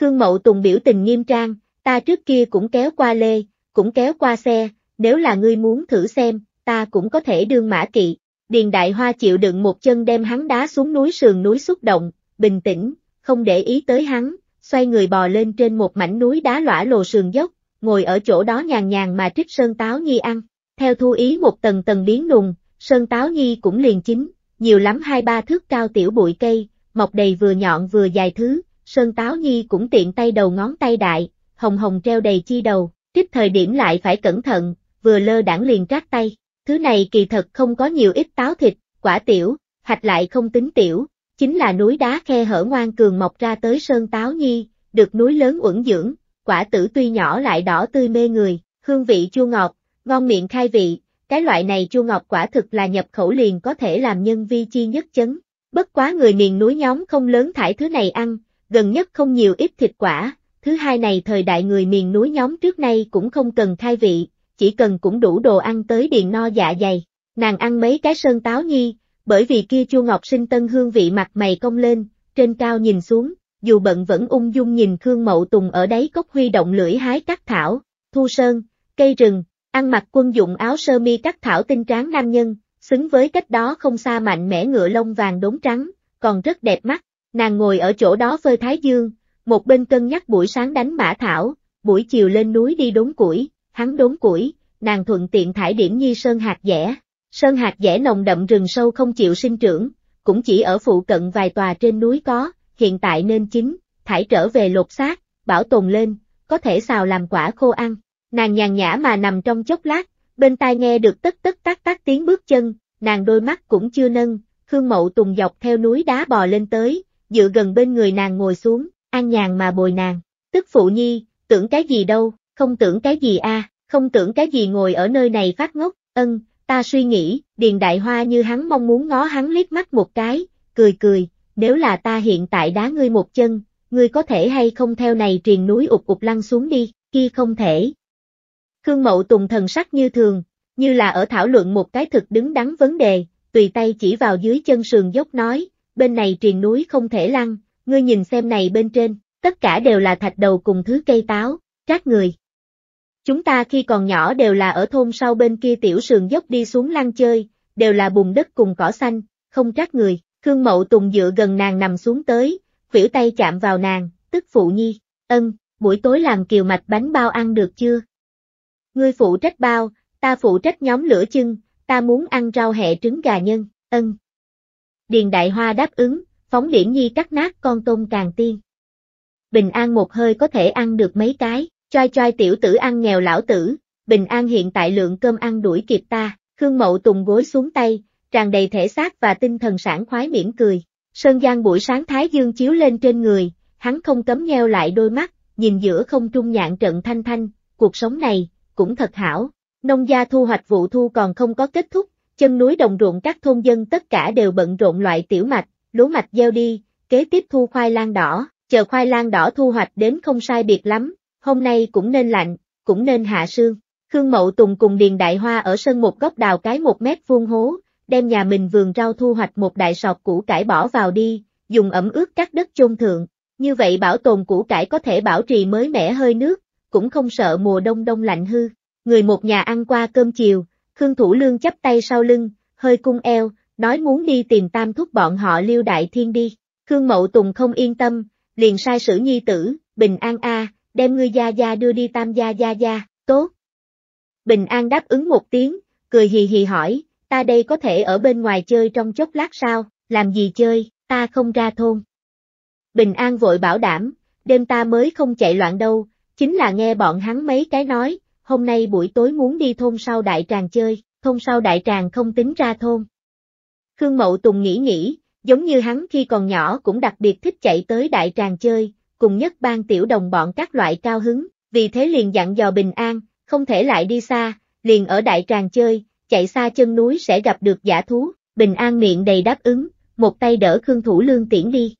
Khương Mậu Tùng biểu tình nghiêm trang, ta trước kia cũng kéo qua lê, cũng kéo qua xe, nếu là ngươi muốn thử xem, ta cũng có thể đương mã kỵ. Điền Đại Hoa chịu đựng một chân đem hắn đá xuống núi sườn núi xúc động, bình tĩnh, không để ý tới hắn, xoay người bò lên trên một mảnh núi đá lõa lồ sườn dốc, ngồi ở chỗ đó nhàn nhàn mà trích Sơn Táo Nhi ăn. Theo thu ý một tầng tầng biến nùng, Sơn Táo Nhi cũng liền chín, nhiều lắm hai ba thước cao tiểu bụi cây, mọc đầy vừa nhọn vừa dài thứ, Sơn Táo Nhi cũng tiện tay đầu ngón tay đại, hồng hồng treo đầy chi đầu, trích thời điểm lại phải cẩn thận, vừa lơ đảng liền trát tay. Thứ này kỳ thật không có nhiều ít táo thịt, quả tiểu, hạch lại không tính tiểu, chính là núi đá khe hở ngoan cường mọc ra tới Sơn Táo Nhi, được núi lớn uẩn dưỡng, quả tử tuy nhỏ lại đỏ tươi mê người, hương vị chua ngọt, ngon miệng khai vị, cái loại này chua ngọt quả thực là nhập khẩu liền có thể làm nhân vi chi nhất chấn. Bất quá người miền núi nhóm không lớn thải thứ này ăn, gần nhất không nhiều ít thịt quả, thứ hai này thời đại người miền núi nhóm trước nay cũng không cần khai vị, chỉ cần cũng đủ đồ ăn tới điền no dạ dày. Nàng ăn mấy cái sơn táo nhi, bởi vì kia chua ngọt sinh tân hương vị mặt mày cong lên, trên cao nhìn xuống, dù bận vẫn ung dung nhìn Khương Mậu Tùng ở đáy cốc huy động lưỡi hái cắt thảo, thu sơn, cây rừng, ăn mặc quân dụng áo sơ mi cắt thảo tinh tráng nam nhân, xứng với cách đó không xa mạnh mẽ ngựa lông vàng đốm trắng, còn rất đẹp mắt, nàng ngồi ở chỗ đó phơi thái dương, một bên cân nhắc buổi sáng đánh mã thảo, buổi chiều lên núi đi đốn củi, hắn đốn củi, nàng thuận tiện thải điểm nhi sơn hạt dẻ. Sơn hạt dẻ nồng đậm rừng sâu không chịu sinh trưởng, cũng chỉ ở phụ cận vài tòa trên núi có, hiện tại nên chín, thải trở về lột xác, bảo tồn lên, có thể xào làm quả khô ăn. Nàng nhàn nhã mà nằm trong chốc lát, bên tai nghe được tất tất tác tác tiếng bước chân, nàng đôi mắt cũng chưa nâng, Khương Mậu Tùng dọc theo núi đá bò lên tới, dựa gần bên người nàng ngồi xuống, an nhàn mà bồi nàng. Tức phụ nhi, tưởng cái gì đâu, không tưởng cái gì a, không tưởng cái gì ngồi ở nơi này phát ngốc, ân, ta suy nghĩ, Điền Đại Hoa như hắn mong muốn ngó hắn liếc mắt một cái, cười cười, nếu là ta hiện tại đá ngươi một chân, ngươi có thể hay không theo này truyền núi ụp ụp lăn xuống đi, kia không thể. Khương Mậu Tùng thần sắc như thường, như là ở thảo luận một cái thực đứng đắn vấn đề, tùy tay chỉ vào dưới chân sườn dốc nói, bên này truyền núi không thể lăn, ngươi nhìn xem này bên trên, tất cả đều là thạch đầu cùng thứ cây táo, trác người. Chúng ta khi còn nhỏ đều là ở thôn sau bên kia tiểu sườn dốc đi xuống lăn chơi, đều là bùn đất cùng cỏ xanh, không trác người. Khương Mậu Tùng dựa gần nàng nằm xuống tới, khuỷu tay chạm vào nàng, tức phụ nhi, ân, buổi tối làm kiều mạch bánh bao ăn được chưa? Ngươi phụ trách bao, ta phụ trách nhóm lửa chưng, ta muốn ăn rau hẹ trứng gà nhân, ân. Điền Đại Hoa đáp ứng, phóng điển nhi cắt nát con tôm càng tiên. Bình An một hơi có thể ăn được mấy cái, choi choi tiểu tử ăn nghèo lão tử, Bình An hiện tại lượng cơm ăn đuổi kịp ta, Khương Mậu Tùng gối xuống tay, tràn đầy thể xác và tinh thần sảng khoái mỉm cười. Sơn Giang buổi sáng Thái Dương chiếu lên trên người, hắn không cấm nheo lại đôi mắt, nhìn giữa không trung nhạn trận thanh thanh, cuộc sống này, cũng thật hảo. Nông gia thu hoạch vụ thu còn không có kết thúc, chân núi đồng ruộng các thôn dân tất cả đều bận rộn loại tiểu mạch, lúa mạch gieo đi, kế tiếp thu khoai lang đỏ, chờ khoai lang đỏ thu hoạch đến không sai biệt lắm, hôm nay cũng nên lạnh, cũng nên hạ sương. Khương Mậu Tùng cùng Điền Đại Hoa ở sân một góc đào cái một mét vuông hố, đem nhà mình vườn rau thu hoạch một đại sọt củ cải bỏ vào đi, dùng ẩm ướt cắt đất chôn thượng, như vậy bảo tồn củ cải có thể bảo trì mới mẻ hơi nước, cũng không sợ mùa đông đông lạnh hư. Người một nhà ăn qua cơm chiều, Khương Thủ Lương chắp tay sau lưng, hơi cung eo, nói muốn đi tìm tam thúc bọn họ lưu Đại Thiên đi. Khương Mậu Tùng không yên tâm, liền sai sử nhi tử, bình an a, đem ngươi gia gia đưa đi tam gia gia gia, tốt. Bình an đáp ứng một tiếng, cười hì hì hỏi, ta đây có thể ở bên ngoài chơi trong chốc lát sao, làm gì chơi, ta không ra thôn. Bình An vội bảo đảm, đêm ta mới không chạy loạn đâu, chính là nghe bọn hắn mấy cái nói, hôm nay buổi tối muốn đi thôn sau đại tràng chơi, thôn sau đại tràng không tính ra thôn. Khương Mậu Tùng nghĩ nghĩ, giống như hắn khi còn nhỏ cũng đặc biệt thích chạy tới đại tràng chơi, cùng nhất ban tiểu đồng bọn các loại cao hứng, vì thế liền dặn dò bình an, không thể lại đi xa, liền ở đại tràng chơi, chạy xa chân núi sẽ gặp được giả thú, bình an miệng đầy đáp ứng, một tay đỡ Khương Thủ Lương tiễn đi.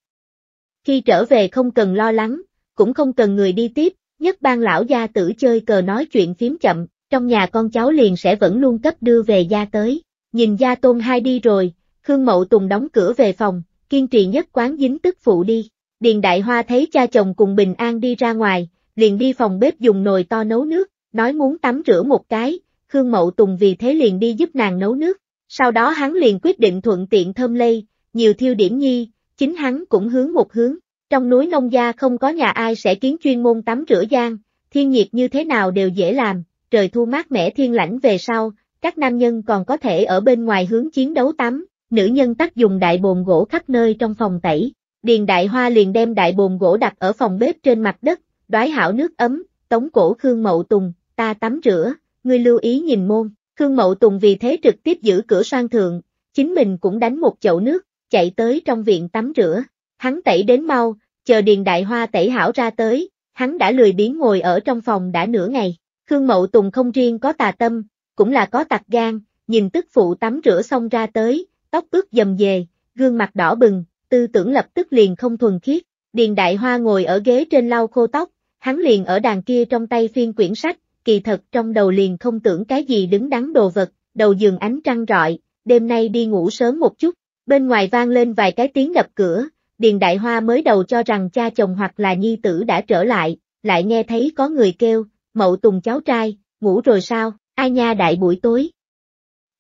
Khi trở về không cần lo lắng, cũng không cần người đi tiếp, nhất ban lão gia tử chơi cờ nói chuyện phím chậm, trong nhà con cháu liền sẽ vẫn luôn cấp đưa về gia tới. Nhìn gia tôn hai đi rồi, Khương Mậu Tùng đóng cửa về phòng, kiên trì nhất quán dính tức phụ đi. Điền Đại Hoa thấy cha chồng cùng Bình An đi ra ngoài, liền đi phòng bếp dùng nồi to nấu nước, nói muốn tắm rửa một cái, Khương Mậu Tùng vì thế liền đi giúp nàng nấu nước, sau đó hắn liền quyết định thuận tiện thơm lây, nhiều thiêu điểm nhi, chính hắn cũng hướng một hướng, trong núi nông gia không có nhà ai sẽ kiến chuyên môn tắm rửa gian, thiên nhiệt như thế nào đều dễ làm, trời thu mát mẻ thiên lãnh về sau, các nam nhân còn có thể ở bên ngoài hướng chiến đấu tắm, nữ nhân tắt dùng đại bồn gỗ khắp nơi trong phòng tẩy, Điền Đại Hoa liền đem đại bồn gỗ đặt ở phòng bếp trên mặt đất, đoái hảo nước ấm, tống cổ Khương Mậu Tùng, ta tắm rửa, ngươi lưu ý nhìn môn, Khương Mậu Tùng vì thế trực tiếp giữ cửa sang thượng, chính mình cũng đánh một chậu nước, chạy tới trong viện tắm rửa, hắn tẩy đến mau, chờ Điền Đại Hoa tẩy hảo ra tới, hắn đã lười biến ngồi ở trong phòng đã nửa ngày, Khương Mậu Tùng không riêng có tà tâm, cũng là có tạc gan, nhìn tức phụ tắm rửa xong ra tới, tóc ướt dầm về, gương mặt đỏ bừng, tư tưởng lập tức liền không thuần khiết, Điền Đại Hoa ngồi ở ghế trên lau khô tóc, hắn liền ở đàn kia trong tay phiên quyển sách, kỳ thật trong đầu liền không tưởng cái gì đứng đắn đồ vật, đầu giường ánh trăng rọi, đêm nay đi ngủ sớm một chút, bên ngoài vang lên vài cái tiếng đập cửa, Điền Đại Hoa mới đầu cho rằng cha chồng hoặc là nhi tử đã trở lại, lại nghe thấy có người kêu, Mậu Tùng cháu trai, ngủ rồi sao, ai nha đại buổi tối.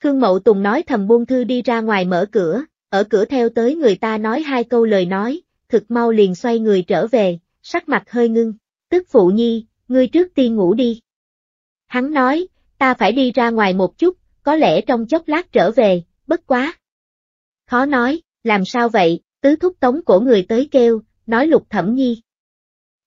Khương Mậu Tùng nói thầm buông thư đi ra ngoài mở cửa, ở cửa theo tới người ta nói hai câu lời nói, thực mau liền xoay người trở về, sắc mặt hơi ngưng, tức phụ nhi, ngươi trước tiên ngủ đi. Hắn nói, ta phải đi ra ngoài một chút, có lẽ trong chốc lát trở về, bất quá. Khó nói, làm sao vậy, tứ thúc tống của người tới kêu, nói lục thẩm nhi.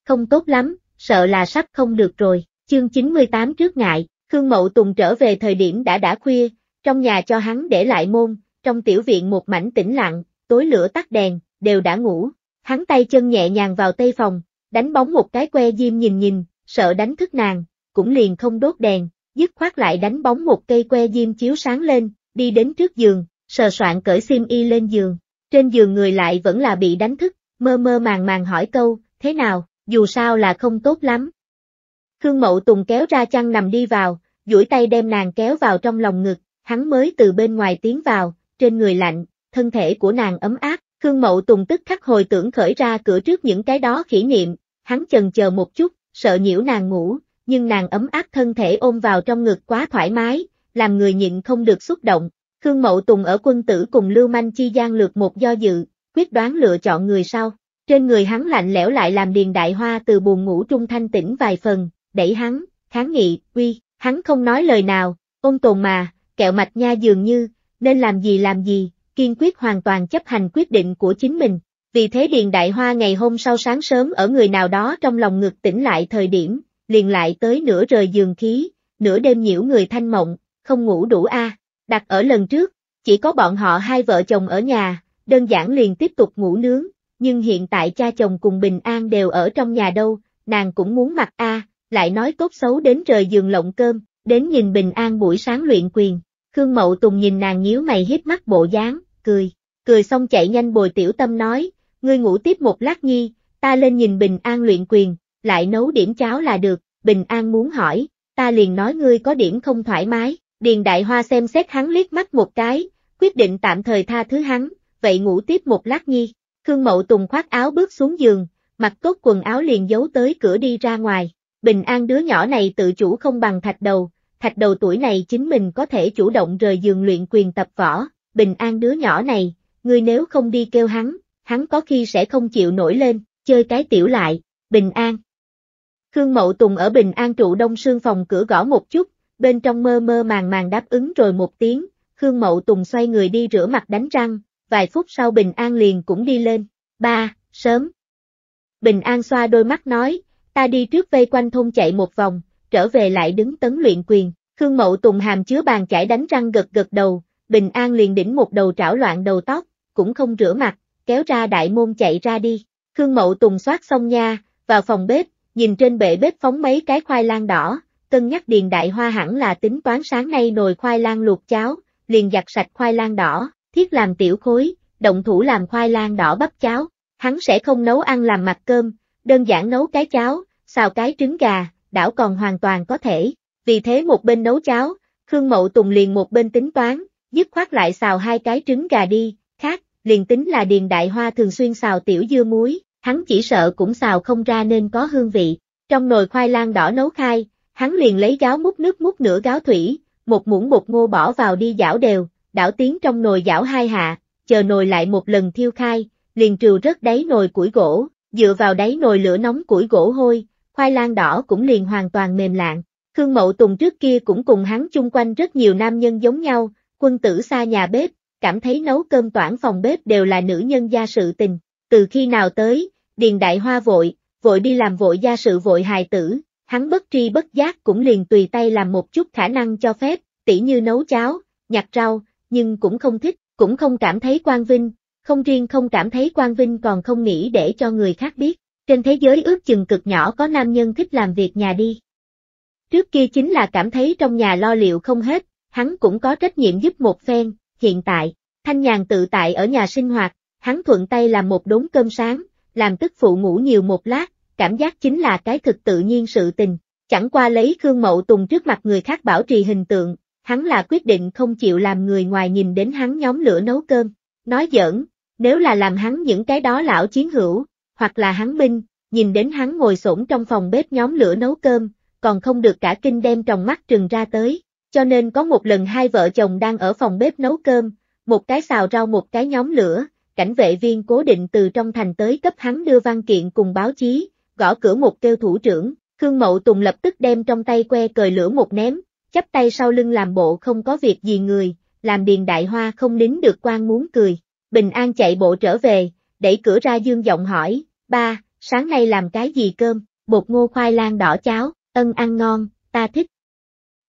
Không tốt lắm, sợ là sắp không được rồi, chương 98 trước ngại, Khương Mậu Tùng trở về thời điểm đã đã khuya, trong nhà cho hắn để lại môn, trong tiểu viện một mảnh tĩnh lặng, tối lửa tắt đèn, đều đã ngủ, hắn tay chân nhẹ nhàng vào tây phòng, đánh bóng một cái que diêm nhìn nhìn, sợ đánh thức nàng, cũng liền không đốt đèn, dứt khoát lại đánh bóng một cây que diêm chiếu sáng lên, đi đến trước giường, sờ soạn cởi xiêm y lên giường. Trên giường người lại vẫn là bị đánh thức, mơ mơ màng màng hỏi câu, thế nào, dù sao là không tốt lắm. Khương Mậu Tùng kéo ra chăn nằm đi vào, duỗi tay đem nàng kéo vào trong lòng ngực, hắn mới từ bên ngoài tiến vào, trên người lạnh, thân thể của nàng ấm áp, Khương Mậu Tùng tức khắc hồi tưởng khởi ra cửa trước những cái đó kỷ niệm, hắn chần chờ một chút, sợ nhiễu nàng ngủ, nhưng nàng ấm áp thân thể ôm vào trong ngực quá thoải mái, làm người nhịn không được xúc động. Khương Mậu Tùng ở quân tử cùng Lưu Manh Chi gian lược một do dự, quyết đoán lựa chọn người sau. Trên người hắn lạnh lẽo lại làm Điền Đại Hoa từ buồn ngủ trung thanh tỉnh vài phần, đẩy hắn, kháng nghị, uy, hắn không nói lời nào, ôn tồn mà, kẹo mạch nha dường như, nên làm gì làm gì, kiên quyết hoàn toàn chấp hành quyết định của chính mình. Vì thế Điền Đại Hoa ngày hôm sau sáng sớm ở người nào đó trong lòng ngực tỉnh lại thời điểm, liền lại tới nửa rời giường khí, nửa đêm nhiễu người thanh mộng, không ngủ đủ a. Đặt ở lần trước, chỉ có bọn họ hai vợ chồng ở nhà, đơn giản liền tiếp tục ngủ nướng, nhưng hiện tại cha chồng cùng Bình An đều ở trong nhà đâu, nàng cũng muốn mặc a, lại nói tốt xấu đến rời giường lộng cơm, đến nhìn Bình An buổi sáng luyện quyền. Khương Mậu Tùng nhìn nàng nhíu mày hiếp mắt bộ dáng, cười, cười xong chạy nhanh bồi tiểu tâm nói, ngươi ngủ tiếp một lát nhi, ta lên nhìn Bình An luyện quyền, lại nấu điểm cháo là được, bình an muốn hỏi, ta liền nói ngươi có điểm không thoải mái, Điền Đại Hoa xem xét hắn liếc mắt một cái, quyết định tạm thời tha thứ hắn, vậy ngủ tiếp một lát nhi, Khương Mậu Tùng khoác áo bước xuống giường, mặc tốt quần áo liền giấu tới cửa đi ra ngoài, bình an đứa nhỏ này tự chủ không bằng thạch đầu, thạch đầu tuổi này chính mình có thể chủ động rời giường luyện quyền tập võ, bình an đứa nhỏ này, ngươi nếu không đi kêu hắn, hắn có khi sẽ không chịu nổi lên, chơi cái tiểu lại, bình an, Khương Mậu Tùng ở Bình An trụ đông xương phòng cửa gõ một chút, bên trong mơ mơ màng màng đáp ứng rồi một tiếng, Khương Mậu Tùng xoay người đi rửa mặt đánh răng, vài phút sau Bình An liền cũng đi lên. Ba, sớm. Bình An xoa đôi mắt nói, ta đi trước vây quanh thôn chạy một vòng, trở về lại đứng tấn luyện quyền. Khương Mậu Tùng hàm chứa bàn chải đánh răng gật gật đầu, Bình An liền đỉnh một đầu trảo loạn đầu tóc, cũng không rửa mặt, kéo ra đại môn chạy ra đi. Khương Mậu Tùng xoát xong nha, vào phòng bếp, nhìn trên bệ bếp phóng mấy cái khoai lang đỏ, cân nhắc điền đại hoa hẳn là tính toán sáng nay nồi khoai lang luộc cháo, liền giặt sạch khoai lang đỏ, thiết làm tiểu khối, động thủ làm khoai lang đỏ bắp cháo, hắn sẽ không nấu ăn làm mặt cơm, đơn giản nấu cái cháo, xào cái trứng gà, đảo còn hoàn toàn có thể, vì thế một bên nấu cháo, Khương Mậu Tùng liền một bên tính toán, dứt khoát lại xào hai cái trứng gà đi, khác, liền tính là điền đại hoa thường xuyên xào tiểu dưa muối, hắn chỉ sợ cũng xào không ra nên có hương vị. Trong nồi khoai lang đỏ nấu khai, hắn liền lấy gáo múc nước múc nửa gáo thủy, một muỗng bột ngô bỏ vào đi giảo đều, đảo tiếng trong nồi giảo hai hạ, chờ nồi lại một lần thiêu khai, liền trừ rất đáy nồi củi gỗ, dựa vào đáy nồi lửa nóng củi gỗ hôi, khoai lang đỏ cũng liền hoàn toàn mềm lạng. Khương Mậu Tùng trước kia cũng cùng hắn chung quanh rất nhiều nam nhân giống nhau, quân tử xa nhà bếp, cảm thấy nấu cơm toản phòng bếp đều là nữ nhân gia sự tình, từ khi nào tới, Điền Đại Hoa vội, vội đi làm vội gia sự vội hài tử, hắn bất tri bất giác cũng liền tùy tay làm một chút khả năng cho phép, tỉ như nấu cháo, nhặt rau, nhưng cũng không thích, cũng không cảm thấy quan vinh, không riêng không cảm thấy quan vinh còn không nghĩ để cho người khác biết, trên thế giới ước chừng cực nhỏ có nam nhân thích làm việc nhà đi. Trước kia chính là cảm thấy trong nhà lo liệu không hết, hắn cũng có trách nhiệm giúp một phen, hiện tại, thanh nhàn tự tại ở nhà sinh hoạt, hắn thuận tay làm một đống cơm sáng, làm tức phụ ngủ nhiều một lát, cảm giác chính là cái thực tự nhiên sự tình. Chẳng qua lấy Khương Mậu Tùng trước mặt người khác bảo trì hình tượng, hắn là quyết định không chịu làm người ngoài nhìn đến hắn nhóm lửa nấu cơm. Nói giỡn, nếu là làm hắn những cái đó lão chiến hữu, hoặc là hắn binh, nhìn đến hắn ngồi xổm trong phòng bếp nhóm lửa nấu cơm, còn không được cả kinh đem trong mắt trừng ra tới. Cho nên có một lần hai vợ chồng đang ở phòng bếp nấu cơm, một cái xào rau một cái nhóm lửa, cảnh vệ viên cố định từ trong thành tới cấp hắn đưa văn kiện cùng báo chí, gõ cửa một kêu thủ trưởng, Khương Mậu Tùng lập tức đem trong tay que cời lửa một ném, chắp tay sau lưng làm bộ không có việc gì người, làm điền đại hoa không nín được quan muốn cười, bình an chạy bộ trở về, đẩy cửa ra dương giọng hỏi, ba, sáng nay làm cái gì cơm, bột ngô khoai lang đỏ cháo, ân ăn ngon, ta thích.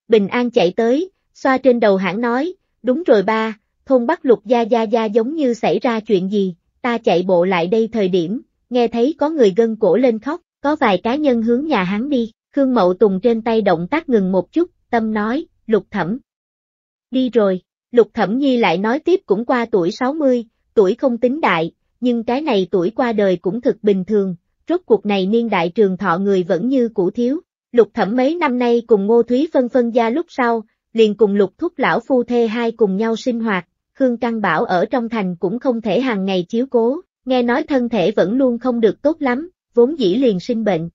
Bình an chạy tới, xoa trên đầu hãng nói, đúng rồi ba, thôn Bắc Lục Gia Gia Gia giống như xảy ra chuyện gì, ta chạy bộ lại đây thời điểm, nghe thấy có người gân cổ lên khóc, có vài cá nhân hướng nhà hắn đi, Khương Mậu Tùng trên tay động tác ngừng một chút, tâm nói, lục thẩm. Đi rồi, lục thẩm nhi lại nói tiếp cũng qua tuổi 60, tuổi không tính đại, nhưng cái này tuổi qua đời cũng thực bình thường, rốt cuộc này niên đại trường thọ người vẫn như cũ thiếu, lục thẩm mấy năm nay cùng Ngô Thúy phân phân gia lúc sau, liền cùng lục thúc lão phu thê hai cùng nhau sinh hoạt, Khương Căng Bảo ở trong thành cũng không thể hàng ngày chiếu cố, nghe nói thân thể vẫn luôn không được tốt lắm, vốn dĩ liền sinh bệnh.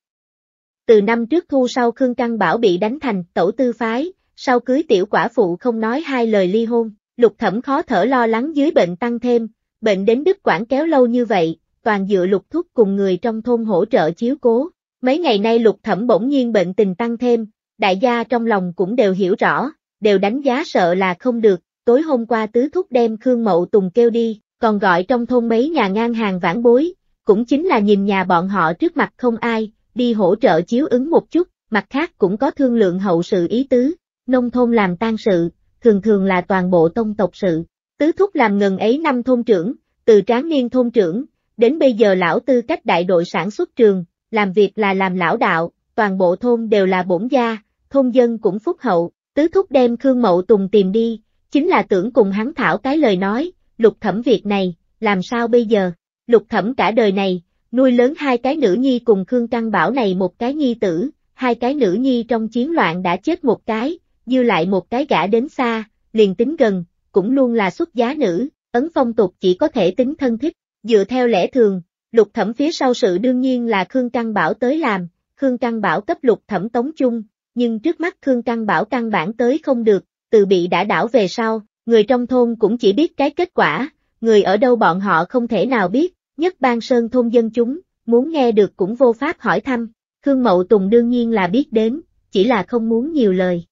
Từ năm trước thu sau Khương Căng Bảo bị đánh thành tẩu tư phái, sau cưới tiểu quả phụ không nói hai lời ly hôn, lục thẩm khó thở lo lắng dưới bệnh tăng thêm, bệnh đến đứt quản kéo lâu như vậy, toàn dựa lục thúc cùng người trong thôn hỗ trợ chiếu cố. Mấy ngày nay lục thẩm bỗng nhiên bệnh tình tăng thêm, đại gia trong lòng cũng đều hiểu rõ, đều đánh giá sợ là không được, tối hôm qua tứ thúc đem Khương Mậu Tùng kêu đi, còn gọi trong thôn mấy nhà ngang hàng vãn bối, cũng chính là nhìn nhà bọn họ trước mặt không ai, đi hỗ trợ chiếu ứng một chút, mặt khác cũng có thương lượng hậu sự ý tứ, nông thôn làm tan sự, thường thường là toàn bộ tông tộc sự, tứ thúc làm ngần ấy năm thôn trưởng, từ tráng niên thôn trưởng, đến bây giờ lão tư cách đại đội sản xuất trường, làm việc là làm lão đạo, toàn bộ thôn đều là bổn gia, thôn dân cũng phúc hậu, tứ thúc đem Khương Mậu Tùng tìm đi, Chính là tưởng cùng hắn thảo cái lời nói, lục thẩm việc này, làm sao bây giờ? Lục thẩm cả đời này, nuôi lớn hai cái nữ nhi cùng Khương Căn Bảo này một cái nhi tử, hai cái nữ nhi trong chiến loạn đã chết một cái, dư lại một cái gã đến xa, liền tính gần, cũng luôn là xuất giá nữ, ấn phong tục chỉ có thể tính thân thích, dựa theo lẽ thường, lục thẩm phía sau sự đương nhiên là Khương Căn Bảo tới làm, Khương Căn Bảo cấp lục thẩm tống chung, nhưng trước mắt Khương Căn Bảo căn bản tới không được, từ bị đã đảo về sau, người trong thôn cũng chỉ biết cái kết quả, người ở đâu bọn họ không thể nào biết, nhất ban sơn thôn dân chúng, muốn nghe được cũng vô pháp hỏi thăm, Khương Mậu Tùng đương nhiên là biết đến, chỉ là không muốn nhiều lời.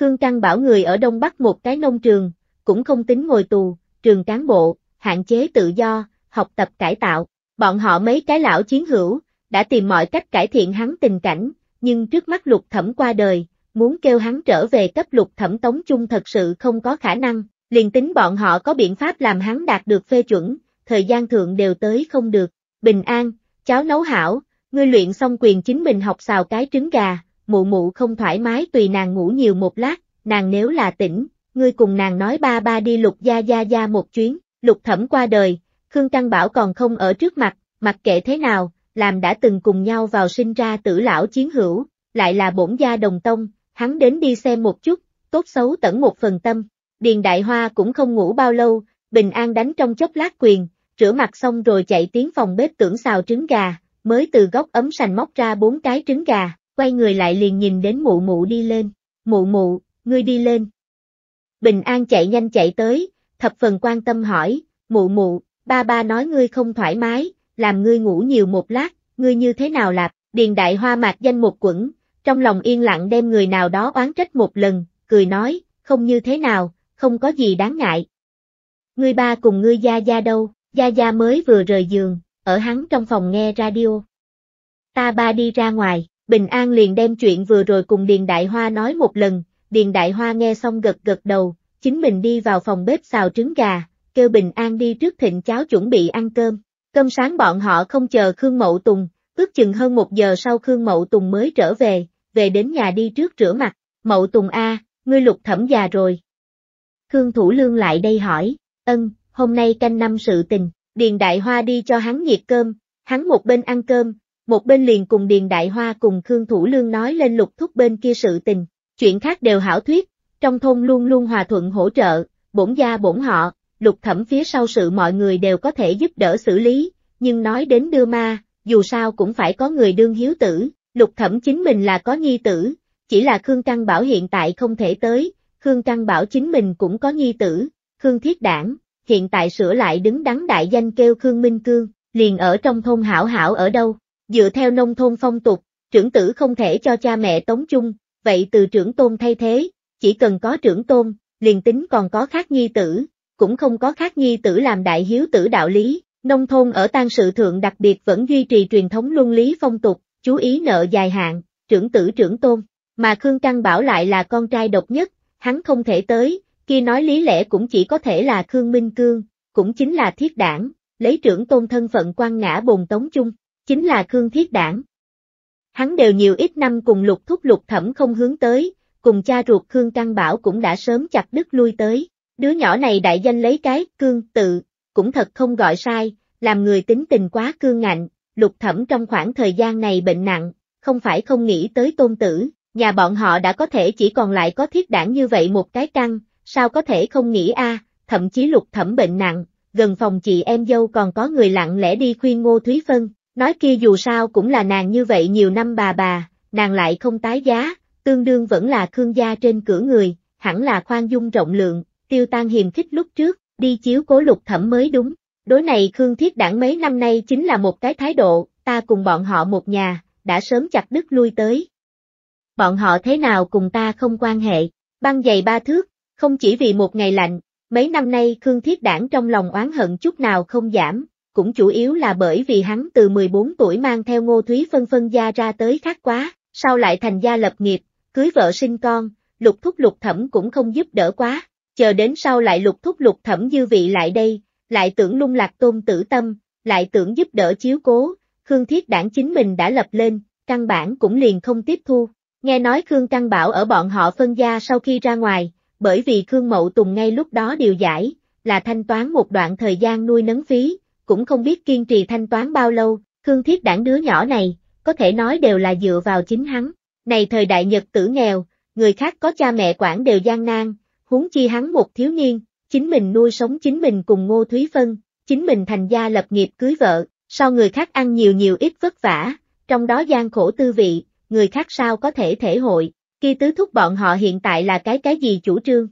Khương Căng bảo người ở Đông Bắc một cái nông trường, cũng không tính ngồi tù, trường cán bộ, hạn chế tự do, học tập cải tạo, bọn họ mấy cái lão chiến hữu, đã tìm mọi cách cải thiện hắn tình cảnh, nhưng trước mắt lục thẩm qua đời, muốn kêu hắn trở về cấp lục thẩm tống chung thật sự không có khả năng, liền tính bọn họ có biện pháp làm hắn đạt được phê chuẩn, thời gian thượng đều tới không được, bình an, cháu nấu hảo, ngươi luyện xong quyền chính mình học xào cái trứng gà, mụ mụ không thoải mái tùy nàng ngủ nhiều một lát, nàng nếu là tỉnh, ngươi cùng nàng nói ba ba đi lục gia gia gia một chuyến, lục thẩm qua đời, Khương Trăng Bảo còn không ở trước mặt, mặc kệ thế nào, làm đã từng cùng nhau vào sinh ra tử lão chiến hữu, lại là bổn gia đồng tông, hắn đến đi xem một chút, tốt xấu tẩn một phần tâm. Điền Đại Hoa cũng không ngủ bao lâu, bình an đánh trong chốc lát quyền, rửa mặt xong rồi chạy tiến phòng bếp tưởng xào trứng gà, mới từ góc ấm sành móc ra bốn cái trứng gà, quay người lại liền nhìn đến mụ mụ đi lên. Mụ mụ, ngươi đi lên. Bình an chạy nhanh chạy tới, thập phần quan tâm hỏi, mụ mụ, ba ba nói ngươi không thoải mái, làm ngươi ngủ nhiều một lát, ngươi như thế nào lạp, điền đại hoa mạc danh một quẩn, trong lòng yên lặng đem người nào đó oán trách một lần, cười nói, không như thế nào, không có gì đáng ngại. Ngươi ba cùng ngươi gia gia đâu, gia gia mới vừa rời giường, ở hắn trong phòng nghe radio. Ta ba đi ra ngoài, Bình An liền đem chuyện vừa rồi cùng Điền Đại Hoa nói một lần, Điền Đại Hoa nghe xong gật gật đầu, chính mình đi vào phòng bếp xào trứng gà, kêu Bình An đi trước thịnh cháo chuẩn bị ăn cơm. Cơm sáng bọn họ không chờ Khương Mậu Tùng, ước chừng hơn một giờ sau Khương Mậu Tùng mới trở về, về đến nhà đi trước rửa mặt, Mậu Tùng A, ngươi lục thẩm già rồi. Khương Thủ Lương lại đây hỏi, ân, hôm nay canh năm sự tình, Điền Đại Hoa đi cho hắn nhiệt cơm, hắn một bên ăn cơm, một bên liền cùng Điền Đại Hoa cùng Khương Thủ Lương nói lên lục thúc bên kia sự tình, chuyện khác đều hảo thuyết, trong thôn luôn luôn hòa thuận hỗ trợ, bổn gia bổn họ, lục thẩm phía sau sự mọi người đều có thể giúp đỡ xử lý, nhưng nói đến đưa ma, dù sao cũng phải có người đương hiếu tử, Lục thẩm chính mình là có nhi tử, chỉ là Khương Căng Bảo hiện tại không thể tới, Khương Căng Bảo chính mình cũng có nhi tử, Khương Thiết Đảng, hiện tại sửa lại đứng đắn đại danh kêu Khương Minh Cương, liền ở trong thôn hảo hảo ở đâu, dựa theo nông thôn phong tục, trưởng tử không thể cho cha mẹ tống chung, vậy từ trưởng tôn thay thế, chỉ cần có trưởng tôn, liền tính còn có khác nhi tử, cũng không có khác nhi tử làm đại hiếu tử đạo lý, nông thôn ở tan sự thượng đặc biệt vẫn duy trì truyền thống luân lý phong tục, chú ý nợ dài hạn, trưởng tử trưởng tôn, mà Khương Căng Bảo lại là con trai độc nhất, hắn không thể tới, kia nói lý lẽ cũng chỉ có thể là Khương Minh Cương, cũng chính là thiết đảng, lấy trưởng tôn thân phận quan ngã bồn tống chung, chính là Khương thiết đảng. Hắn đều nhiều ít năm cùng lục thúc lục thẩm không hướng tới, cùng cha ruột Khương Căng Bảo cũng đã sớm chặt đứt lui tới, đứa nhỏ này đại danh lấy cái cương tự, cũng thật không gọi sai, làm người tính tình quá cương ngạnh, lục thẩm trong khoảng thời gian này bệnh nặng, không phải không nghĩ tới tôn tử, nhà bọn họ đã có thể chỉ còn lại có thiết đảng như vậy một cái căn, sao có thể không nghĩ a? thậm chí lục thẩm bệnh nặng, gần phòng chị em dâu còn có người lặng lẽ đi khuyên Ngô Thúy Phân, nói kia dù sao cũng là nàng như vậy nhiều năm bà bà, nàng lại không tái giá, tương đương vẫn là khương gia trên cửa người, hẳn là khoan dung rộng lượng, tiêu tan hiềm khích lúc trước, đi chiếu cố lục thẩm mới đúng. Đối này Khương Thiết Đảng mấy năm nay chính là một cái thái độ, ta cùng bọn họ một nhà, đã sớm chặt đứt lui tới. Bọn họ thế nào cùng ta không quan hệ, băng dày ba thước, không chỉ vì một ngày lạnh, mấy năm nay Khương Thiết Đảng trong lòng oán hận chút nào không giảm, cũng chủ yếu là bởi vì hắn từ 14 tuổi mang theo Ngô Thúy Phân Phân gia ra tới khác quá, sau lại thành gia lập nghiệp, cưới vợ sinh con, lục thúc lục thẩm cũng không giúp đỡ quá, chờ đến sau lại lục thúc lục thẩm dư vị lại đây, lại tưởng lung lạc tôn tử tâm, lại tưởng giúp đỡ chiếu cố, Khương Thiết đảng chính mình đã lập lên, căn bản cũng liền không tiếp thu. Nghe nói Khương Căn Bảo ở bọn họ phân gia sau khi ra ngoài, bởi vì Khương Mậu Tùng ngay lúc đó điều giải, là thanh toán một đoạn thời gian nuôi nấng phí, cũng không biết kiên trì thanh toán bao lâu, Khương Thiết đảng đứa nhỏ này, có thể nói đều là dựa vào chính hắn. Này thời đại Nhật tử nghèo, người khác có cha mẹ quản đều gian nan, huống chi hắn một thiếu niên, chính mình nuôi sống chính mình cùng Ngô Thúy Phân, chính mình thành gia lập nghiệp cưới vợ, so người khác ăn nhiều nhiều ít vất vả, trong đó gian khổ tư vị, người khác sao có thể thể hội, Khi tứ thúc bọn họ hiện tại là cái cái gì chủ trương?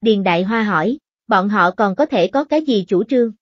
Điền Đại Hoa hỏi, bọn họ còn có thể có cái gì chủ trương?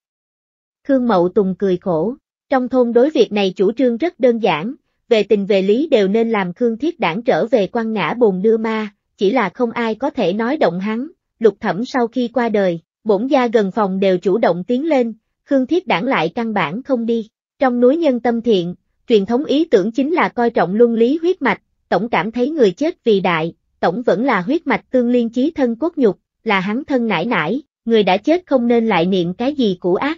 Khương Mậu Tùng cười khổ, trong thôn đối việc này chủ trương rất đơn giản, về tình về lý đều nên làm Khương Thiết Đảng trở về quan ngã bồn đưa ma, chỉ là không ai có thể nói động hắn, lục thẩm sau khi qua đời, bổn gia gần phòng đều chủ động tiến lên, Khương Thiết đảng lại căn bản không đi. Trong núi nhân tâm thiện, truyền thống ý tưởng chính là coi trọng luân lý huyết mạch, tổng cảm thấy người chết vì đại, tổng vẫn là huyết mạch tương liên chí thân cốt nhục, là hắn thân nải nải, người đã chết không nên lại niệm cái gì cũ ác.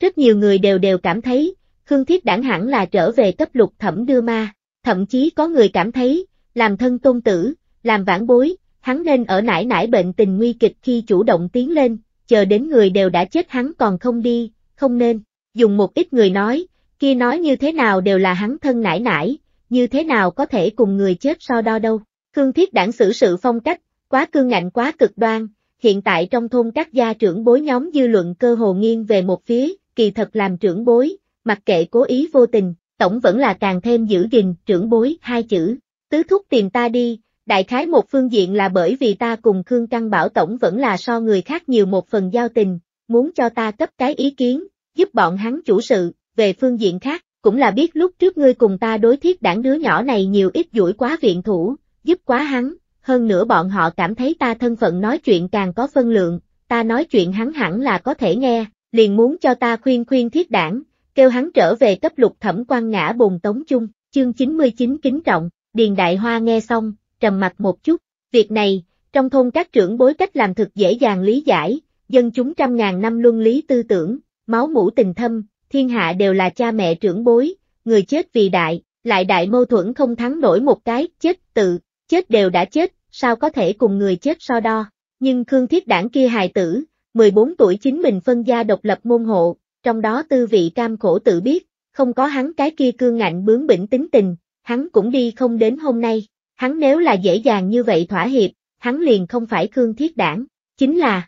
Rất nhiều người đều đều cảm thấy, Khương Thiết đảng hẳn là trở về cấp lục thẩm đưa ma, thậm chí có người cảm thấy, làm thân tôn tử, làm vãn bối, hắn nên ở nải nải bệnh tình nguy kịch khi chủ động tiến lên, chờ đến người đều đã chết hắn còn không đi, không nên, dùng một ít người nói, kia nói như thế nào đều là hắn thân nải nải, như thế nào có thể cùng người chết so đo đâu. Khương Thiết đảng xử sự phong cách, quá cương ngạnh quá cực đoan, hiện tại trong thôn các gia trưởng bối nhóm dư luận cơ hồ nghiêng về một phía, kỳ thật làm trưởng bối, mặc kệ cố ý vô tình, tổng vẫn là càng thêm giữ gìn trưởng bối hai chữ. Tứ thúc tìm ta đi, đại khái một phương diện là bởi vì ta cùng Khương Căng Bảo Tổng vẫn là so người khác nhiều một phần giao tình, muốn cho ta cấp cái ý kiến, giúp bọn hắn chủ sự, về phương diện khác, cũng là biết lúc trước ngươi cùng ta đối thiết đảng đứa nhỏ này nhiều ít duỗi quá viện thủ, giúp quá hắn, hơn nữa bọn họ cảm thấy ta thân phận nói chuyện càng có phân lượng, ta nói chuyện hắn hẳn là có thể nghe, liền muốn cho ta khuyên khuyên thiết đảng, kêu hắn trở về cấp lục thẩm quan ngã bùng tống chung, chương 99 kính trọng, Điền Đại Hoa nghe xong, trầm mặt một chút, việc này, trong thôn các trưởng bối cách làm thực dễ dàng lý giải, dân chúng trăm ngàn năm luân lý tư tưởng, máu mũ tình thâm, thiên hạ đều là cha mẹ trưởng bối, người chết vì đại, lại đại mâu thuẫn không thắng nổi một cái, chết tự, chết đều đã chết, sao có thể cùng người chết so đo, nhưng Khương Thiết Đảng kia hài tử, 14 tuổi chính mình phân gia độc lập môn hộ, trong đó tư vị cam khổ tự biết, không có hắn cái kia cương ngạnh bướng bỉnh tính tình, hắn cũng đi không đến hôm nay. Hắn nếu là dễ dàng như vậy thỏa hiệp, hắn liền không phải Khương Thiết Đảng, chính là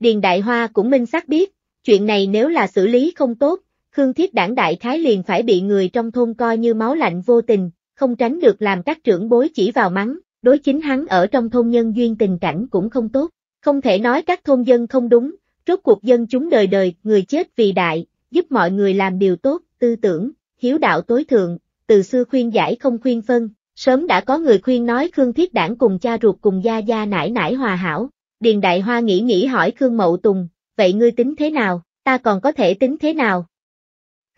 Điền Đại Hoa cũng minh xác biết, chuyện này nếu là xử lý không tốt, Khương Thiết Đảng đại khái liền phải bị người trong thôn coi như máu lạnh vô tình, không tránh được làm các trưởng bối chỉ vào mắng, đối chính hắn ở trong thôn nhân duyên tình cảnh cũng không tốt, không thể nói các thôn dân không đúng, rốt cuộc dân chúng đời đời, người chết vì đại, giúp mọi người làm điều tốt, tư tưởng, hiếu đạo tối thượng, từ xưa khuyên giải không khuyên phân, Sớm đã có người khuyên nói Khương Thiết Đảng cùng cha ruột cùng gia gia nải nải hòa hảo. Điền Đại Hoa nghĩ nghĩ hỏi Khương Mậu Tùng, vậy ngươi tính thế nào, ta còn có thể tính thế nào?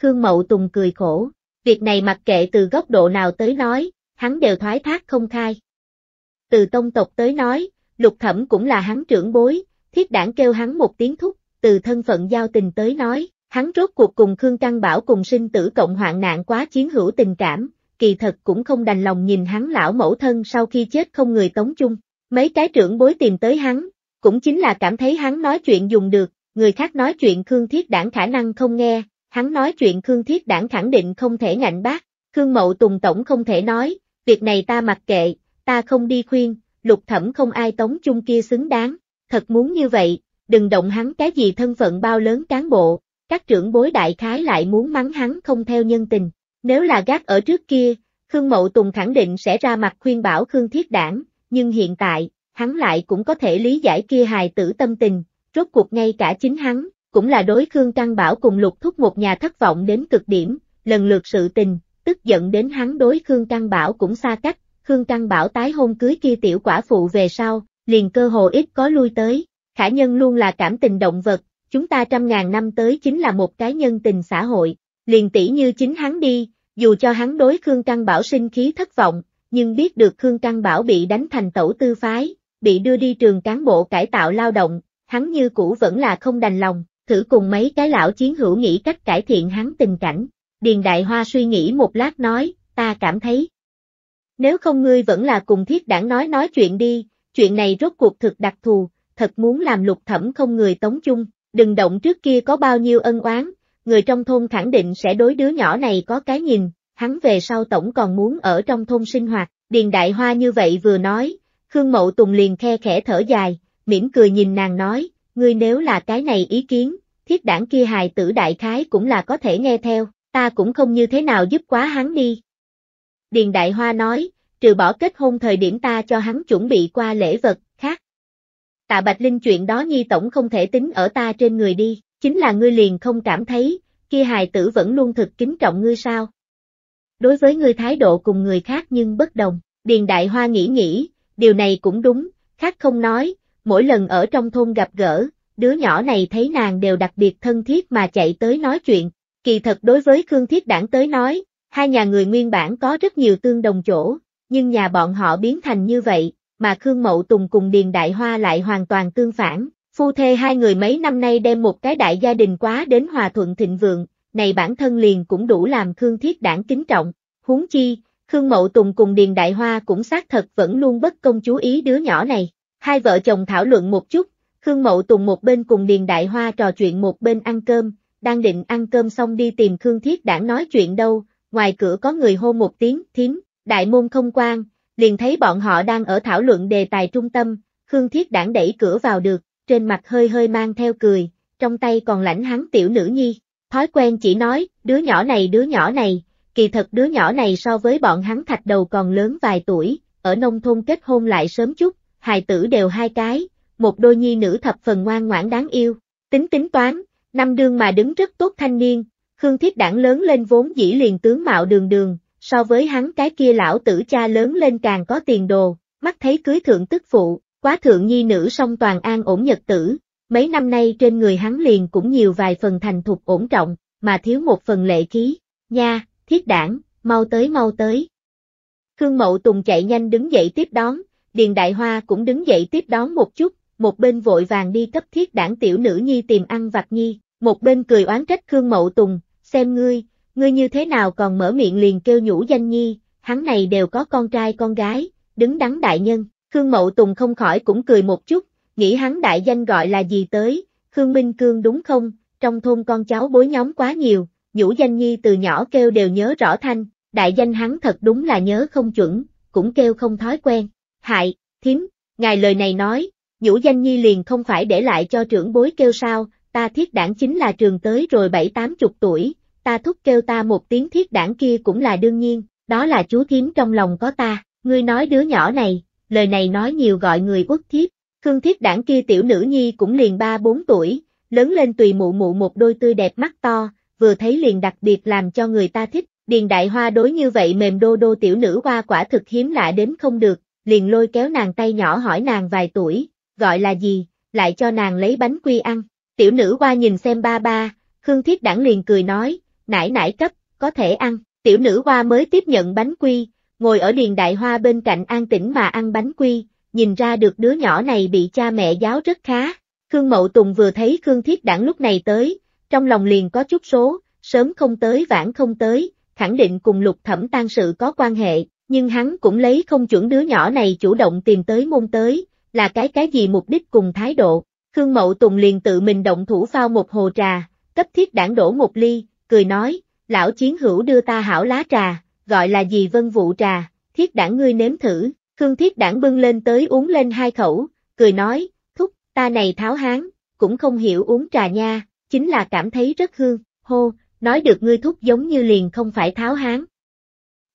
Khương Mậu Tùng cười khổ, việc này mặc kệ từ góc độ nào tới nói, hắn đều thoái thác không khai. Từ tông tộc tới nói, lục thẩm cũng là hắn trưởng bối, thiết đảng kêu hắn một tiếng thúc, từ thân phận giao tình tới nói, hắn rốt cuộc cùng Khương Căng Bảo cùng sinh tử cộng hoạn nạn quá chiến hữu tình cảm, kỳ thật cũng không đành lòng nhìn hắn lão mẫu thân sau khi chết không người tống chung. Mấy cái trưởng bối tìm tới hắn, cũng chính là cảm thấy hắn nói chuyện dùng được, người khác nói chuyện Khương Thiết Đảng khả năng không nghe, hắn nói chuyện Khương Thiết Đảng khẳng định không thể ngạnh bác, Khương Mậu Tùng Tổng không thể nói, việc này ta mặc kệ, ta không đi khuyên, lục thẩm không ai tống chung kia xứng đáng, thật muốn như vậy, đừng động hắn cái gì thân phận bao lớn cán bộ, các trưởng bối đại khái lại muốn mắng hắn không theo nhân tình, nếu là gác ở trước kia, Khương Mậu Tùng khẳng định sẽ ra mặt khuyên bảo Khương Thiết Đảng, nhưng hiện tại, hắn lại cũng có thể lý giải kia hài tử tâm tình, rốt cuộc ngay cả chính hắn, cũng là đối Khương Trăng Bảo cùng lục thúc một nhà thất vọng đến cực điểm, lần lượt sự tình, tức giận đến hắn đối Khương Trăng Bảo cũng xa cách, Khương Trăng Bảo tái hôn cưới kia tiểu quả phụ về sau, liền cơ hồ ít có lui tới, khả nhân luôn là cảm tình động vật, chúng ta trăm ngàn năm tới chính là một cái nhân tình xã hội, liền tỷ như chính hắn đi, dù cho hắn đối Khương Căng Bảo sinh khí thất vọng, nhưng biết được Khương Căng Bảo bị đánh thành tẩu tư phái, bị đưa đi trường cán bộ cải tạo lao động, hắn như cũ vẫn là không đành lòng, thử cùng mấy cái lão chiến hữu nghĩ cách cải thiện hắn tình cảnh. Điền Đại Hoa suy nghĩ một lát nói, ta cảm thấy. Nếu không ngươi vẫn là cùng thiết đảng nói nói chuyện đi, chuyện này rốt cuộc thực đặc thù, thật muốn làm lục thẩm không người tống chung, đừng động trước kia có bao nhiêu ân oán, người trong thôn khẳng định sẽ đối đứa nhỏ này có cái nhìn, hắn về sau tổng còn muốn ở trong thôn sinh hoạt, Điền Đại Hoa như vậy vừa nói, Khương Mậu Tùng liền khe khẽ thở dài, mỉm cười nhìn nàng nói, ngươi nếu là cái này ý kiến, thiết đảng kia hài tử đại khái cũng là có thể nghe theo, ta cũng không như thế nào giúp quá hắn đi. Điền Đại Hoa nói, trừ bỏ kết hôn thời điểm ta cho hắn chuẩn bị qua lễ vật, khác. Tạ Bạch Linh chuyện đó nhi tổng không thể tính ở ta trên người đi. Chính là ngươi liền không cảm thấy, kia hài tử vẫn luôn thực kính trọng ngươi sao? Đối với ngươi thái độ cùng người khác nhưng bất đồng, Điền Đại Hoa nghĩ nghĩ, điều này cũng đúng, khác không nói, mỗi lần ở trong thôn gặp gỡ, đứa nhỏ này thấy nàng đều đặc biệt thân thiết mà chạy tới nói chuyện, kỳ thật đối với Khương Thiết Đảng tới nói, hai nhà người nguyên bản có rất nhiều tương đồng chỗ, nhưng nhà bọn họ biến thành như vậy, mà Khương Mậu Tùng cùng Điền Đại Hoa lại hoàn toàn tương phản, Phu thê hai người mấy năm nay đem một cái đại gia đình quá đến hòa thuận thịnh vượng, này bản thân liền cũng đủ làm Khương Thiết đảng kính trọng. Huống chi, Khương Mậu Tùng cùng Điền Đại Hoa cũng xác thật vẫn luôn bất công chú ý đứa nhỏ này. Hai vợ chồng thảo luận một chút, Khương Mậu Tùng một bên cùng Điền Đại Hoa trò chuyện một bên ăn cơm, đang định ăn cơm xong đi tìm Khương Thiết đảng nói chuyện đâu, ngoài cửa có người hô một tiếng, thím, đại môn không quan, liền thấy bọn họ đang ở thảo luận đề tài trung tâm, Khương Thiết đảng đẩy cửa vào được, trên mặt hơi hơi mang theo cười, trong tay còn lãnh hắn tiểu nữ nhi. Thói quen chỉ nói, đứa nhỏ này đứa nhỏ này, kỳ thật đứa nhỏ này so với bọn hắn thạch đầu còn lớn vài tuổi, ở nông thôn kết hôn lại sớm chút, hài tử đều hai cái, một đôi nhi nữ thập phần ngoan ngoãn đáng yêu. Tính tính toán, năm đương mà đứng rất tốt thanh niên, Khương Thiết đảng lớn lên vốn dĩ liền tướng mạo đường đường, so với hắn cái kia lão tử cha lớn lên càng có tiền đồ, mắt thấy cưới thượng tức phụ, quá thượng nhi nữ song toàn an ổn nhật tử, mấy năm nay trên người hắn liền cũng nhiều vài phần thành thục ổn trọng, mà thiếu một phần lệ khí, nha, thiết đảng, mau tới mau tới. Khương Mậu Tùng chạy nhanh đứng dậy tiếp đón, Điền Đại Hoa cũng đứng dậy tiếp đón một chút, một bên vội vàng đi cấp thiết đảng tiểu nữ nhi tìm ăn vặt nhi, một bên cười oán trách Khương Mậu Tùng, xem ngươi, ngươi như thế nào còn mở miệng liền kêu nhũ danh nhi, hắn này đều có con trai con gái, đứng đắn đại nhân. Khương Mậu Tùng không khỏi cũng cười một chút, nghĩ hắn đại danh gọi là gì tới, Khương Minh Cương đúng không, trong thôn con cháu bối nhóm quá nhiều, Vũ danh nhi từ nhỏ kêu đều nhớ rõ thanh, đại danh hắn thật đúng là nhớ không chuẩn, cũng kêu không thói quen. Hại, thiếm, ngài lời này nói, Vũ danh nhi liền không phải để lại cho trưởng bối kêu sao, ta thiết đảng chính là trường tới rồi bảy tám chục tuổi, ta thúc kêu ta một tiếng thiết đảng kia cũng là đương nhiên, đó là chú thiếm trong lòng có ta, ngươi nói đứa nhỏ này, lời này nói nhiều gọi người uất thiếp, Khương Thiếp đảng kia tiểu nữ nhi cũng liền ba bốn tuổi, lớn lên tùy mụ mụ một đôi tươi đẹp mắt to, vừa thấy liền đặc biệt làm cho người ta thích, điền đại hoa đối như vậy mềm đô đô tiểu nữ hoa quả thực hiếm lạ đến không được, liền lôi kéo nàng tay nhỏ hỏi nàng vài tuổi, gọi là gì, lại cho nàng lấy bánh quy ăn, tiểu nữ hoa nhìn xem ba ba, Khương thiếp đẳng liền cười nói, nải nải cấp, có thể ăn, tiểu nữ hoa mới tiếp nhận bánh quy, ngồi ở điền đại hoa bên cạnh an tĩnh mà ăn bánh quy, nhìn ra được đứa nhỏ này bị cha mẹ giáo rất khá. Khương Mậu Tùng vừa thấy Khương Thiết Đảng lúc này tới, trong lòng liền có chút số, sớm không tới vãn không tới, khẳng định cùng lục thẩm tan sự có quan hệ, nhưng hắn cũng lấy không chuẩn đứa nhỏ này chủ động tìm tới môn tới, là cái cái gì mục đích cùng thái độ. Khương Mậu Tùng liền tự mình động thủ phao một hồ trà, cấp thiết đảng đổ một ly, cười nói, lão chiến hữu đưa ta hảo lá trà, gọi là gì vân vụ trà, thiết đảng ngươi nếm thử, Khương thiết đảng bưng lên tới uống lên hai khẩu, cười nói, thúc, ta này tháo hán, cũng không hiểu uống trà nha, chính là cảm thấy rất hương, hô, nói được ngươi thúc giống như liền không phải tháo hán.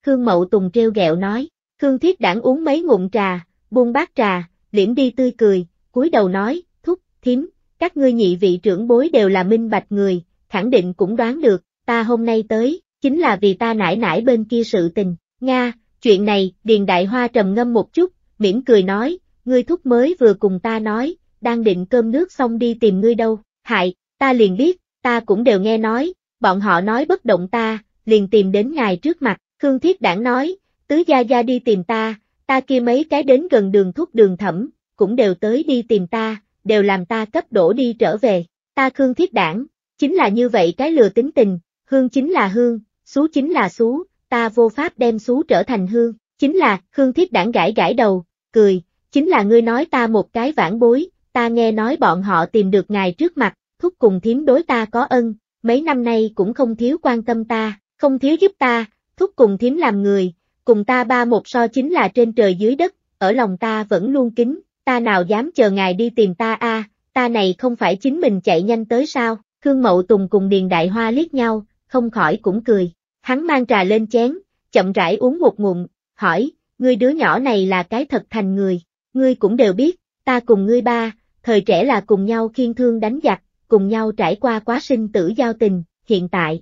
Khương Mậu Tùng treo gẹo nói, Khương thiết đảng uống mấy ngụm trà, buông bát trà, liễm đi tươi cười, cúi đầu nói, thúc, thím, các ngươi nhị vị trưởng bối đều là minh bạch người, khẳng định cũng đoán được, ta hôm nay tới, chính là vì ta nải nải bên kia sự tình, Nga, chuyện này, Điền Đại Hoa trầm ngâm một chút, mỉm cười nói, ngươi thúc mới vừa cùng ta nói, đang định cơm nước xong đi tìm ngươi đâu, hại, ta liền biết, ta cũng đều nghe nói, bọn họ nói bất động ta, liền tìm đến ngài trước mặt, Khương Thiết Đảng nói, tứ gia gia đi tìm ta, ta kia mấy cái đến gần đường thuốc đường thẩm, cũng đều tới đi tìm ta, đều làm ta cấp đổ đi trở về, ta Khương Thiết Đảng, chính là như vậy cái lừa tính tình, hương chính là hương, xú chính là xú, ta vô pháp đem xú trở thành hương, chính là, Khương Thiết đảng gãi gãi đầu, cười, chính là ngươi nói ta một cái vãn bối, ta nghe nói bọn họ tìm được ngài trước mặt, thúc cùng thiếm đối ta có ân, mấy năm nay cũng không thiếu quan tâm ta, không thiếu giúp ta, thúc cùng thiếm làm người, cùng ta ba một so chính là trên trời dưới đất, ở lòng ta vẫn luôn kính, ta nào dám chờ ngài đi tìm ta a ta này không phải chính mình chạy nhanh tới sao, Khương Mậu Tùng cùng Điền Đại Hoa liếc nhau, không khỏi cũng cười. Hắn mang trà lên chén, chậm rãi uống một ngụm, hỏi, ngươi đứa nhỏ này là cái thật thành người, ngươi cũng đều biết, ta cùng ngươi ba, thời trẻ là cùng nhau khiên thương đánh giặc, cùng nhau trải qua quá sinh tử giao tình, hiện tại.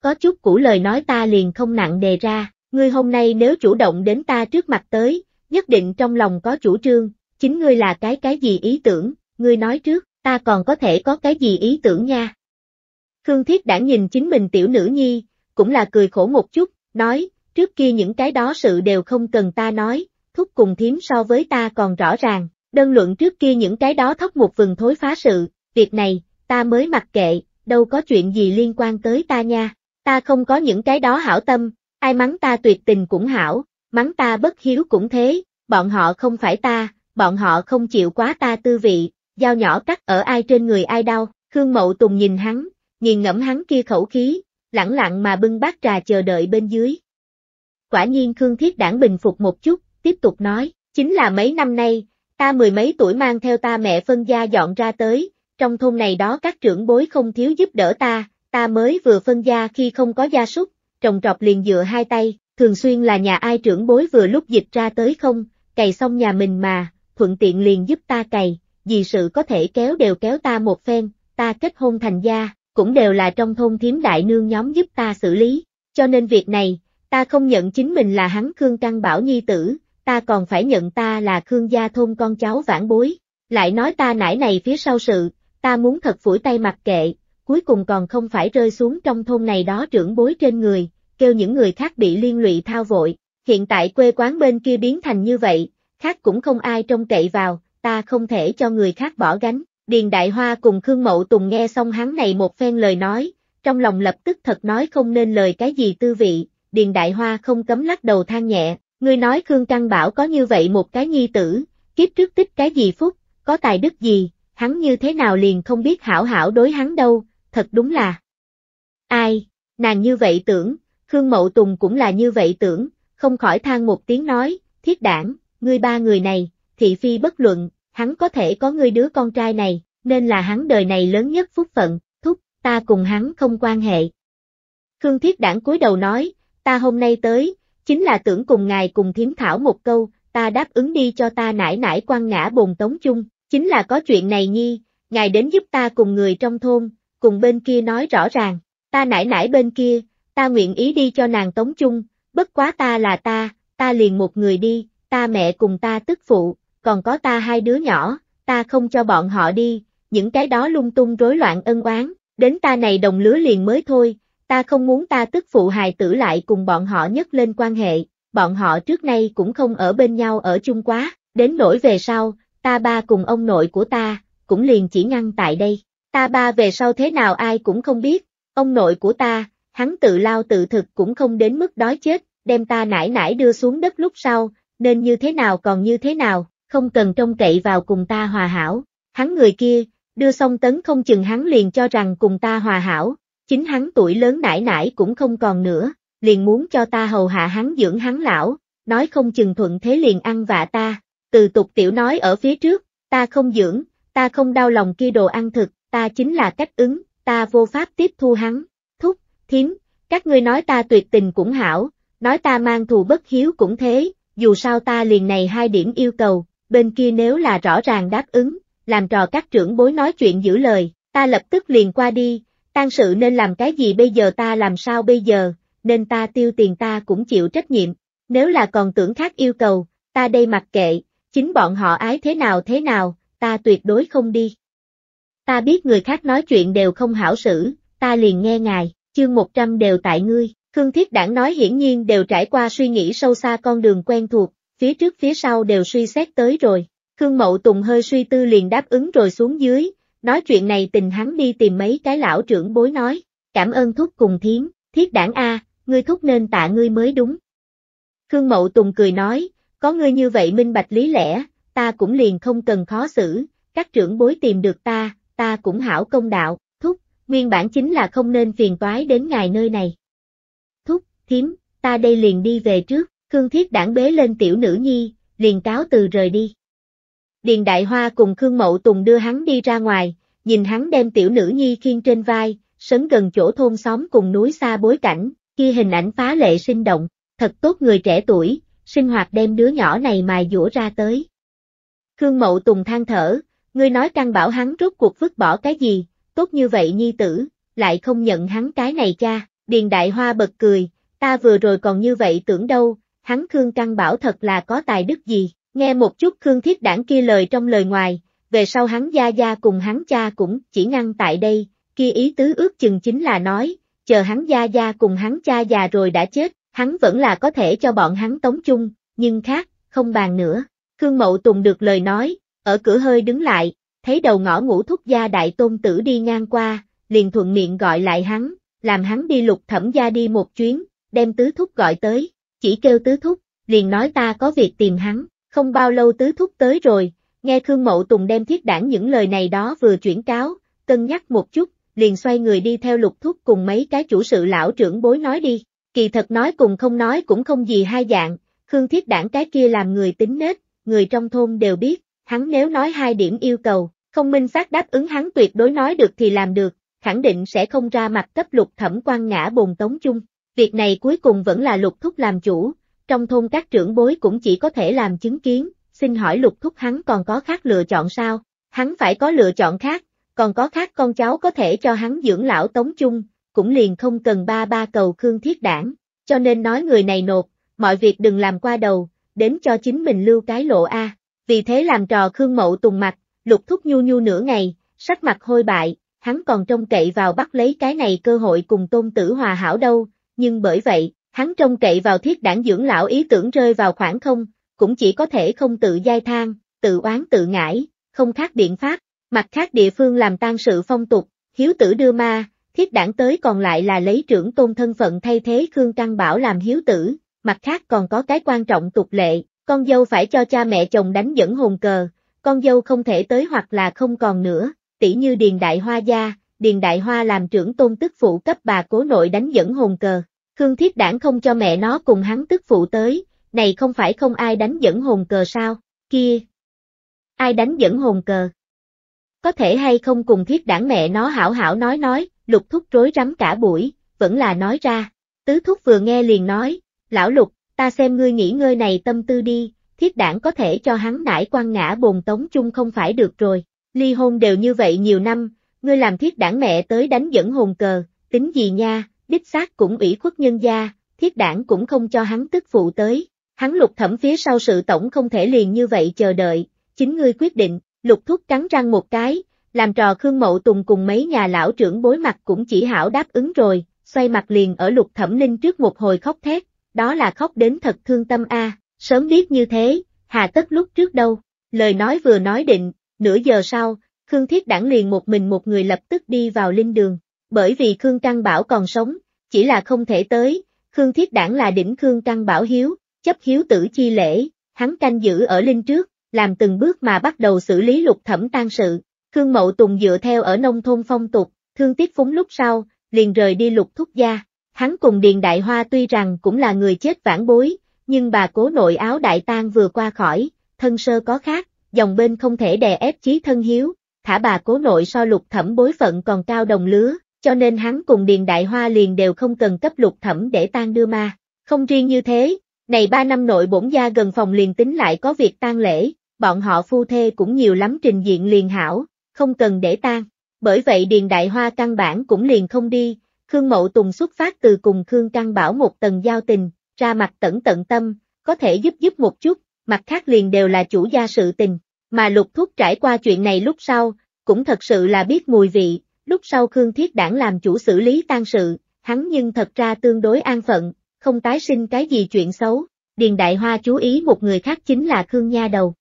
Có chút cũ lời nói ta liền không nặng đề ra, ngươi hôm nay nếu chủ động đến ta trước mặt tới, nhất định trong lòng có chủ trương, chính ngươi là cái cái gì ý tưởng, ngươi nói trước, ta còn có thể có cái gì ý tưởng nha. Khương Thiết đã nhìn chính mình tiểu nữ nhi, cũng là cười khổ một chút, nói, trước kia những cái đó sự đều không cần ta nói, thúc cùng thiếm so với ta còn rõ ràng, đơn luận trước kia những cái đó thóc một vừng thối phá sự, việc này, ta mới mặc kệ, đâu có chuyện gì liên quan tới ta nha, ta không có những cái đó hảo tâm, ai mắng ta tuyệt tình cũng hảo, mắng ta bất hiếu cũng thế, bọn họ không phải ta, bọn họ không chịu quá ta tư vị, dao nhỏ cắt ở ai trên người ai đau, Khương Mậu Tùng nhìn hắn, nghiền ngẫm hắn kia khẩu khí, lẳng lặng mà bưng bát trà chờ đợi bên dưới. Quả nhiên Khương Thiết Đảng bình phục một chút, tiếp tục nói, chính là mấy năm nay, ta mười mấy tuổi mang theo ta mẹ phân gia dọn ra tới, trong thôn này đó các trưởng bối không thiếu giúp đỡ ta, ta mới vừa phân gia khi không có gia súc, trồng trọt liền dựa hai tay, thường xuyên là nhà ai trưởng bối vừa lúc dịch ra tới không, cày xong nhà mình mà, thuận tiện liền giúp ta cày, vì sự có thể kéo đều kéo ta một phen, ta kết hôn thành gia, cũng đều là trong thôn thiếm đại nương nhóm giúp ta xử lý, cho nên việc này, ta không nhận chính mình là hắn Khương Trăng Bảo nhi tử, ta còn phải nhận ta là Khương gia thôn con cháu vãn bối, lại nói ta nãy này phía sau sự, ta muốn thật phủi tay mặc kệ, cuối cùng còn không phải rơi xuống trong thôn này đó trưởng bối trên người, kêu những người khác bị liên lụy thao vội, hiện tại quê quán bên kia biến thành như vậy, khác cũng không ai trông cậy vào, ta không thể cho người khác bỏ gánh. Điền Đại Hoa cùng Khương Mậu Tùng nghe xong hắn này một phen lời nói, trong lòng lập tức thật nói không nên lời cái gì tư vị, Điền Đại Hoa không cấm lắc đầu than nhẹ, ngươi nói Khương Căng Bảo có như vậy một cái nhi tử, kiếp trước tích cái gì phúc, có tài đức gì, hắn như thế nào liền không biết hảo hảo đối hắn đâu, thật đúng là. Ai, nàng như vậy tưởng, Khương Mậu Tùng cũng là như vậy tưởng, không khỏi than một tiếng nói, thiết đảng, ngươi ba người này, thị phi bất luận, hắn có thể có ngươi đứa con trai này, nên là hắn đời này lớn nhất phúc phận, thúc, ta cùng hắn không quan hệ. Khương Thiết Đảng cúi đầu nói, ta hôm nay tới, chính là tưởng cùng ngài cùng thiếm thảo một câu, ta đáp ứng đi cho ta nải nải quan ngã bồn tống chung, chính là có chuyện này nhi, ngài đến giúp ta cùng người trong thôn, cùng bên kia nói rõ ràng, ta nải nải bên kia, ta nguyện ý đi cho nàng tống chung, bất quá ta là ta, ta liền một người đi, ta mẹ cùng ta tức phụ, còn có ta hai đứa nhỏ, ta không cho bọn họ đi, những cái đó lung tung rối loạn ân oán, đến ta này đồng lứa liền mới thôi, ta không muốn ta tức phụ hài tử lại cùng bọn họ nhất lên quan hệ, bọn họ trước nay cũng không ở bên nhau ở chung quá, đến nỗi về sau, ta ba cùng ông nội của ta, cũng liền chỉ ngăn tại đây, ta ba về sau thế nào ai cũng không biết, ông nội của ta, hắn tự lao tự thực cũng không đến mức đói chết, đem ta nải nải đưa xuống đất lúc sau, nên như thế nào còn như thế nào, không cần trông cậy vào cùng ta hòa hảo. Hắn người kia, đưa xong tấn không chừng hắn liền cho rằng cùng ta hòa hảo, chính hắn tuổi lớn nải nải cũng không còn nữa, liền muốn cho ta hầu hạ hắn dưỡng hắn lão, nói không chừng thuận thế liền ăn vạ ta. Từ tục tiểu nói ở phía trước, ta không dưỡng, ta không đau lòng kia đồ ăn thực, ta chính là cách ứng, ta vô pháp tiếp thu hắn. Thúc, thiếm, các ngươi nói ta tuyệt tình cũng hảo, nói ta mang thù bất hiếu cũng thế, dù sao ta liền này hai điểm yêu cầu, bên kia nếu là rõ ràng đáp ứng, làm trò các trưởng bối nói chuyện giữ lời, ta lập tức liền qua đi, tang sự nên làm cái gì bây giờ ta làm sao bây giờ, nên ta tiêu tiền ta cũng chịu trách nhiệm, nếu là còn tưởng khác yêu cầu, ta đây mặc kệ, chính bọn họ ái thế nào thế nào, ta tuyệt đối không đi. Ta biết người khác nói chuyện đều không hảo xử, ta liền nghe ngài, chương 100 đều tại ngươi, Khương Thiết Đảng nói hiển nhiên đều trải qua suy nghĩ sâu xa con đường quen thuộc, phía trước phía sau đều suy xét tới rồi. Khương Mậu Tùng hơi suy tư liền đáp ứng rồi xuống dưới, nói chuyện này tình hắn đi tìm mấy cái lão trưởng bối nói, cảm ơn thúc cùng thiến, thiết đảng A, ngươi thúc nên tạ ngươi mới đúng. Khương Mậu Tùng cười nói, có ngươi như vậy minh bạch lý lẽ, ta cũng liền không cần khó xử, các trưởng bối tìm được ta, ta cũng hảo công đạo, thúc, nguyên bản chính là không nên phiền toái đến ngài nơi này. Thúc, thiếm, ta đây liền đi về trước. Khương Thiết đảng bế lên tiểu nữ nhi, liền cáo từ rời đi. Điền Đại Hoa cùng Khương Mậu Tùng đưa hắn đi ra ngoài, nhìn hắn đem tiểu nữ nhi khiêng trên vai, sấn gần chỗ thôn xóm cùng núi xa bối cảnh, kia hình ảnh phá lệ sinh động, thật tốt người trẻ tuổi, sinh hoạt đem đứa nhỏ này mài dũa ra tới. Khương Mậu Tùng than thở, ngươi nói căn bảo hắn rốt cuộc vứt bỏ cái gì, tốt như vậy nhi tử, lại không nhận hắn cái này cha, Điền Đại Hoa bật cười, ta vừa rồi còn như vậy tưởng đâu, hắn Khương căn Bảo thật là có tài đức gì, nghe một chút Khương Thiết Đảng kia lời trong lời ngoài, về sau hắn gia gia cùng hắn cha cũng chỉ ngăn tại đây, kia ý tứ ước chừng chính là nói, chờ hắn gia gia cùng hắn cha già rồi đã chết, hắn vẫn là có thể cho bọn hắn tống chung, nhưng khác, không bàn nữa. Khương Mậu Tùng được lời nói, ở cửa hơi đứng lại, thấy đầu ngõ ngũ thúc gia đại tôn tử đi ngang qua, liền thuận miệng gọi lại hắn, làm hắn đi lục thẩm gia đi một chuyến, đem tứ thúc gọi tới chỉ kêu tứ thúc, liền nói ta có việc tìm hắn, không bao lâu tứ thúc tới rồi, nghe Khương Mậu Tùng đem thiết đảng những lời này đó vừa chuyển cáo, cân nhắc một chút, liền xoay người đi theo lục thúc cùng mấy cái chủ sự lão trưởng bối nói đi, kỳ thật nói cùng không nói cũng không gì hai dạng, Khương thiết đảng cái kia làm người tính nết, người trong thôn đều biết, hắn nếu nói hai điểm yêu cầu, không minh xác đáp ứng hắn tuyệt đối nói được thì làm được, khẳng định sẽ không ra mặt cấp lục thẩm quan ngã bồn tống chung. Việc này cuối cùng vẫn là lục thúc làm chủ, trong thôn các trưởng bối cũng chỉ có thể làm chứng kiến, xin hỏi lục thúc hắn còn có khác lựa chọn sao? Hắn phải có lựa chọn khác, còn có khác con cháu có thể cho hắn dưỡng lão tống chung, cũng liền không cần ba ba cầu khương thiết đảng, cho nên nói người này nột, mọi việc đừng làm qua đầu, đến cho chính mình lưu cái lộ A, vì thế làm trò khương mậu tùng mặt, lục thúc nhu nhu nửa ngày, sắc mặt hôi bại, hắn còn trông cậy vào bắt lấy cái này cơ hội cùng tôn tử hòa hảo đâu, nhưng bởi vậy, hắn trông cậy vào thiết đảng dưỡng lão ý tưởng rơi vào khoảng không, cũng chỉ có thể không tự giai thang, tự oán tự ngãi, không khác biện pháp, mặt khác địa phương làm tan sự phong tục, hiếu tử đưa ma, thiết đảng tới còn lại là lấy trưởng tôn thân phận thay thế Khương Căng Bảo làm hiếu tử, mặt khác còn có cái quan trọng tục lệ, con dâu phải cho cha mẹ chồng đánh dẫn hồn cờ, con dâu không thể tới hoặc là không còn nữa, tỷ như điền đại hoa gia, Điền Đại Hoa làm trưởng tôn tức phụ cấp bà cố nội đánh dẫn hồn cờ. Khương Thiết Đảng không cho mẹ nó cùng hắn tức phụ tới, này không phải không ai đánh dẫn hồn cờ sao, kia. Ai đánh dẫn hồn cờ? Có thể hay không cùng Thiết Đảng mẹ nó hảo hảo nói nói, lục thúc rối rắm cả buổi, vẫn là nói ra. Tứ thúc vừa nghe liền nói, lão lục, ta xem ngươi nghỉ ngơi này tâm tư đi, Thiết Đảng có thể cho hắn nải quan ngã bồn tống chung không phải được rồi. Ly hôn đều như vậy nhiều năm, ngươi làm thiết đảng mẹ tới đánh dẫn hồn cờ, tính gì nha, đích xác cũng ủy khuất nhân gia, thiết đảng cũng không cho hắn tức phụ tới, hắn lục thẩm phía sau sự tổng không thể liền như vậy chờ đợi, chính ngươi quyết định, lục thúc cắn răng một cái, làm trò Khương Mậu Tùng cùng mấy nhà lão trưởng bối mặt cũng chỉ hảo đáp ứng rồi, xoay mặt liền ở lục thẩm linh trước một hồi khóc thét, đó là khóc đến thật thương tâm a sớm biết như thế, hà tất lúc trước đâu, lời nói vừa nói định, nửa giờ sau, Khương Thiết Đảng liền một mình một người lập tức đi vào linh đường, bởi vì Khương Trăng Bảo còn sống, chỉ là không thể tới, Khương Thiết Đảng là đỉnh Khương Trăng Bảo hiếu, chấp hiếu tử chi lễ, hắn canh giữ ở linh trước, làm từng bước mà bắt đầu xử lý lục thẩm tan sự, Khương Mậu Tùng dựa theo ở nông thôn phong tục, Thương Tiết Phúng lúc sau, liền rời đi lục thúc gia, hắn cùng Điền Đại Hoa tuy rằng cũng là người chết vãn bối, nhưng bà cố nội áo đại tang vừa qua khỏi, thân sơ có khác, dòng bên không thể đè ép chí thân hiếu, thả bà cố nội so lục thẩm bối phận còn cao đồng lứa, cho nên hắn cùng Điền Đại Hoa liền đều không cần cấp lục thẩm để tan đưa ma. Không riêng như thế, này ba năm nội bổn gia gần phòng liền tính lại có việc tang lễ, bọn họ phu thê cũng nhiều lắm trình diện liền hảo, không cần để tan. Bởi vậy Điền Đại Hoa căn bản cũng liền không đi, Khương Mậu Tùng xuất phát từ cùng Khương Căn Bảo một tầng giao tình, ra mặt tẩn tận tâm, có thể giúp giúp một chút, mặt khác liền đều là chủ gia sự tình, mà lục thúc trải qua chuyện này lúc sau, cũng thật sự là biết mùi vị, lúc sau Khương Thiết Đảng làm chủ xử lý tang sự, hắn nhưng thật ra tương đối an phận, không tái sinh cái gì chuyện xấu, Điền Đại Hoa chú ý một người khác chính là Khương Nha Đầu.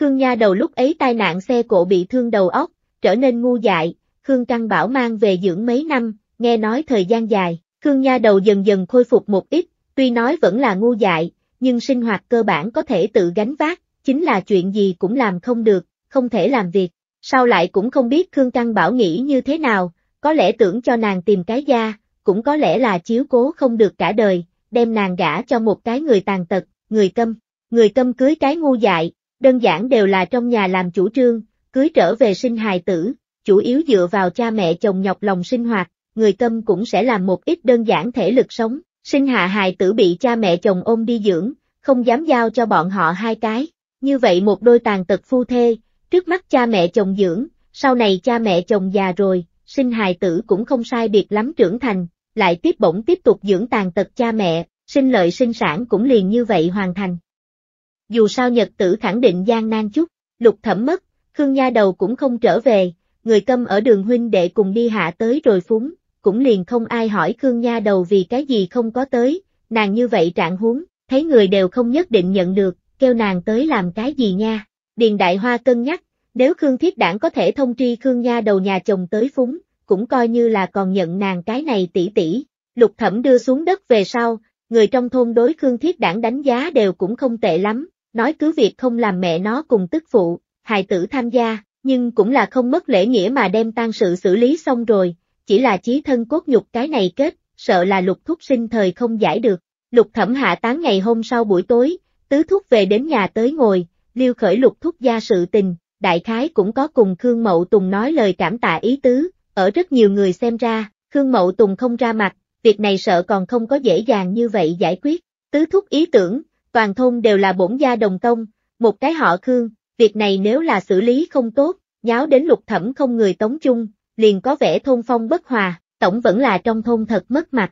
Khương Nha Đầu lúc ấy tai nạn xe cộ bị thương đầu óc, trở nên ngu dại, Khương Trăng Bảo mang về dưỡng mấy năm, nghe nói thời gian dài, Khương Nha Đầu dần dần khôi phục một ít, tuy nói vẫn là ngu dại, nhưng sinh hoạt cơ bản có thể tự gánh vác, chính là chuyện gì cũng làm không được, không thể làm việc. Sau lại cũng không biết Khương Căng Bảo nghĩ như thế nào, có lẽ tưởng cho nàng tìm cái gia, cũng có lẽ là chiếu cố không được cả đời, đem nàng gả cho một cái người tàn tật, người câm. Người câm cưới cái ngu dại, đơn giản đều là trong nhà làm chủ trương, cưới trở về sinh hài tử, chủ yếu dựa vào cha mẹ chồng nhọc lòng sinh hoạt, người câm cũng sẽ làm một ít đơn giản thể lực sống, sinh hạ hài tử bị cha mẹ chồng ôm đi dưỡng, không dám giao cho bọn họ hai cái, như vậy một đôi tàn tật phu thê, trước mắt cha mẹ chồng dưỡng, sau này cha mẹ chồng già rồi, sinh hài tử cũng không sai biệt lắm trưởng thành, lại tiếp bổng tiếp tục dưỡng tàn tật cha mẹ, sinh lợi sinh sản cũng liền như vậy hoàn thành. Dù sao nhật tử khẳng định gian nan chút, lục thẩm mất, Khương Nha Đầu cũng không trở về, người câm ở đường huynh đệ cùng đi hạ tới rồi phúng, cũng liền không ai hỏi Khương Nha Đầu vì cái gì không có tới, nàng như vậy trạng huống, thấy người đều không nhất định nhận được, kêu nàng tới làm cái gì nha. Điền Đại Hoa cân nhắc, nếu Khương Thiết Đảng có thể thông tri Khương Nha đầu nhà chồng tới phúng, cũng coi như là còn nhận nàng cái này tỷ tỷ. Lục Thẩm đưa xuống đất về sau, người trong thôn đối Khương Thiết Đảng đánh giá đều cũng không tệ lắm, nói cứ việc không làm mẹ nó cùng tức phụ, hài tử tham gia, nhưng cũng là không mất lễ nghĩa mà đem tan sự xử lý xong rồi, chỉ là chí thân cốt nhục cái này kết, sợ là lục thúc sinh thời không giải được. Lục Thẩm hạ tán ngày hôm sau buổi tối, Tứ thúc về đến nhà tới ngồi, liêu khởi lục thúc gia sự tình, đại khái cũng có cùng Khương Mậu Tùng nói lời cảm tạ ý tứ, ở rất nhiều người xem ra, Khương Mậu Tùng không ra mặt, việc này sợ còn không có dễ dàng như vậy giải quyết. Tứ thúc ý tưởng, toàn thôn đều là bổn gia đồng công, một cái họ Khương, việc này nếu là xử lý không tốt, nháo đến lục thẩm không người tống chung, liền có vẻ thôn phong bất hòa, tổng vẫn là trong thôn thật mất mặt.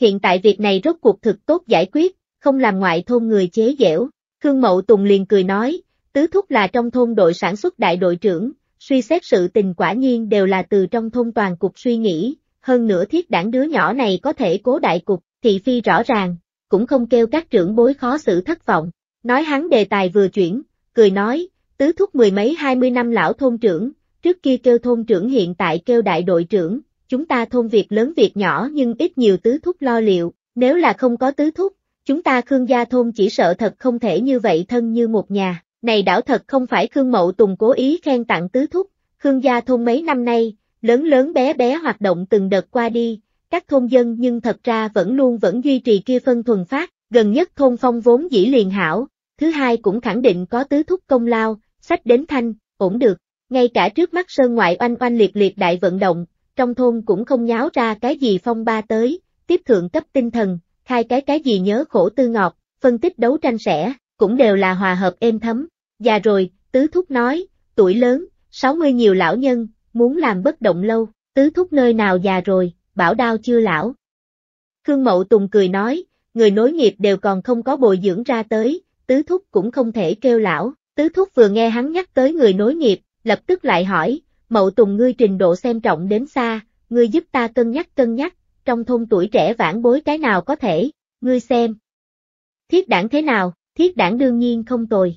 Hiện tại việc này rốt cuộc thực tốt giải quyết, không làm ngoại thôn người chế dẻo, Khương Mậu Tùng liền cười nói, tứ thúc là trong thôn đội sản xuất đại đội trưởng, suy xét sự tình quả nhiên đều là từ trong thôn toàn cục suy nghĩ, hơn nữa thiết đảng đứa nhỏ này có thể cố đại cục, thị phi rõ ràng, cũng không kêu các trưởng bối khó xử thất vọng. Nói hắn đề tài vừa chuyển, cười nói, tứ thúc mười mấy hai mươi năm lão thôn trưởng, trước kia kêu thôn trưởng hiện tại kêu đại đội trưởng, chúng ta thôn việc lớn việc nhỏ nhưng ít nhiều tứ thúc lo liệu, nếu là không có tứ thúc, Chúng ta Khương gia thôn chỉ sợ thật không thể như vậy thân như một nhà, này đảo thật không phải Khương Mậu Tùng cố ý khen tặng tứ thúc, Khương gia thôn mấy năm nay, lớn lớn bé bé hoạt động từng đợt qua đi, các thôn dân nhưng thật ra vẫn luôn vẫn duy trì kia phân thuần phát, gần nhất thôn phong vốn dĩ liền hảo, thứ hai cũng khẳng định có tứ thúc công lao, sách đến thanh, ổn được, ngay cả trước mắt sơn ngoại oanh oanh liệt liệt đại vận động, trong thôn cũng không nháo ra cái gì phong ba tới, tiếp thượng cấp tinh thần, khai cái cái gì nhớ khổ tư ngọt, phân tích đấu tranh sẻ cũng đều là hòa hợp êm thấm. Già rồi, Tứ Thúc nói, tuổi lớn, 60 nhiều lão nhân, muốn làm bất động lâu, Tứ Thúc nơi nào già rồi, bảo đao chưa lão. Khương Mậu Tùng cười nói, người nối nghiệp đều còn không có bồi dưỡng ra tới, Tứ Thúc cũng không thể kêu lão. Tứ Thúc vừa nghe hắn nhắc tới người nối nghiệp, lập tức lại hỏi, Mậu Tùng ngươi trình độ xem trọng đến xa, ngươi giúp ta cân nhắc cân nhắc, trong thôn tuổi trẻ vãn bối cái nào có thể, ngươi xem. Thiết đảng thế nào, thiết đảng đương nhiên không tồi.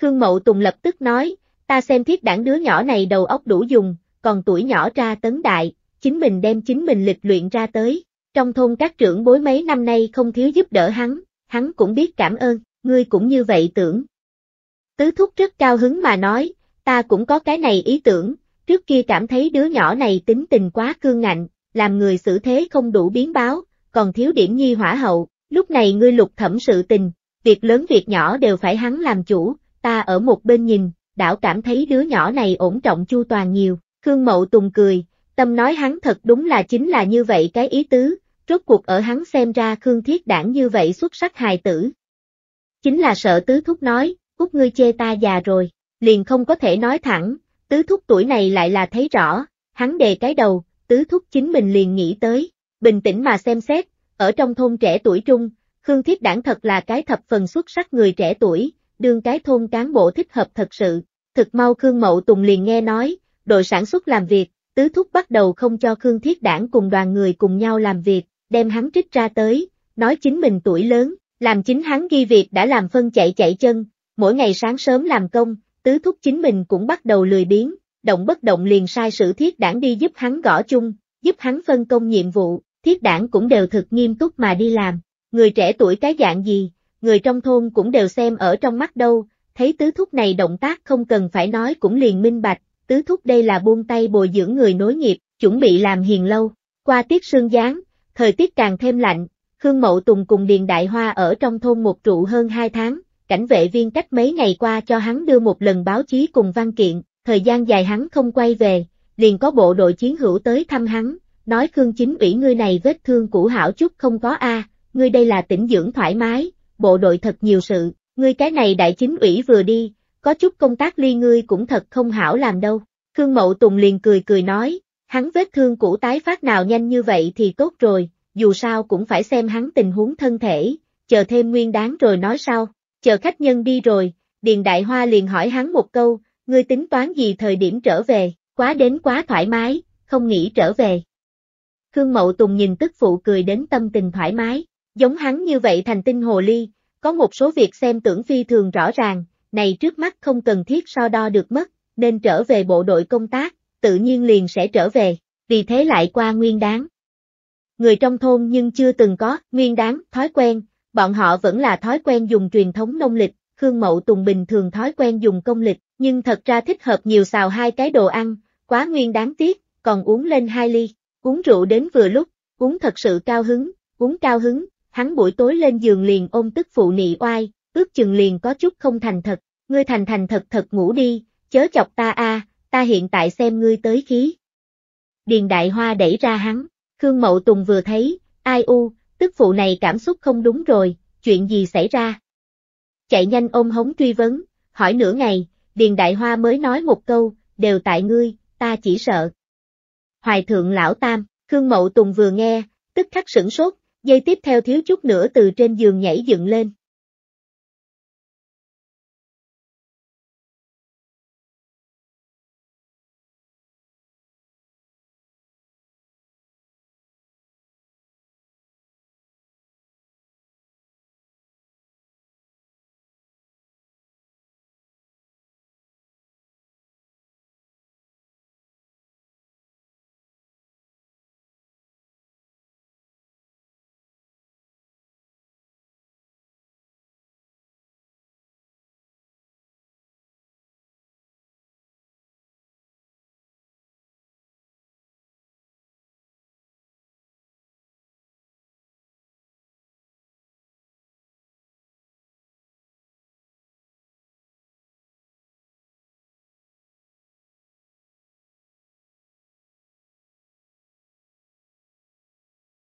Khương Mậu Tùng lập tức nói, ta xem thiết đảng đứa nhỏ này đầu óc đủ dùng, còn tuổi nhỏ ra tấn đại, chính mình đem chính mình lịch luyện ra tới, trong thôn các trưởng bối mấy năm nay không thiếu giúp đỡ hắn, hắn cũng biết cảm ơn, ngươi cũng như vậy tưởng. Tứ Thúc rất cao hứng mà nói, ta cũng có cái này ý tưởng, trước kia cảm thấy đứa nhỏ này tính tình quá cương ngạnh, làm người xử thế không đủ biến báo, còn thiếu điểm nhi hỏa hậu, lúc này ngươi lục thẩm sự tình, việc lớn việc nhỏ đều phải hắn làm chủ, ta ở một bên nhìn, đảo cảm thấy đứa nhỏ này ổn trọng chu toàn nhiều, Khương Mậu Tùng cười, tâm nói hắn thật đúng là chính là như vậy cái ý tứ, rốt cuộc ở hắn xem ra Khương Thiết Đảng như vậy xuất sắc hài tử. Chính là sợ tứ thúc nói, cút ngươi chê ta già rồi, liền không có thể nói thẳng, tứ thúc tuổi này lại là thấy rõ, hắn đề cái đầu, tứ thúc chính mình liền nghĩ tới, bình tĩnh mà xem xét, ở trong thôn trẻ tuổi trung, Khương Thiết Đảng thật là cái thập phần xuất sắc người trẻ tuổi, đương cái thôn cán bộ thích hợp thật sự, thực mau Khương Mậu Tùng liền nghe nói, đội sản xuất làm việc, tứ thúc bắt đầu không cho Khương Thiết Đảng cùng đoàn người cùng nhau làm việc, đem hắn trích ra tới, nói chính mình tuổi lớn, làm chính hắn ghi việc đã làm phân chạy chạy chân, mỗi ngày sáng sớm làm công, tứ thúc chính mình cũng bắt đầu lười biếng, động bất động liền sai sử thiết đảng đi giúp hắn gõ chung, giúp hắn phân công nhiệm vụ, thiết đảng cũng đều thực nghiêm túc mà đi làm, người trẻ tuổi cái dạng gì, người trong thôn cũng đều xem ở trong mắt đâu, thấy tứ thúc này động tác không cần phải nói cũng liền minh bạch, tứ thúc đây là buông tay bồi dưỡng người nối nghiệp, chuẩn bị làm hiền lâu, qua tiết sương giáng, thời tiết càng thêm lạnh, Khương Mậu Tùng cùng Điền Đại Hoa ở trong thôn một trụ hơn hai tháng, cảnh vệ viên cách mấy ngày qua cho hắn đưa một lần báo chí cùng văn kiện, thời gian dài hắn không quay về, liền có bộ đội chiến hữu tới thăm hắn, nói Khương Chính ủy ngươi này vết thương cũ hảo chút không có a, à, ngươi đây là tỉnh dưỡng thoải mái, bộ đội thật nhiều sự, ngươi cái này đại chính ủy vừa đi, có chút công tác ly ngươi cũng thật không hảo làm đâu. Khương Mậu Tùng liền cười cười nói, hắn vết thương cũ tái phát nào nhanh như vậy thì tốt rồi, dù sao cũng phải xem hắn tình huống thân thể, chờ thêm nguyên đáng rồi nói sau, chờ khách nhân đi rồi, Điền Đại Hoa liền hỏi hắn một câu, ngươi tính toán gì thời điểm trở về, quá đến quá thoải mái, không nghĩ trở về. Khương Mậu Tùng nhìn tức phụ cười đến tâm tình thoải mái, giống hắn như vậy thành tinh hồ ly, có một số việc xem tưởng phi thường rõ ràng, này trước mắt không cần thiết so đo được mất, nên trở về bộ đội công tác, tự nhiên liền sẽ trở về, vì thế lại qua nguyên đáng. Người trong thôn nhưng chưa từng có, nguyên đáng, thói quen, bọn họ vẫn là thói quen dùng truyền thống nông lịch, Khương Mậu Tùng bình thường thói quen dùng công lịch, nhưng thật ra thích hợp nhiều xào hai cái đồ ăn, quá nguyên đáng tiếc, còn uống lên hai ly, uống rượu đến vừa lúc, uống thật sự cao hứng, uống cao hứng, hắn buổi tối lên giường liền ôm tức phụ nị oai, ước chừng liền có chút không thành thật, ngươi thành thành thật thật ngủ đi, chớ chọc ta a, ta hiện tại xem ngươi tới khí. Điền Đại Hoa đẩy ra hắn, Khương Mậu Tùng vừa thấy, ai u, tức phụ này cảm xúc không đúng rồi, chuyện gì xảy ra? Chạy nhanh ôm hống truy vấn, hỏi nửa ngày, Điền Đại Hoa mới nói một câu, đều tại ngươi, ta chỉ sợ. Hoài thượng lão tam, Khương Mậu Tùng vừa nghe, tức khắc sửng sốt, dây tiếp theo thiếu chút nữa từ trên giường nhảy dựng lên,